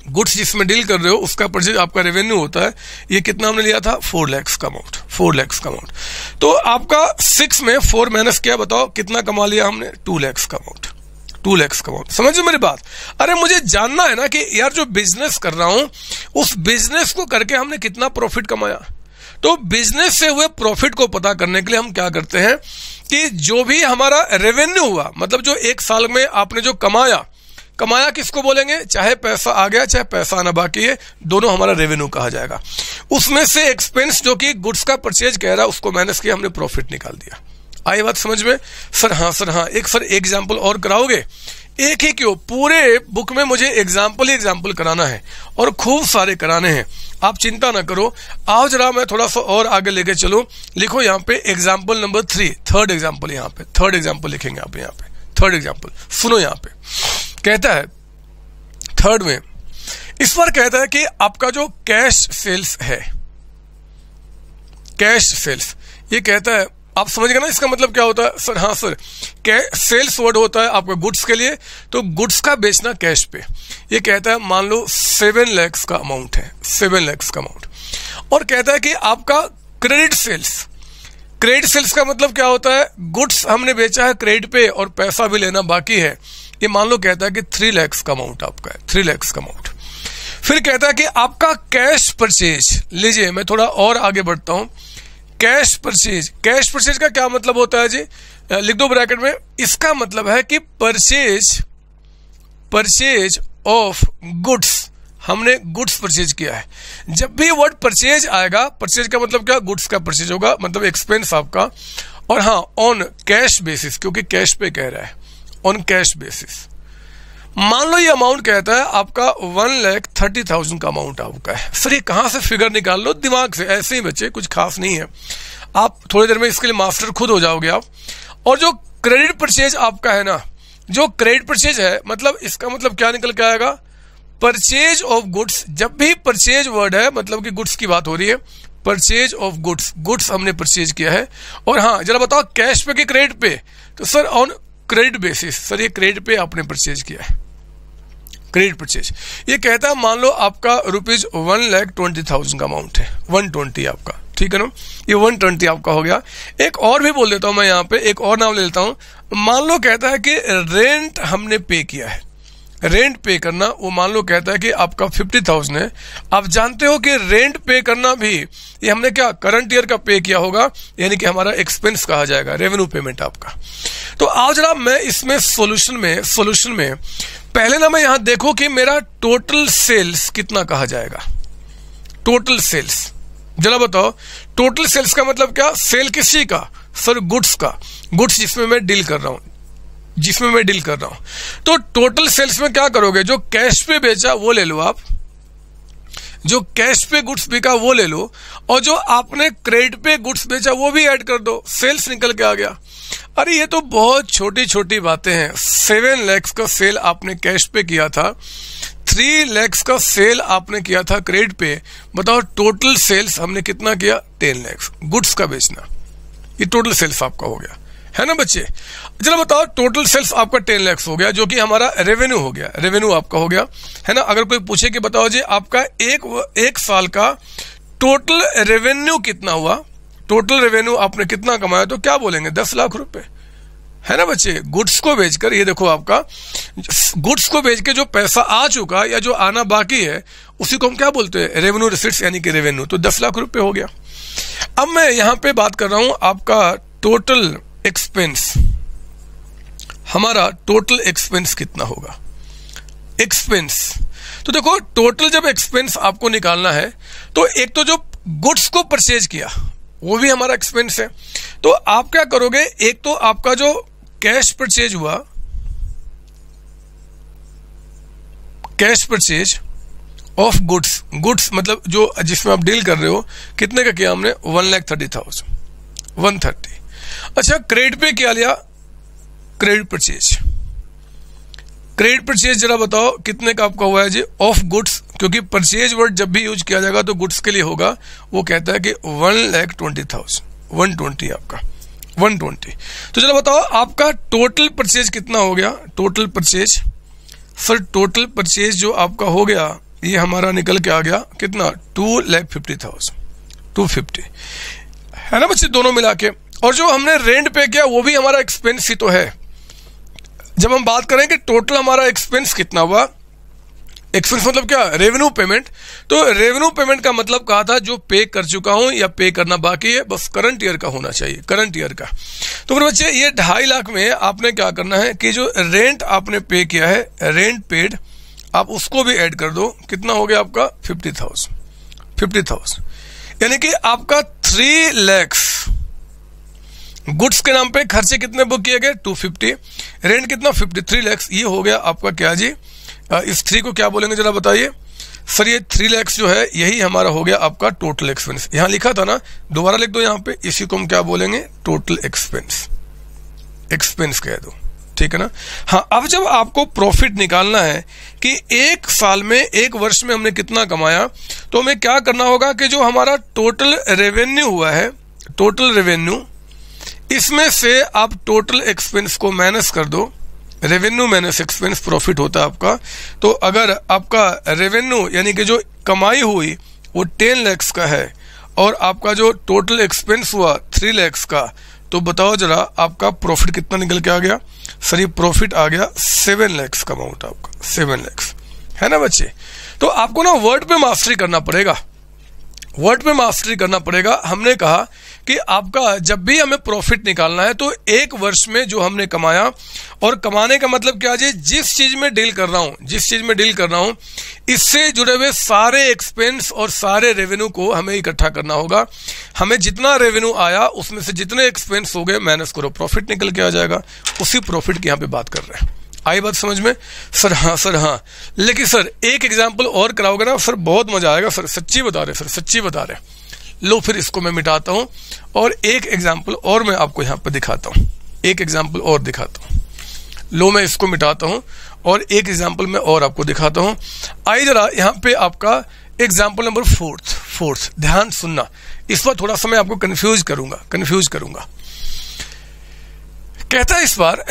गुड्स जिसमें डील कर रहे हो उसका परचेज आपका रेवेन्यू होता है ये कितना हमने लिया था फोर लैक्स का अमाउंट फोर लैक्स का अमाउंट तो आपका सिक्स में फोर माइनस क्या बताओ कितना कमा लिया हमने टू लैक्स का अमाउंट टू लैक्स का अमाउंट समझो मेरी बात अरे मुझे जानना है ना कि यार जो बिजनेस कर रहा हूं उस बिजनेस को करके हमने कितना प्रॉफिट कमाया तो बिजनेस से हुए प्रॉफिट को पता करने के लिए हम क्या करते हैं कि जो भी हमारा रेवेन्यू हुआ मतलब जो एक साल में आपने जो कमाया कमाया किसको बोलेंगे चाहे पैसा आ गया चाहे पैसा आना बाकी है दोनों हमारा रेवेन्यू कहा जाएगा उसमें से एक्सपेंस जो कि गुड्स का परचेज कह रहा है उसको माइनस किया हमने प्रॉफिट निकाल दिया आई बात समझ में सर हाँ सर हाँ एक सर एग्जाम्पल और कराओगे एक ही क्यों पूरे बुक में मुझे एग्जाम्पल ही एग्जाम्पल कराना है और खूब सारे कराने हैं आप चिंता ना करो आओ जरा मैं थोड़ा सा और आगे लेके चलो लिखो यहाँ पे example number three third example यहाँ पे थर्ड एग्जाम्पल लिखेंगे आप यहाँ पे थर्ड एग्जाम्पल सुनो यहाँ पे कहता है थर्ड में इस पर कहता है कि आपका जो कैश सेल्स है कैश सेल्स ये कहता है आप समझ गए ना इसका मतलब क्या होता है सर हाँ सर सेल्स वर्ड होता है आपके गुड्स के लिए तो गुड्स का बेचना कैश पे ये कहता है मान लो सेवन लैक्स का अमाउंट है सेवन लैक्स का अमाउंट और कहता है कि आपका क्रेडिट सेल्स क्रेडिट सेल्स का मतलब क्या होता है गुड्स हमने बेचा है क्रेडिट पे और पैसा भी लेना बाकी है ये मान लो कहता है कि थ्री लैक्स का अमाउंट आपका है थ्री लैक्स का अमाउंट फिर कहता है कि आपका कैश परचेज लीजिए मैं थोड़ा और आगे बढ़ता हूं कैश परचेज कैश परचेज का क्या मतलब होता है जी लिख दो ब्रैकेट में इसका मतलब है कि परचेज परचेज ऑफ गुड्स हमने गुड्स परचेज किया है जब भी वर्ड परचेज आएगा परचेज का मतलब क्या गुड्स का परचेज होगा मतलब एक्सपेंस आपका और हाँ ऑन कैश बेसिस क्योंकि कैश पे कह रहा है ऑन कैश बेसिस मान लो ये अमाउंट कहता है आपका वन लैख थर्टी थाउजेंड का अमाउंट आपका है सर ये से फिगर निकाल लो दिमाग से ऐसे ही बचे कुछ खास नहीं है आप थोड़ी देर में इसके लिए मास्टर खुद हो जाओगे आप और जो क्रेडिट परचेज आपका है ना जो क्रेडिट परचेज है मतलब इसका मतलब क्या निकल के आएगा परचेज ऑफ गुड्स जब भी परचेज वर्ड है मतलब कि गुड्स की बात हो रही है परचेज ऑफ गुड्स गुड्स हमने परचेज किया है और हाँ जरा बताओ कैश पे कि क्रेडिट पे तो sir on credit basis sir ये क्रेडिट पे आपने परचेज किया है क्रेडिट परचेज ये कहता है मान लो आपका rupees one lakh twenty thousand का अमाउंट है वन ट्वेंटी आपका ठीक है ना ये वन ट्वेंटी आपका हो गया एक और भी बोल देता हूँ मैं यहाँ पे एक और नाम ले लेता हूँ मान लो कहता है कि रेंट हमने पे किया है रेंट पे करना वो मान लो कहता है कि आपका फिफ्टी थाउजेंड है आप जानते हो कि रेंट पे करना भी ये हमने क्या करंट ईयर का पे किया होगा यानी कि हमारा एक्सपेंस कहा जाएगा रेवेन्यू पेमेंट आपका तो आज ना मैं इसमें सोल्यूशन में सोल्यूशन में पहले ना मैं यहां देखो कि मेरा टोटल सेल्स कितना कहा जाएगा टोटल सेल्स जरा बताओ टोटल सेल्स का मतलब क्या सेल किसी का सर गुड्स का गुड्स जिसमें मैं डील कर रहा हूं जिसमें मैं डील कर रहा हूं तो टोटल सेल्स में क्या करोगे जो कैश पे बेचा वो ले लो आप जो कैश पे गुड्स बिका वो ले लो और जो आपने क्रेडिट पे गुड्स बेचा वो भी ऐड कर दो सेल्स निकल के आ गया अरे ये तो बहुत छोटी छोटी बातें हैं सेवन लैक्स का सेल आपने कैश पे किया था थ्री लैक्स का सेल आपने किया था क्रेडिट पे बताओ टोटल सेल्स हमने कितना किया टेन लैक्स गुड्स का बेचना ये टोटल सेल्स आपका हो गया है ना बच्चे चलो बताओ टोटल सेल्स आपका टेन लैक्स हो गया जो कि हमारा रेवेन्यू हो गया रेवेन्यू आपका हो गया है ना अगर कोई पूछे कि बताओ जी आपका एक एक साल का टोटल रेवेन्यू कितना हुआ टोटल रेवेन्यू आपने कितना कमाया तो क्या बोलेंगे दस लाख रुपए है ना बच्चे गुड्स को बेचकर ये देखो आपका गुड्स को बेच के जो पैसा आ चुका या जो आना बाकी है उसी को हम क्या बोलते हैं रेवेन्यू रिसिट यानी कि रेवेन्यू तो दस लाख रुपए हो गया अब मैं यहां पे बात कर रहा हूँ आपका टोटल एक्सपेंस हमारा टोटल एक्सपेंस कितना होगा एक्सपेंस तो देखो टोटल जब एक्सपेंस आपको निकालना है तो एक तो जो गुड्स को परचेज किया वो भी हमारा एक्सपेंस है तो आप क्या करोगे एक तो आपका जो कैश परचेज हुआ cash purchase of goods goods मतलब जो जिसमें आप डील कर रहे हो कितने का किया हमने one lakh thirty thousand one thirty अच्छा क्रेडिट पे क्या लिया क्रेडिट परचेज क्रेडिट परचेज जरा बताओ कितने का आपका हुआ है जी ऑफ गुड्स क्योंकि परचेज वर्ड जब भी यूज किया जाएगा तो गुड्स के लिए होगा वो कहता है कि one lakh twenty thousand one twenty आपका वन ट्वेंटी तो जरा बताओ आपका टोटल परचेज कितना हो गया total purchase sir total purchase जो आपका हो गया ये हमारा निकल के आ गया कितना two lakh fifty thousand two fifty है ना बच्चे दोनों मिला के और जो हमने रेंट पे किया वो भी हमारा एक्सपेंस ही तो है जब हम बात करें कि टोटल हमारा एक्सपेंस कितना हुआ एक्सपेंस मतलब क्या रेवेन्यू पेमेंट तो रेवेन्यू पेमेंट का मतलब कहा था जो पे कर चुका हूं या पे करना बाकी है बस करंट ईयर का होना चाहिए करंट ईयर का तो फिर बच्चे ये ढाई लाख में आपने क्या करना है कि जो रेंट आपने पे किया है रेंट पेड आप उसको भी ऐड कर दो कितना हो गया आपका फिफ्टी थाउजेंड फिफ्टी थाउजेंड यानी कि आपका थ्री लैक्स गुड्स के नाम पे खर्चे कितने बुक किए गए टू फिफ्टी रेंट कितना फिफ्टी थ्री लैक्स ये हो गया आपका क्या जी इस थ्री को क्या बोलेंगे जरा बताइए सर ये थ्री लैक्स जो है यही हमारा हो गया आपका टोटल एक्सपेंस यहाँ लिखा था ना दोबारा लिख दो यहाँ पे इसी को हम क्या बोलेंगे टोटल एक्सपेंस एक्सपेंस कह दो ठीक है ना हाँ अब जब आपको प्रॉफिट निकालना है कि एक साल में एक वर्ष में हमने कितना कमाया तो हमें क्या करना होगा कि जो हमारा टोटल रेवेन्यू हुआ है टोटल रेवेन्यू इसमें से आप टोटल एक्सपेंस को माइनस कर दो रेवेन्यू माइनस एक्सपेंस प्रॉफिट होता है आपका तो अगर आपका रेवेन्यू यानी कि जो कमाई हुई वो टेन लैक्स का है और आपका जो टोटल एक्सपेंस हुआ थ्री लैक्स का तो बताओ जरा आपका प्रॉफिट कितना निकल के आ गया सर प्रॉफिट आ गया सेवन लैक्स का अमाउंट आपका सेवन लैक्स है ना बच्चे तो आपको ना वर्ड पे मास्टरी करना पड़ेगा वर्ड पे मास्टरी करना पड़ेगा हमने कहा कि आपका जब भी हमें प्रॉफिट निकालना है तो एक वर्ष में जो हमने कमाया और कमाने का मतलब क्या जी जिस चीज में डील कर रहा हूं जिस चीज में डील कर रहा हूं इससे जुड़े हुए सारे एक्सपेंस और सारे रेवेन्यू को हमें इकट्ठा करना होगा हमें जितना रेवेन्यू आया उसमें से जितने एक्सपेंस हो गए माइनस करो प्रॉफिट निकल के आ जाएगा उसी प्रॉफिट की यहां पर बात कर रहे हैं आई बात समझ में सर हाँ सर हाँ लेकिन सर एक एग्जाम्पल और कराओगे ना सर बहुत मजा आएगा सर सच्ची बता रहे सर सच्ची बता रहे लो फिर इसको मैं मिटाता हूं और एक एग्जाम्पल और मैं आपको यहां पर दिखाता हूं एक एग्जाम्पल और दिखाता हूं लो मैं इसको मिटाता हूं और एक एग्जाम्पल मैं और आपको दिखाता हूं आई जरा यहां पे आपका एग्जाम्पल नंबर फोर्थ फोर्थ ध्यान सुनना इस बार थोड़ा सा मैं आपको कन्फ्यूज करूंगा कन्फ्यूज करूंगा कहता है इस बार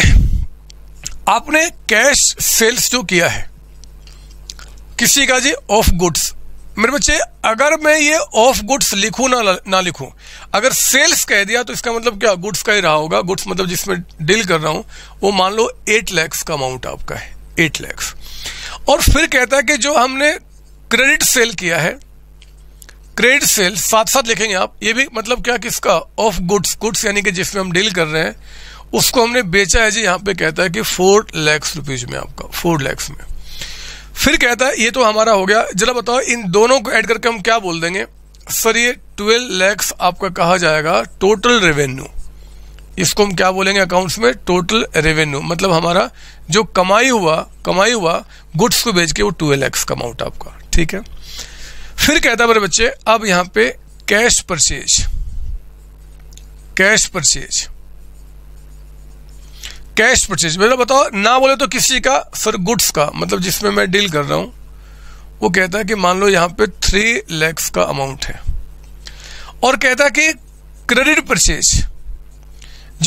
आपने कैश सेल्स जो किया है किसी का जी ऑफ गुड्स मेरे बच्चे अगर मैं ये ऑफ गुड्स लिखू ना ना लिखू अगर सेल्स कह दिया तो इसका मतलब क्या गुड्स का ही रहा होगा गुड्स मतलब जिसमें डील कर रहा हूं वो मान लो एट लैक्स का अमाउंट आपका है एट लैक्स और फिर कहता है कि जो हमने क्रेडिट सेल किया है क्रेडिट सेल साथ साथ लिखेंगे आप ये भी मतलब क्या किसका ऑफ गुड्स गुड्स यानी कि जिसमें हम डील कर रहे हैं उसको हमने बेचा है जी यहाँ पे कहता है कि फोर लैक्स रुपीज में आपका फोर लैक्स में फिर कहता है ये तो हमारा हो गया जरा बताओ इन दोनों को ऐड करके हम क्या बोल देंगे सर ये ट्वेल्व लैक्स आपका कहा जाएगा टोटल रेवेन्यू इसको हम क्या बोलेंगे अकाउंट्स में टोटल रेवेन्यू मतलब हमारा जो कमाई हुआ कमाई हुआ गुड्स को बेच के वो ट्वेल्व लैक्स का अमाउंट आपका ठीक है फिर कहता है मेरे बच्चे अब यहां पे cash purchase cash purchase cash purchase मेरा बताओ ना बोले तो किसी का सर गुड्स का मतलब जिसमें मैं डील कर रहा हूं वो कहता है कि मान लो यहां पे थ्री लैक्स का अमाउंट है और कहता है कि क्रेडिट परचेज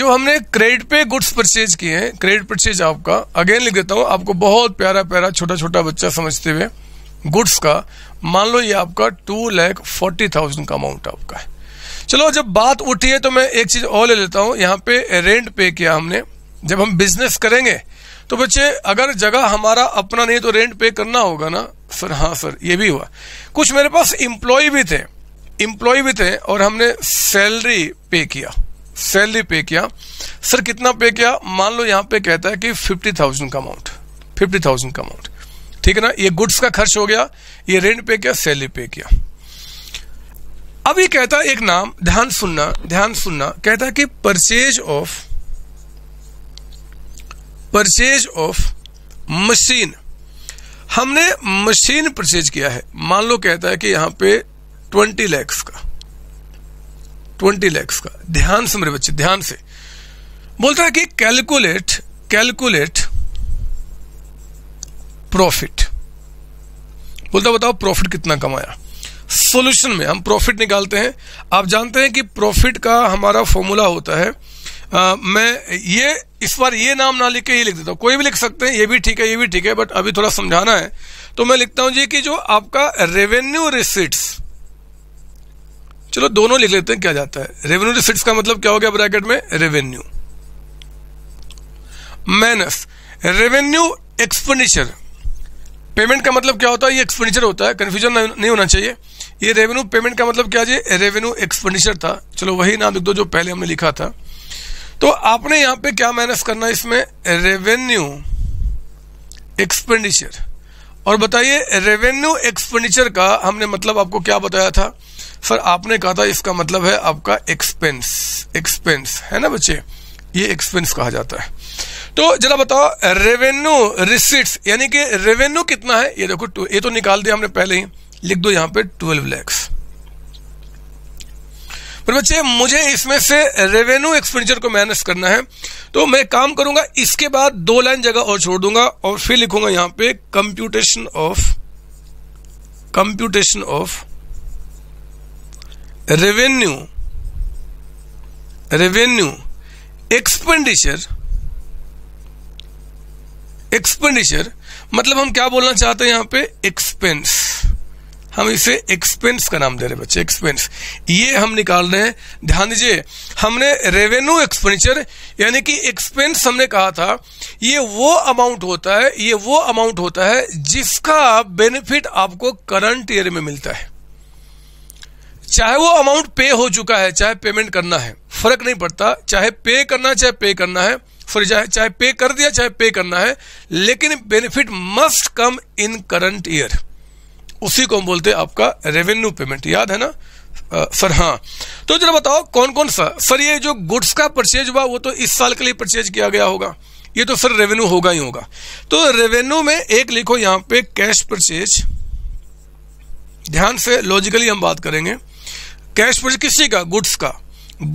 जो हमने क्रेडिट पे गुड्स परचेज किए हैं क्रेडिट परचेज आपका अगेन लिख देता हूँ आपको बहुत प्यारा प्यारा छोटा छोटा बच्चा समझते हुए गुड्स का मान लो ये आपका टू लैख फोर्टी थाउजेंड का अमाउंट आपका है चलो जब बात उठी है तो मैं एक चीज़ और ले लेता हूँ यहाँ पे रेंट पे किया हमने जब हम बिजनेस करेंगे तो बच्चे अगर जगह हमारा अपना नहीं तो रेंट पे करना होगा ना सर हाँ सर ये भी हुआ कुछ मेरे पास इम्प्लॉय भी थे इम्प्लॉय भी थे और हमने सैलरी पे किया सैलरी पे किया सर कितना पे किया मान लो यहाँ पे कहता है कि फिफ्टी थाउजेंड का अमाउंट फिफ्टी थाउजेंड का अमाउंट ठीक है ना ये गुड्स का खर्च हो गया ये रेंट पे किया सैलरी पे किया अभी कहता है एक नाम ध्यान सुनना ध्यान सुनना कहता है कि purchase of purchase of machine हमने मशीन परचेज किया है मान लो कहता है कि यहां पे ट्वेंटी लैक्स का ट्वेंटी लैक्स का ध्यान से मेरे बच्चे ध्यान से बोलता है कि कैलकुलेट कैलकुलेट प्रॉफिट बोलता बताओ प्रॉफिट कितना कमाया सॉल्यूशन में हम प्रॉफिट निकालते हैं आप जानते हैं कि प्रॉफिट का हमारा फॉर्मूला होता है आ, मैं ये इस बार ये नाम ना लिख के ये लिख देता हूँ कोई भी लिख सकते हैं ये भी ठीक है ये भी ठीक है बट अभी थोड़ा समझाना है तो मैं लिखता हूं जी कि जो आपका रेवेन्यू रिसिट्स चलो दोनों लिख लेते हैं क्या जाता है रेवेन्यू रिसिट्स का मतलब क्या हो गया ब्रैकेट में revenue minus revenue expenditure payment का मतलब क्या होता है ये एक्सपेंडिचर होता है कंफ्यूजन नहीं होना चाहिए ये रेवेन्यू पेमेंट का मतलब क्या जी रेवेन्यू एक्सपेंडिचर था चलो वही नाम लिख दो जो पहले हमने लिखा था तो आपने यहां पे क्या माइनस करना है इसमें रेवेन्यू एक्सपेंडिचर और बताइए रेवेन्यू एक्सपेंडिचर का हमने मतलब आपको क्या बताया था सर आपने कहा था इसका मतलब है आपका एक्सपेंस एक्सपेंस है ना बच्चे ये एक्सपेंस कहा जाता है तो जरा बताओ रेवेन्यू रिसिट्स यानी कि रेवेन्यू कितना है ये देखो ये तो निकाल दिया हमने पहले ही लिख दो यहां पे ट्वेल्व लैक्स पर बच्चे मुझे इसमें से रेवेन्यू एक्सपेंडिचर को मैनेज करना है तो मैं काम करूंगा इसके बाद दो लाइन जगह और छोड़ दूंगा और फिर लिखूंगा यहां पे computation of computation of revenue revenue expenditure expenditure मतलब हम क्या बोलना चाहते हैं यहां पे एक्सपेंस हम इसे एक्सपेंस का नाम दे रहे बच्चे एक्सपेंस ये हम निकाल रहे हैं ध्यान दीजिए हमने रेवेन्यू एक्सपेंडिचर यानी कि एक्सपेंस हमने कहा था ये वो अमाउंट होता है ये वो अमाउंट होता है जिसका बेनिफिट आपको करंट ईयर में मिलता है चाहे वो अमाउंट पे हो चुका है चाहे पेमेंट करना है फर्क नहीं पड़ता चाहे पे करना चाहे पे करना है फिर चाहे चाहे पे कर दिया चाहे पे करना है लेकिन benefit must come in current year उसी को हम बोलते हैं आपका रेवेन्यू पेमेंट याद है ना आ, सर हाँ तो जरा बताओ कौन कौन सा सर ये जो गुड्स का परचेज हुआ वो तो इस साल के लिए परचेज किया गया होगा ये तो सर रेवेन्यू होगा ही होगा तो रेवेन्यू में एक लिखो यहाँ पे कैश परचेज ध्यान से लॉजिकली हम बात करेंगे कैश परचेज किसी का गुड्स का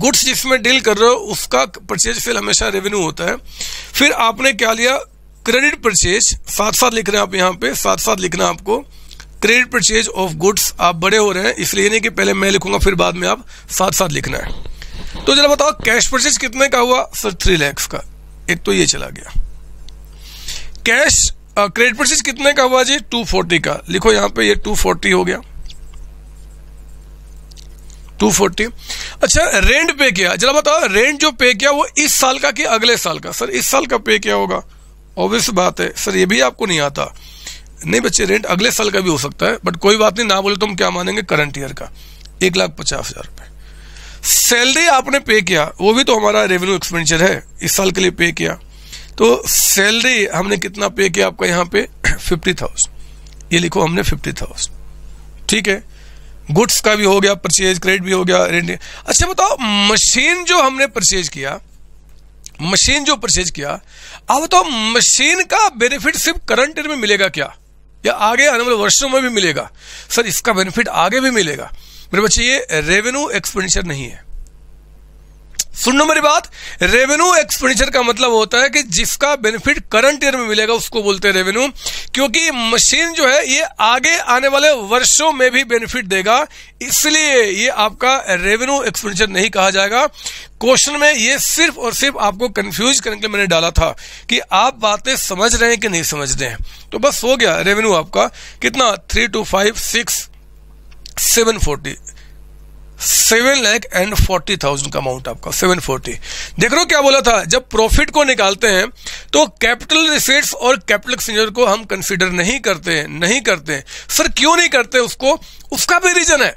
गुड्स जिसमें डील कर रहे हो उसका परचेज फिर हमेशा रेवेन्यू होता है फिर आपने क्या लिया क्रेडिट परचेज साथ साथ लिख रहे हैं आप यहाँ पे साथ साथ लिखना आपको क्रेडिट परचेज ऑफ गुड्स आप बड़े हो रहे हैं इसलिए नहीं कि पहले मैं लिखूंगा फिर बाद में आप साथ साथ लिखना है तो जरा बताओ कैश परचेज कितने का हुआ सर थ्री लैक्स का एक तो ये चला गया कैश क्रेडिट परचेज कितने का हुआ जी टू फोर्टी का लिखो यहाँ पे ये टू फोर्टी हो गया टू फोर्टी अच्छा रेंट पे किया जरा बताओ रेंट जो पे किया वो इस साल का कि अगले साल का सर इस साल का पे किया होगा ऑब्वियस बात है सर ये भी आपको नहीं आता नहीं बच्चे रेंट अगले साल का भी हो सकता है बट कोई बात नहीं ना बोले तो हम क्या मानेंगे करंट ईयर का एक लाख पचास हजार रुपए सैलरी आपने पे किया वो भी तो हमारा रेवेन्यू एक्सपेंडिचर है इस साल के लिए पे किया तो सैलरी हमने कितना पे किया आपका यहाँ पे फिफ्टी थाउजेंड ये लिखो हमने फिफ्टी थाउजेंड ठीक है गुड्स का भी हो गया परचेज क्रेडिट भी हो गया रेंट अच्छा बताओ मशीन जो हमने परचेज किया मशीन जो परचेज किया अब बताओ मशीन का बेनिफिट सिर्फ करंट ईयर में मिलेगा क्या या आगे आने वाले वर्षों में भी मिलेगा सर इसका बेनिफिट आगे भी मिलेगा मेरे बच्चे ये रेवेन्यू एक्सपेंडिचर नहीं है सुनो मेरी बात रेवेन्यू एक्सपेंडिचर का मतलब होता है कि जिसका बेनिफिट करंट ईयर में मिलेगा उसको बोलते हैं रेवेन्यू क्योंकि मशीन जो है ये आगे आने वाले वर्षों में भी बेनिफिट देगा इसलिए ये आपका रेवेन्यू एक्सपेंडिचर नहीं कहा जाएगा क्वेश्चन में ये सिर्फ और सिर्फ आपको कंफ्यूज करने के लिए मैंने डाला था कि आप बातें समझ रहे हैं कि नहीं समझ रहे हैं तो बस हो गया रेवेन्यू आपका कितना three two five six seven forty seven lakh and forty thousand का अमाउंट आपका सेवन फोर्टी देख रहे हो क्या बोला था जब प्रॉफिट को निकालते हैं तो कैपिटल रिसेट्स और कैपिटल एक्सचेंजर को हम कंसिडर नहीं करते नहीं करते सर क्यों नहीं करते उसको उसका भी रीजन है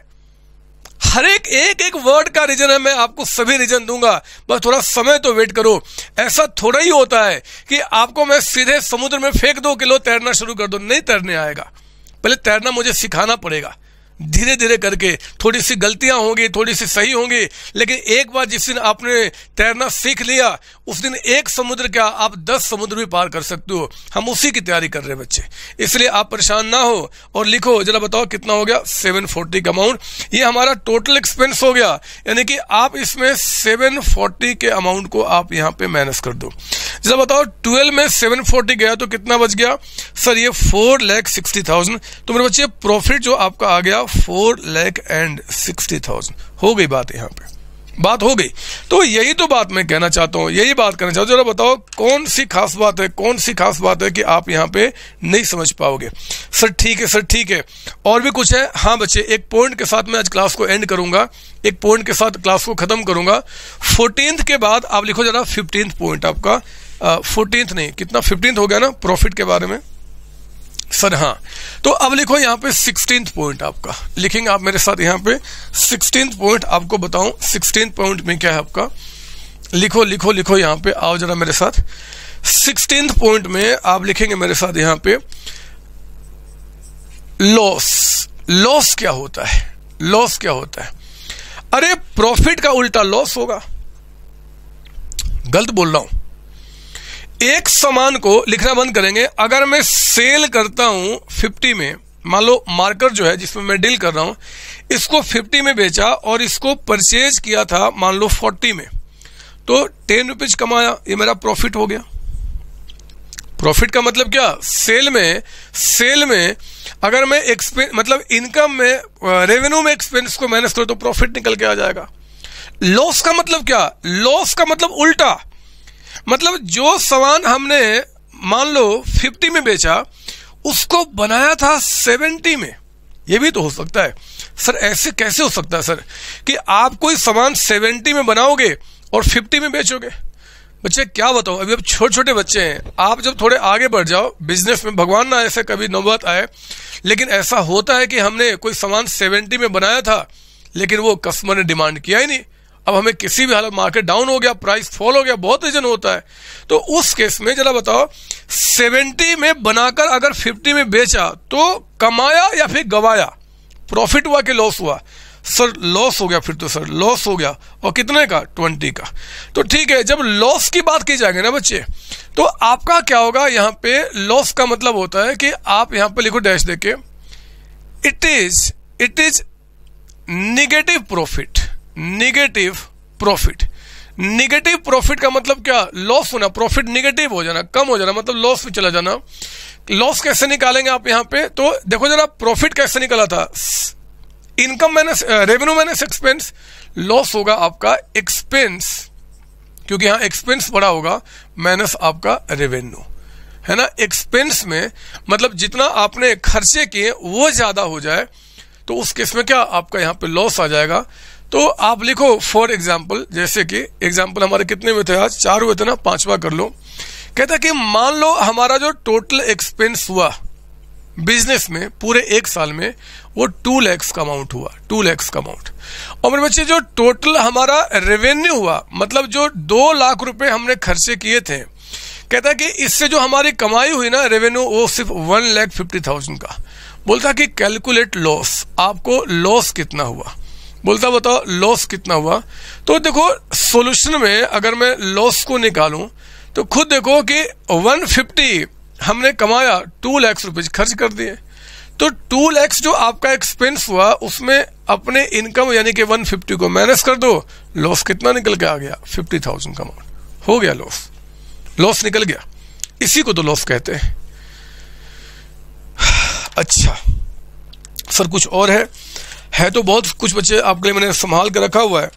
हर एक एक एक वर्ड का रीजन है मैं आपको सभी रीजन दूंगा बस थोड़ा समय तो वेट करो ऐसा थोड़ा ही होता है कि आपको मैं सीधे समुद्र में फेंक दो किलो तैरना शुरू कर दो नहीं तैरने आएगा पहले तैरना मुझे सिखाना पड़ेगा धीरे धीरे करके थोड़ी सी गलतियां होंगी थोड़ी सी सही होंगी लेकिन एक बार जिस दिन आपने तैरना सीख लिया उस दिन एक समुद्र क्या आप दस समुद्र भी पार कर सकते हो हम उसी की तैयारी कर रहे हैं बच्चे इसलिए आप परेशान ना हो और लिखो जरा बताओ कितना हो गया सेवन फोर्टी का अमाउंट ये हमारा टोटल एक्सपेंस हो गया यानी कि आप इसमें सेवन फोर्टी के अमाउंट को आप यहाँ पे माइनस कर दो जरा बताओ ट्वेल्व में सेवन फोर्टी गया तो कितना बच गया सर ये फोर लैख सिक्सटी थाउजेंड तो मेरे बच्चे प्रॉफिट जो आपका आ गया four lakh and sixty thousand हो गई बात यहाँ पे बात हो गई तो यही तो बात मैं कहना चाहता हूँ यही बात करना चाहता हूँ जरा बताओ कौन सी खास बात है कौन सी खास बात है कि आप यहाँ पे नहीं समझ पाओगे सर ठीक है सर ठीक है और भी कुछ है हाँ बच्चे एक पॉइंट के साथ मैं आज क्लास को एंड करूंगा एक पॉइंट के साथ क्लास को खत्म करूंगा फोर्टीन के बाद आप लिखो जरा फिफ्टींथ पॉइंट आपका फोर्टीन नहीं कितना फिफ्टींथ हो गया ना प्रॉफिट के बारे में सर हाँ तो अब लिखो यहाँ पे सिक्सटीन पॉइंट आपका लिखेंगे आप मेरे साथ यहाँ पे सिक्सटीन पॉइंट आपको बताऊं सिक्सटीन पॉइंट में क्या है आपका लिखो लिखो लिखो यहाँ पे आओ जरा मेरे साथ सिक्सटीन पॉइंट में आप लिखेंगे मेरे साथ यहाँ पे लॉस लॉस क्या होता है लॉस क्या होता है अरे प्रॉफिट का उल्टा लॉस होगा गलत बोल रहा हूं एक सामान को लिखना बंद करेंगे अगर मैं सेल करता हूं फिफ्टी में मान लो मार्कर जो है जिसमें मैं डील कर रहा हूं इसको फिफ्टी में बेचा और इसको परचेज किया था मान लो फोर्टी में तो टेन रुपीज कमाया ये मेरा प्रॉफिट हो गया प्रॉफिट का मतलब क्या सेल में सेल में अगर मैं एक्सपेंस मतलब इनकम में रेवेन्यू में एक्सपेंस को माइनस करो तो प्रॉफिट निकल के आ जाएगा लॉस का मतलब क्या लॉस का मतलब उल्टा मतलब जो सामान हमने मान लो 50 में बेचा उसको बनाया था 70 में ये भी तो हो सकता है सर ऐसे कैसे हो सकता है सर कि आप कोई सामान 70 में बनाओगे और 50 में बेचोगे बच्चे क्या बताओ अभी अब छोटे छोटे बच्चे हैं आप जब थोड़े आगे बढ़ जाओ बिजनेस में भगवान ना ऐसे कभी नौबत आए लेकिन ऐसा होता है कि हमने कोई सामान सेवेंटी में बनाया था लेकिन वो कस्टमर ने डिमांड किया ही नहीं अब हमें किसी भी हालत मार्केट डाउन हो गया प्राइस फॉल हो गया बहुत रीजन होता है तो उस केस में जरा बताओ सेवेंटी में बनाकर अगर फिफ्टी में बेचा तो कमाया या फिर गवाया प्रॉफिट हुआ कि लॉस हुआ सर लॉस हो गया फिर तो सर लॉस हो गया और कितने का ट्वेंटी का तो ठीक है जब लॉस की बात की जाएंगे ना बच्चे तो आपका क्या होगा यहाँ पे लॉस का मतलब होता है कि आप यहाँ पे लिखो डैश देके it is it is negative profit negative profit negative profit का मतलब क्या लॉस होना प्रॉफिट निगेटिव हो जाना कम हो जाना मतलब लॉस में चला जाना लॉस कैसे निकालेंगे आप यहां पे तो देखो जरा प्रॉफिट कैसे निकला था income minus revenue minus expense loss होगा आपका एक्सपेंस क्योंकि यहां एक्सपेंस बड़ा होगा माइनस आपका रेवेन्यू है ना एक्सपेंस में मतलब जितना आपने खर्चे किए वो ज्यादा हो जाए तो उस केस में क्या आपका यहां पे लॉस आ जाएगा तो आप लिखो फॉर एग्जाम्पल जैसे कि एग्जाम्पल हमारे कितने हुए थे आज चार हुए थे ना पांचवा कर लो कहता कि मान लो हमारा जो टोटल एक्सपेंस हुआ बिजनेस में पूरे एक साल में वो टू लैक्स का अमाउंट हुआ टू लैक्स का अमाउंट और मेरे बच्चे जो टोटल हमारा रेवेन्यू हुआ मतलब जो दो लाख रुपए हमने खर्चे किए थे कहता कि इससे जो हमारी कमाई हुई ना रेवेन्यू वो सिर्फ वन लैख फिफ्टी थाउजेंड का बोलता कि कैलकुलेट लॉस आपको लॉस कितना हुआ बोलता बताओ लॉस कितना हुआ तो देखो सॉल्यूशन में अगर मैं लॉस को निकालूं तो खुद देखो कि 150 हमने कमाया टू लैक्स रुपीज खर्च कर दिए तो टू लैक्स जो आपका एक्सपेंस हुआ उसमें अपने इनकम यानी कि 150 को माइनस कर दो लॉस कितना निकल के आ गया 50,000 का अमाउंट हो गया लॉस लॉस निकल गया इसी को तो लॉस कहते हैं अच्छा सर कुछ और है है तो बहुत कुछ बच्चे आपके लिए मैंने संभाल कर रखा हुआ है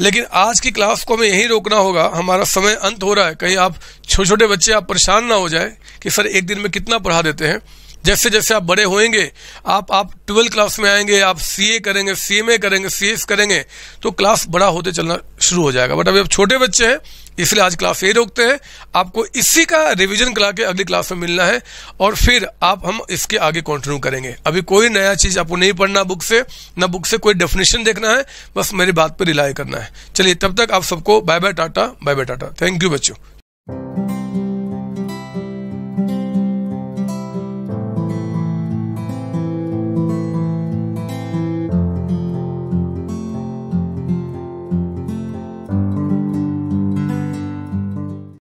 लेकिन आज की क्लास को हमें यही रोकना होगा हमारा समय अंत हो रहा है कहीं आप छोटे छोटे बच्चे आप परेशान ना हो जाए कि सर एक दिन में कितना पढ़ा देते हैं जैसे जैसे आप बड़े होंगे आप आप ट्वेल्थ क्लास में आएंगे आप सीए करेंगे सीएमए करेंगे सीएस करेंगे तो क्लास बड़ा होते चलना शुरू हो जाएगा बट अभी आप छोटे बच्चे हैं इसलिए आज क्लास ये रोकते हैं आपको इसी का रिवीजन करा के अगली क्लास में मिलना है और फिर आप हम इसके आगे कंटिन्यू करेंगे अभी कोई नया चीज़ आपको नहीं पढ़ना बुक से ना बुक से कोई डेफिनेशन देखना है बस मेरी बात पर रिलाई करना है चलिए तब तक आप सबको bye bye tata bye bye tata thank you बच्चों